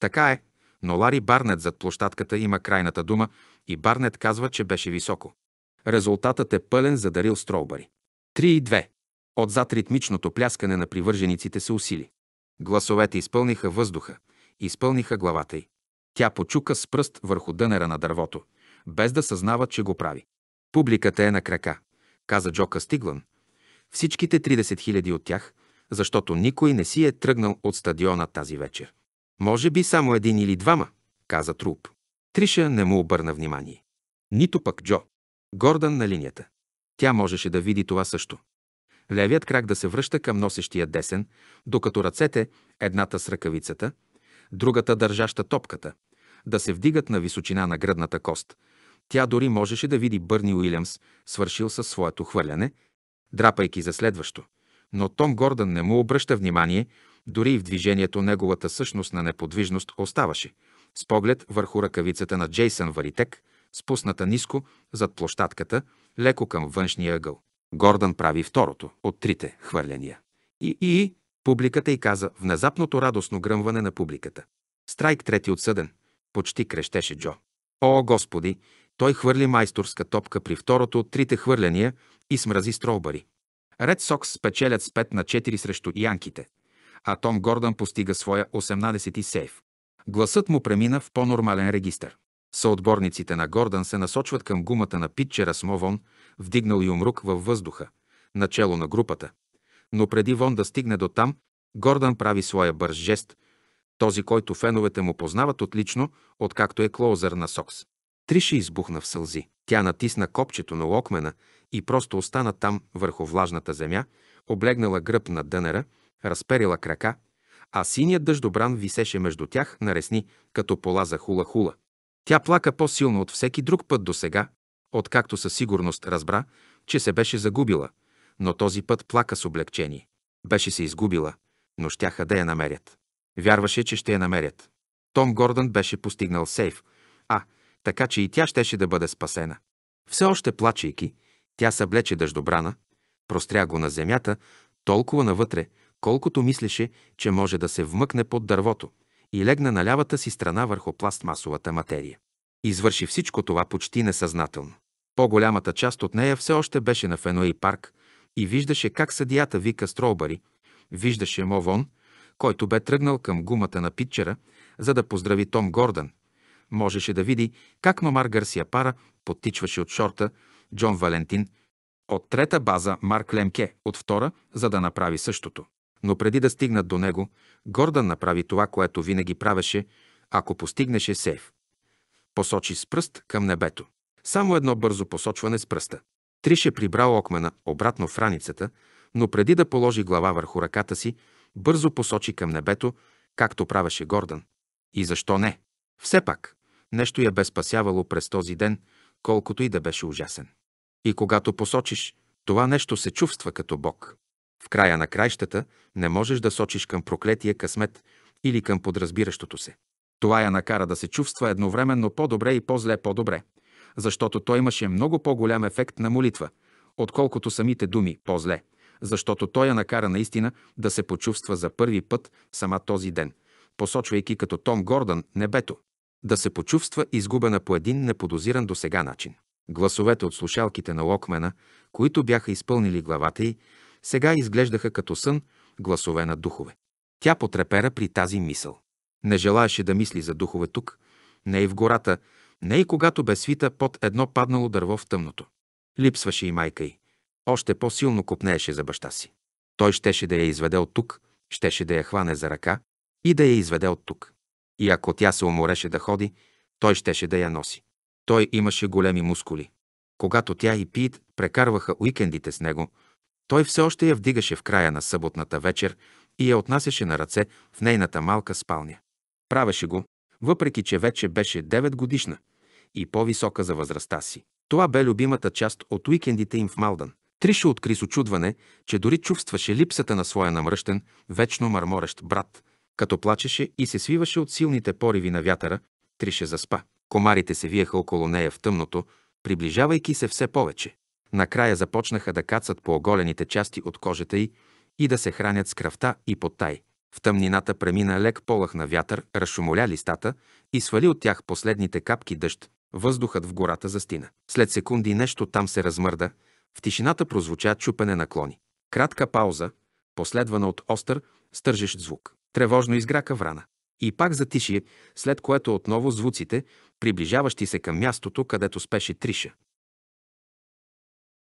Така е, но Лари Барнет зад площадката има крайната дума и Барнет казва, че беше високо. Резултатът е пълен за Дарил Строубари. 3 и 2. Отзад ритмичното пляскане на привържениците се усили. Гласовете изпълниха въздуха, изпълниха главата й. Тя почука с пръст върху дънера на дървото, без да съзнава, че го прави. Публиката е на крака, каза Джо Кастигван. Всичките 30 хиляди от тях, защото никой не си е тръгнал от стадиона тази вечер. Може би само един или двама, каза Труп. Триша не му обърна внимание. Нито пък Джо. Гордан на линията. Тя можеше да види това също. Левият крак да се връща към носещия десен, докато ръцете, едната с ръкавицата, другата държаща топката, да се вдигат на височина на гръдната кост, тя дори можеше да види Бърни Уилямс, свършил със своето хвърляне, драпайки за следващо. Но Том Гордън не му обръща внимание, дори и в движението неговата същност на неподвижност оставаше, с поглед върху ръкавицата на Джейсън Варитек, спусната ниско зад площадката, леко към външния ъгъл. Гордън прави второто от трите хвърляния. И, и, и, публиката и каза внезапното радостно гръмване на публиката. Страйк трети отсъден. Почти крещеше Джо. О, Господи, той хвърли майсторска топка при второто от трите хвърляния и смрази Строубъри. Ред Сокс спечелят с 5 на 4 срещу Янките, а Том Гордън постига своя 18-ти сейф. Гласът му премина в по-нормален регистр. Съотборниците на Гордън се насочват към гумата на питчера с Мовон, вдигнал юмрук във въздуха, начало на групата. Но преди Вон да стигне до там, Гордън прави своя бърз жест, този, който феновете му познават отлично, откакто е клоузър на Сокс. Триша избухна в сълзи. Тя натисна копчето на локмена и просто остана там върху влажната земя, облегнала гръб на дънера, разперила крака, а синият дъждобран висеше между тях на ресни, като пола за хула-хула. Тя плака по-силно от всеки друг път до сега, откакто със сигурност разбра, че се беше загубила, но този път плака с облегчение. Беше се изгубила, но щяха да я намерят. Вярваше, че ще я намерят. Том Гордън беше постигнал сейф, а така че и тя щеше да бъде спасена. Все още плачейки, тя съблече дъждобрана, простря го на земята, толкова навътре, колкото мислеше, че може да се вмъкне под дървото и легна на лявата си страна върху пластмасовата материя. Извърши всичко това почти несъзнателно. По-голямата част от нея все още беше на Фенуей парк и виждаше как съдията вика Стролбари. виждаше Мовон, който бе тръгнал към гумата на питчера, за да поздрави Том Гордън, можеше да види как Мамар Гарсия Пара подтичваше от шорта Джон Валентин, от трета база Марк Лемке, от втора, за да направи същото. Но преди да стигнат до него, Гордан направи това, което винаги правеше, ако постигнеше сейф. Посочи с пръст към небето. Само едно бързо посочване с пръста. Трише прибра окмена обратно в раницата, но преди да положи глава върху ръката си, бързо посочи към небето, както правеше Гордан. И защо не? Все пак, Нещо я бе спасявало през този ден, колкото и да беше ужасен. И когато посочиш, това нещо се чувства като Бог. В края на краищата не можеш да сочиш към проклетия късмет или към подразбиращото се. Това я накара да се чувства едновременно по-добре и по-зле по-добре, защото той имаше много по-голям ефект на молитва, отколкото самите думи по-зле, защото той я накара наистина да се почувства за първи път сама този ден, посочвайки като Том Гордън небето, да се почувства изгубена по един неподозиран досега начин. Гласовете от слушалките на Локмена, които бяха изпълнили главата й, сега изглеждаха като сън, гласове на духове. Тя потрепера при тази мисъл. Не желаеше да мисли за духове тук, не и в гората, не и когато бе свита под едно паднало дърво в тъмното. Липсваше и майка й. Още по-силно копнееше за баща си. Той щеше да я изведе от тук, щеше да я хване за ръка и да я изведе от тук и ако тя се умореше да ходи, той щеше да я носи. Той имаше големи мускули. Когато тя и Пит прекарваха уикендите с него, той все още я вдигаше в края на съботната вечер и я отнасяше на ръце в нейната малка спалня. Правеше го, въпреки че вече беше 9 годишна и по-висока за възрастта си. Това бе любимата част от уикендите им в Малдън. Трише откри с очудване, че дори чувстваше липсата на своя намръщен, вечно мърморещ брат, като плачеше и се свиваше от силните пориви на вятъра, трише заспа. Комарите се виеха около нея в тъмното, приближавайки се все повече. Накрая започнаха да кацат по оголените части от кожата й и да се хранят с кръвта и потай. В тъмнината премина лек полах на вятър, разшумоля листата и свали от тях последните капки дъжд. Въздухът в гората застина. След секунди нещо там се размърда. В тишината прозвуча чупене клони. Кратка пауза, последвана от остър, стържещ звук. Тревожно изграка врана. И пак затишие, след което отново звуците, приближаващи се към мястото, където спеше Триша.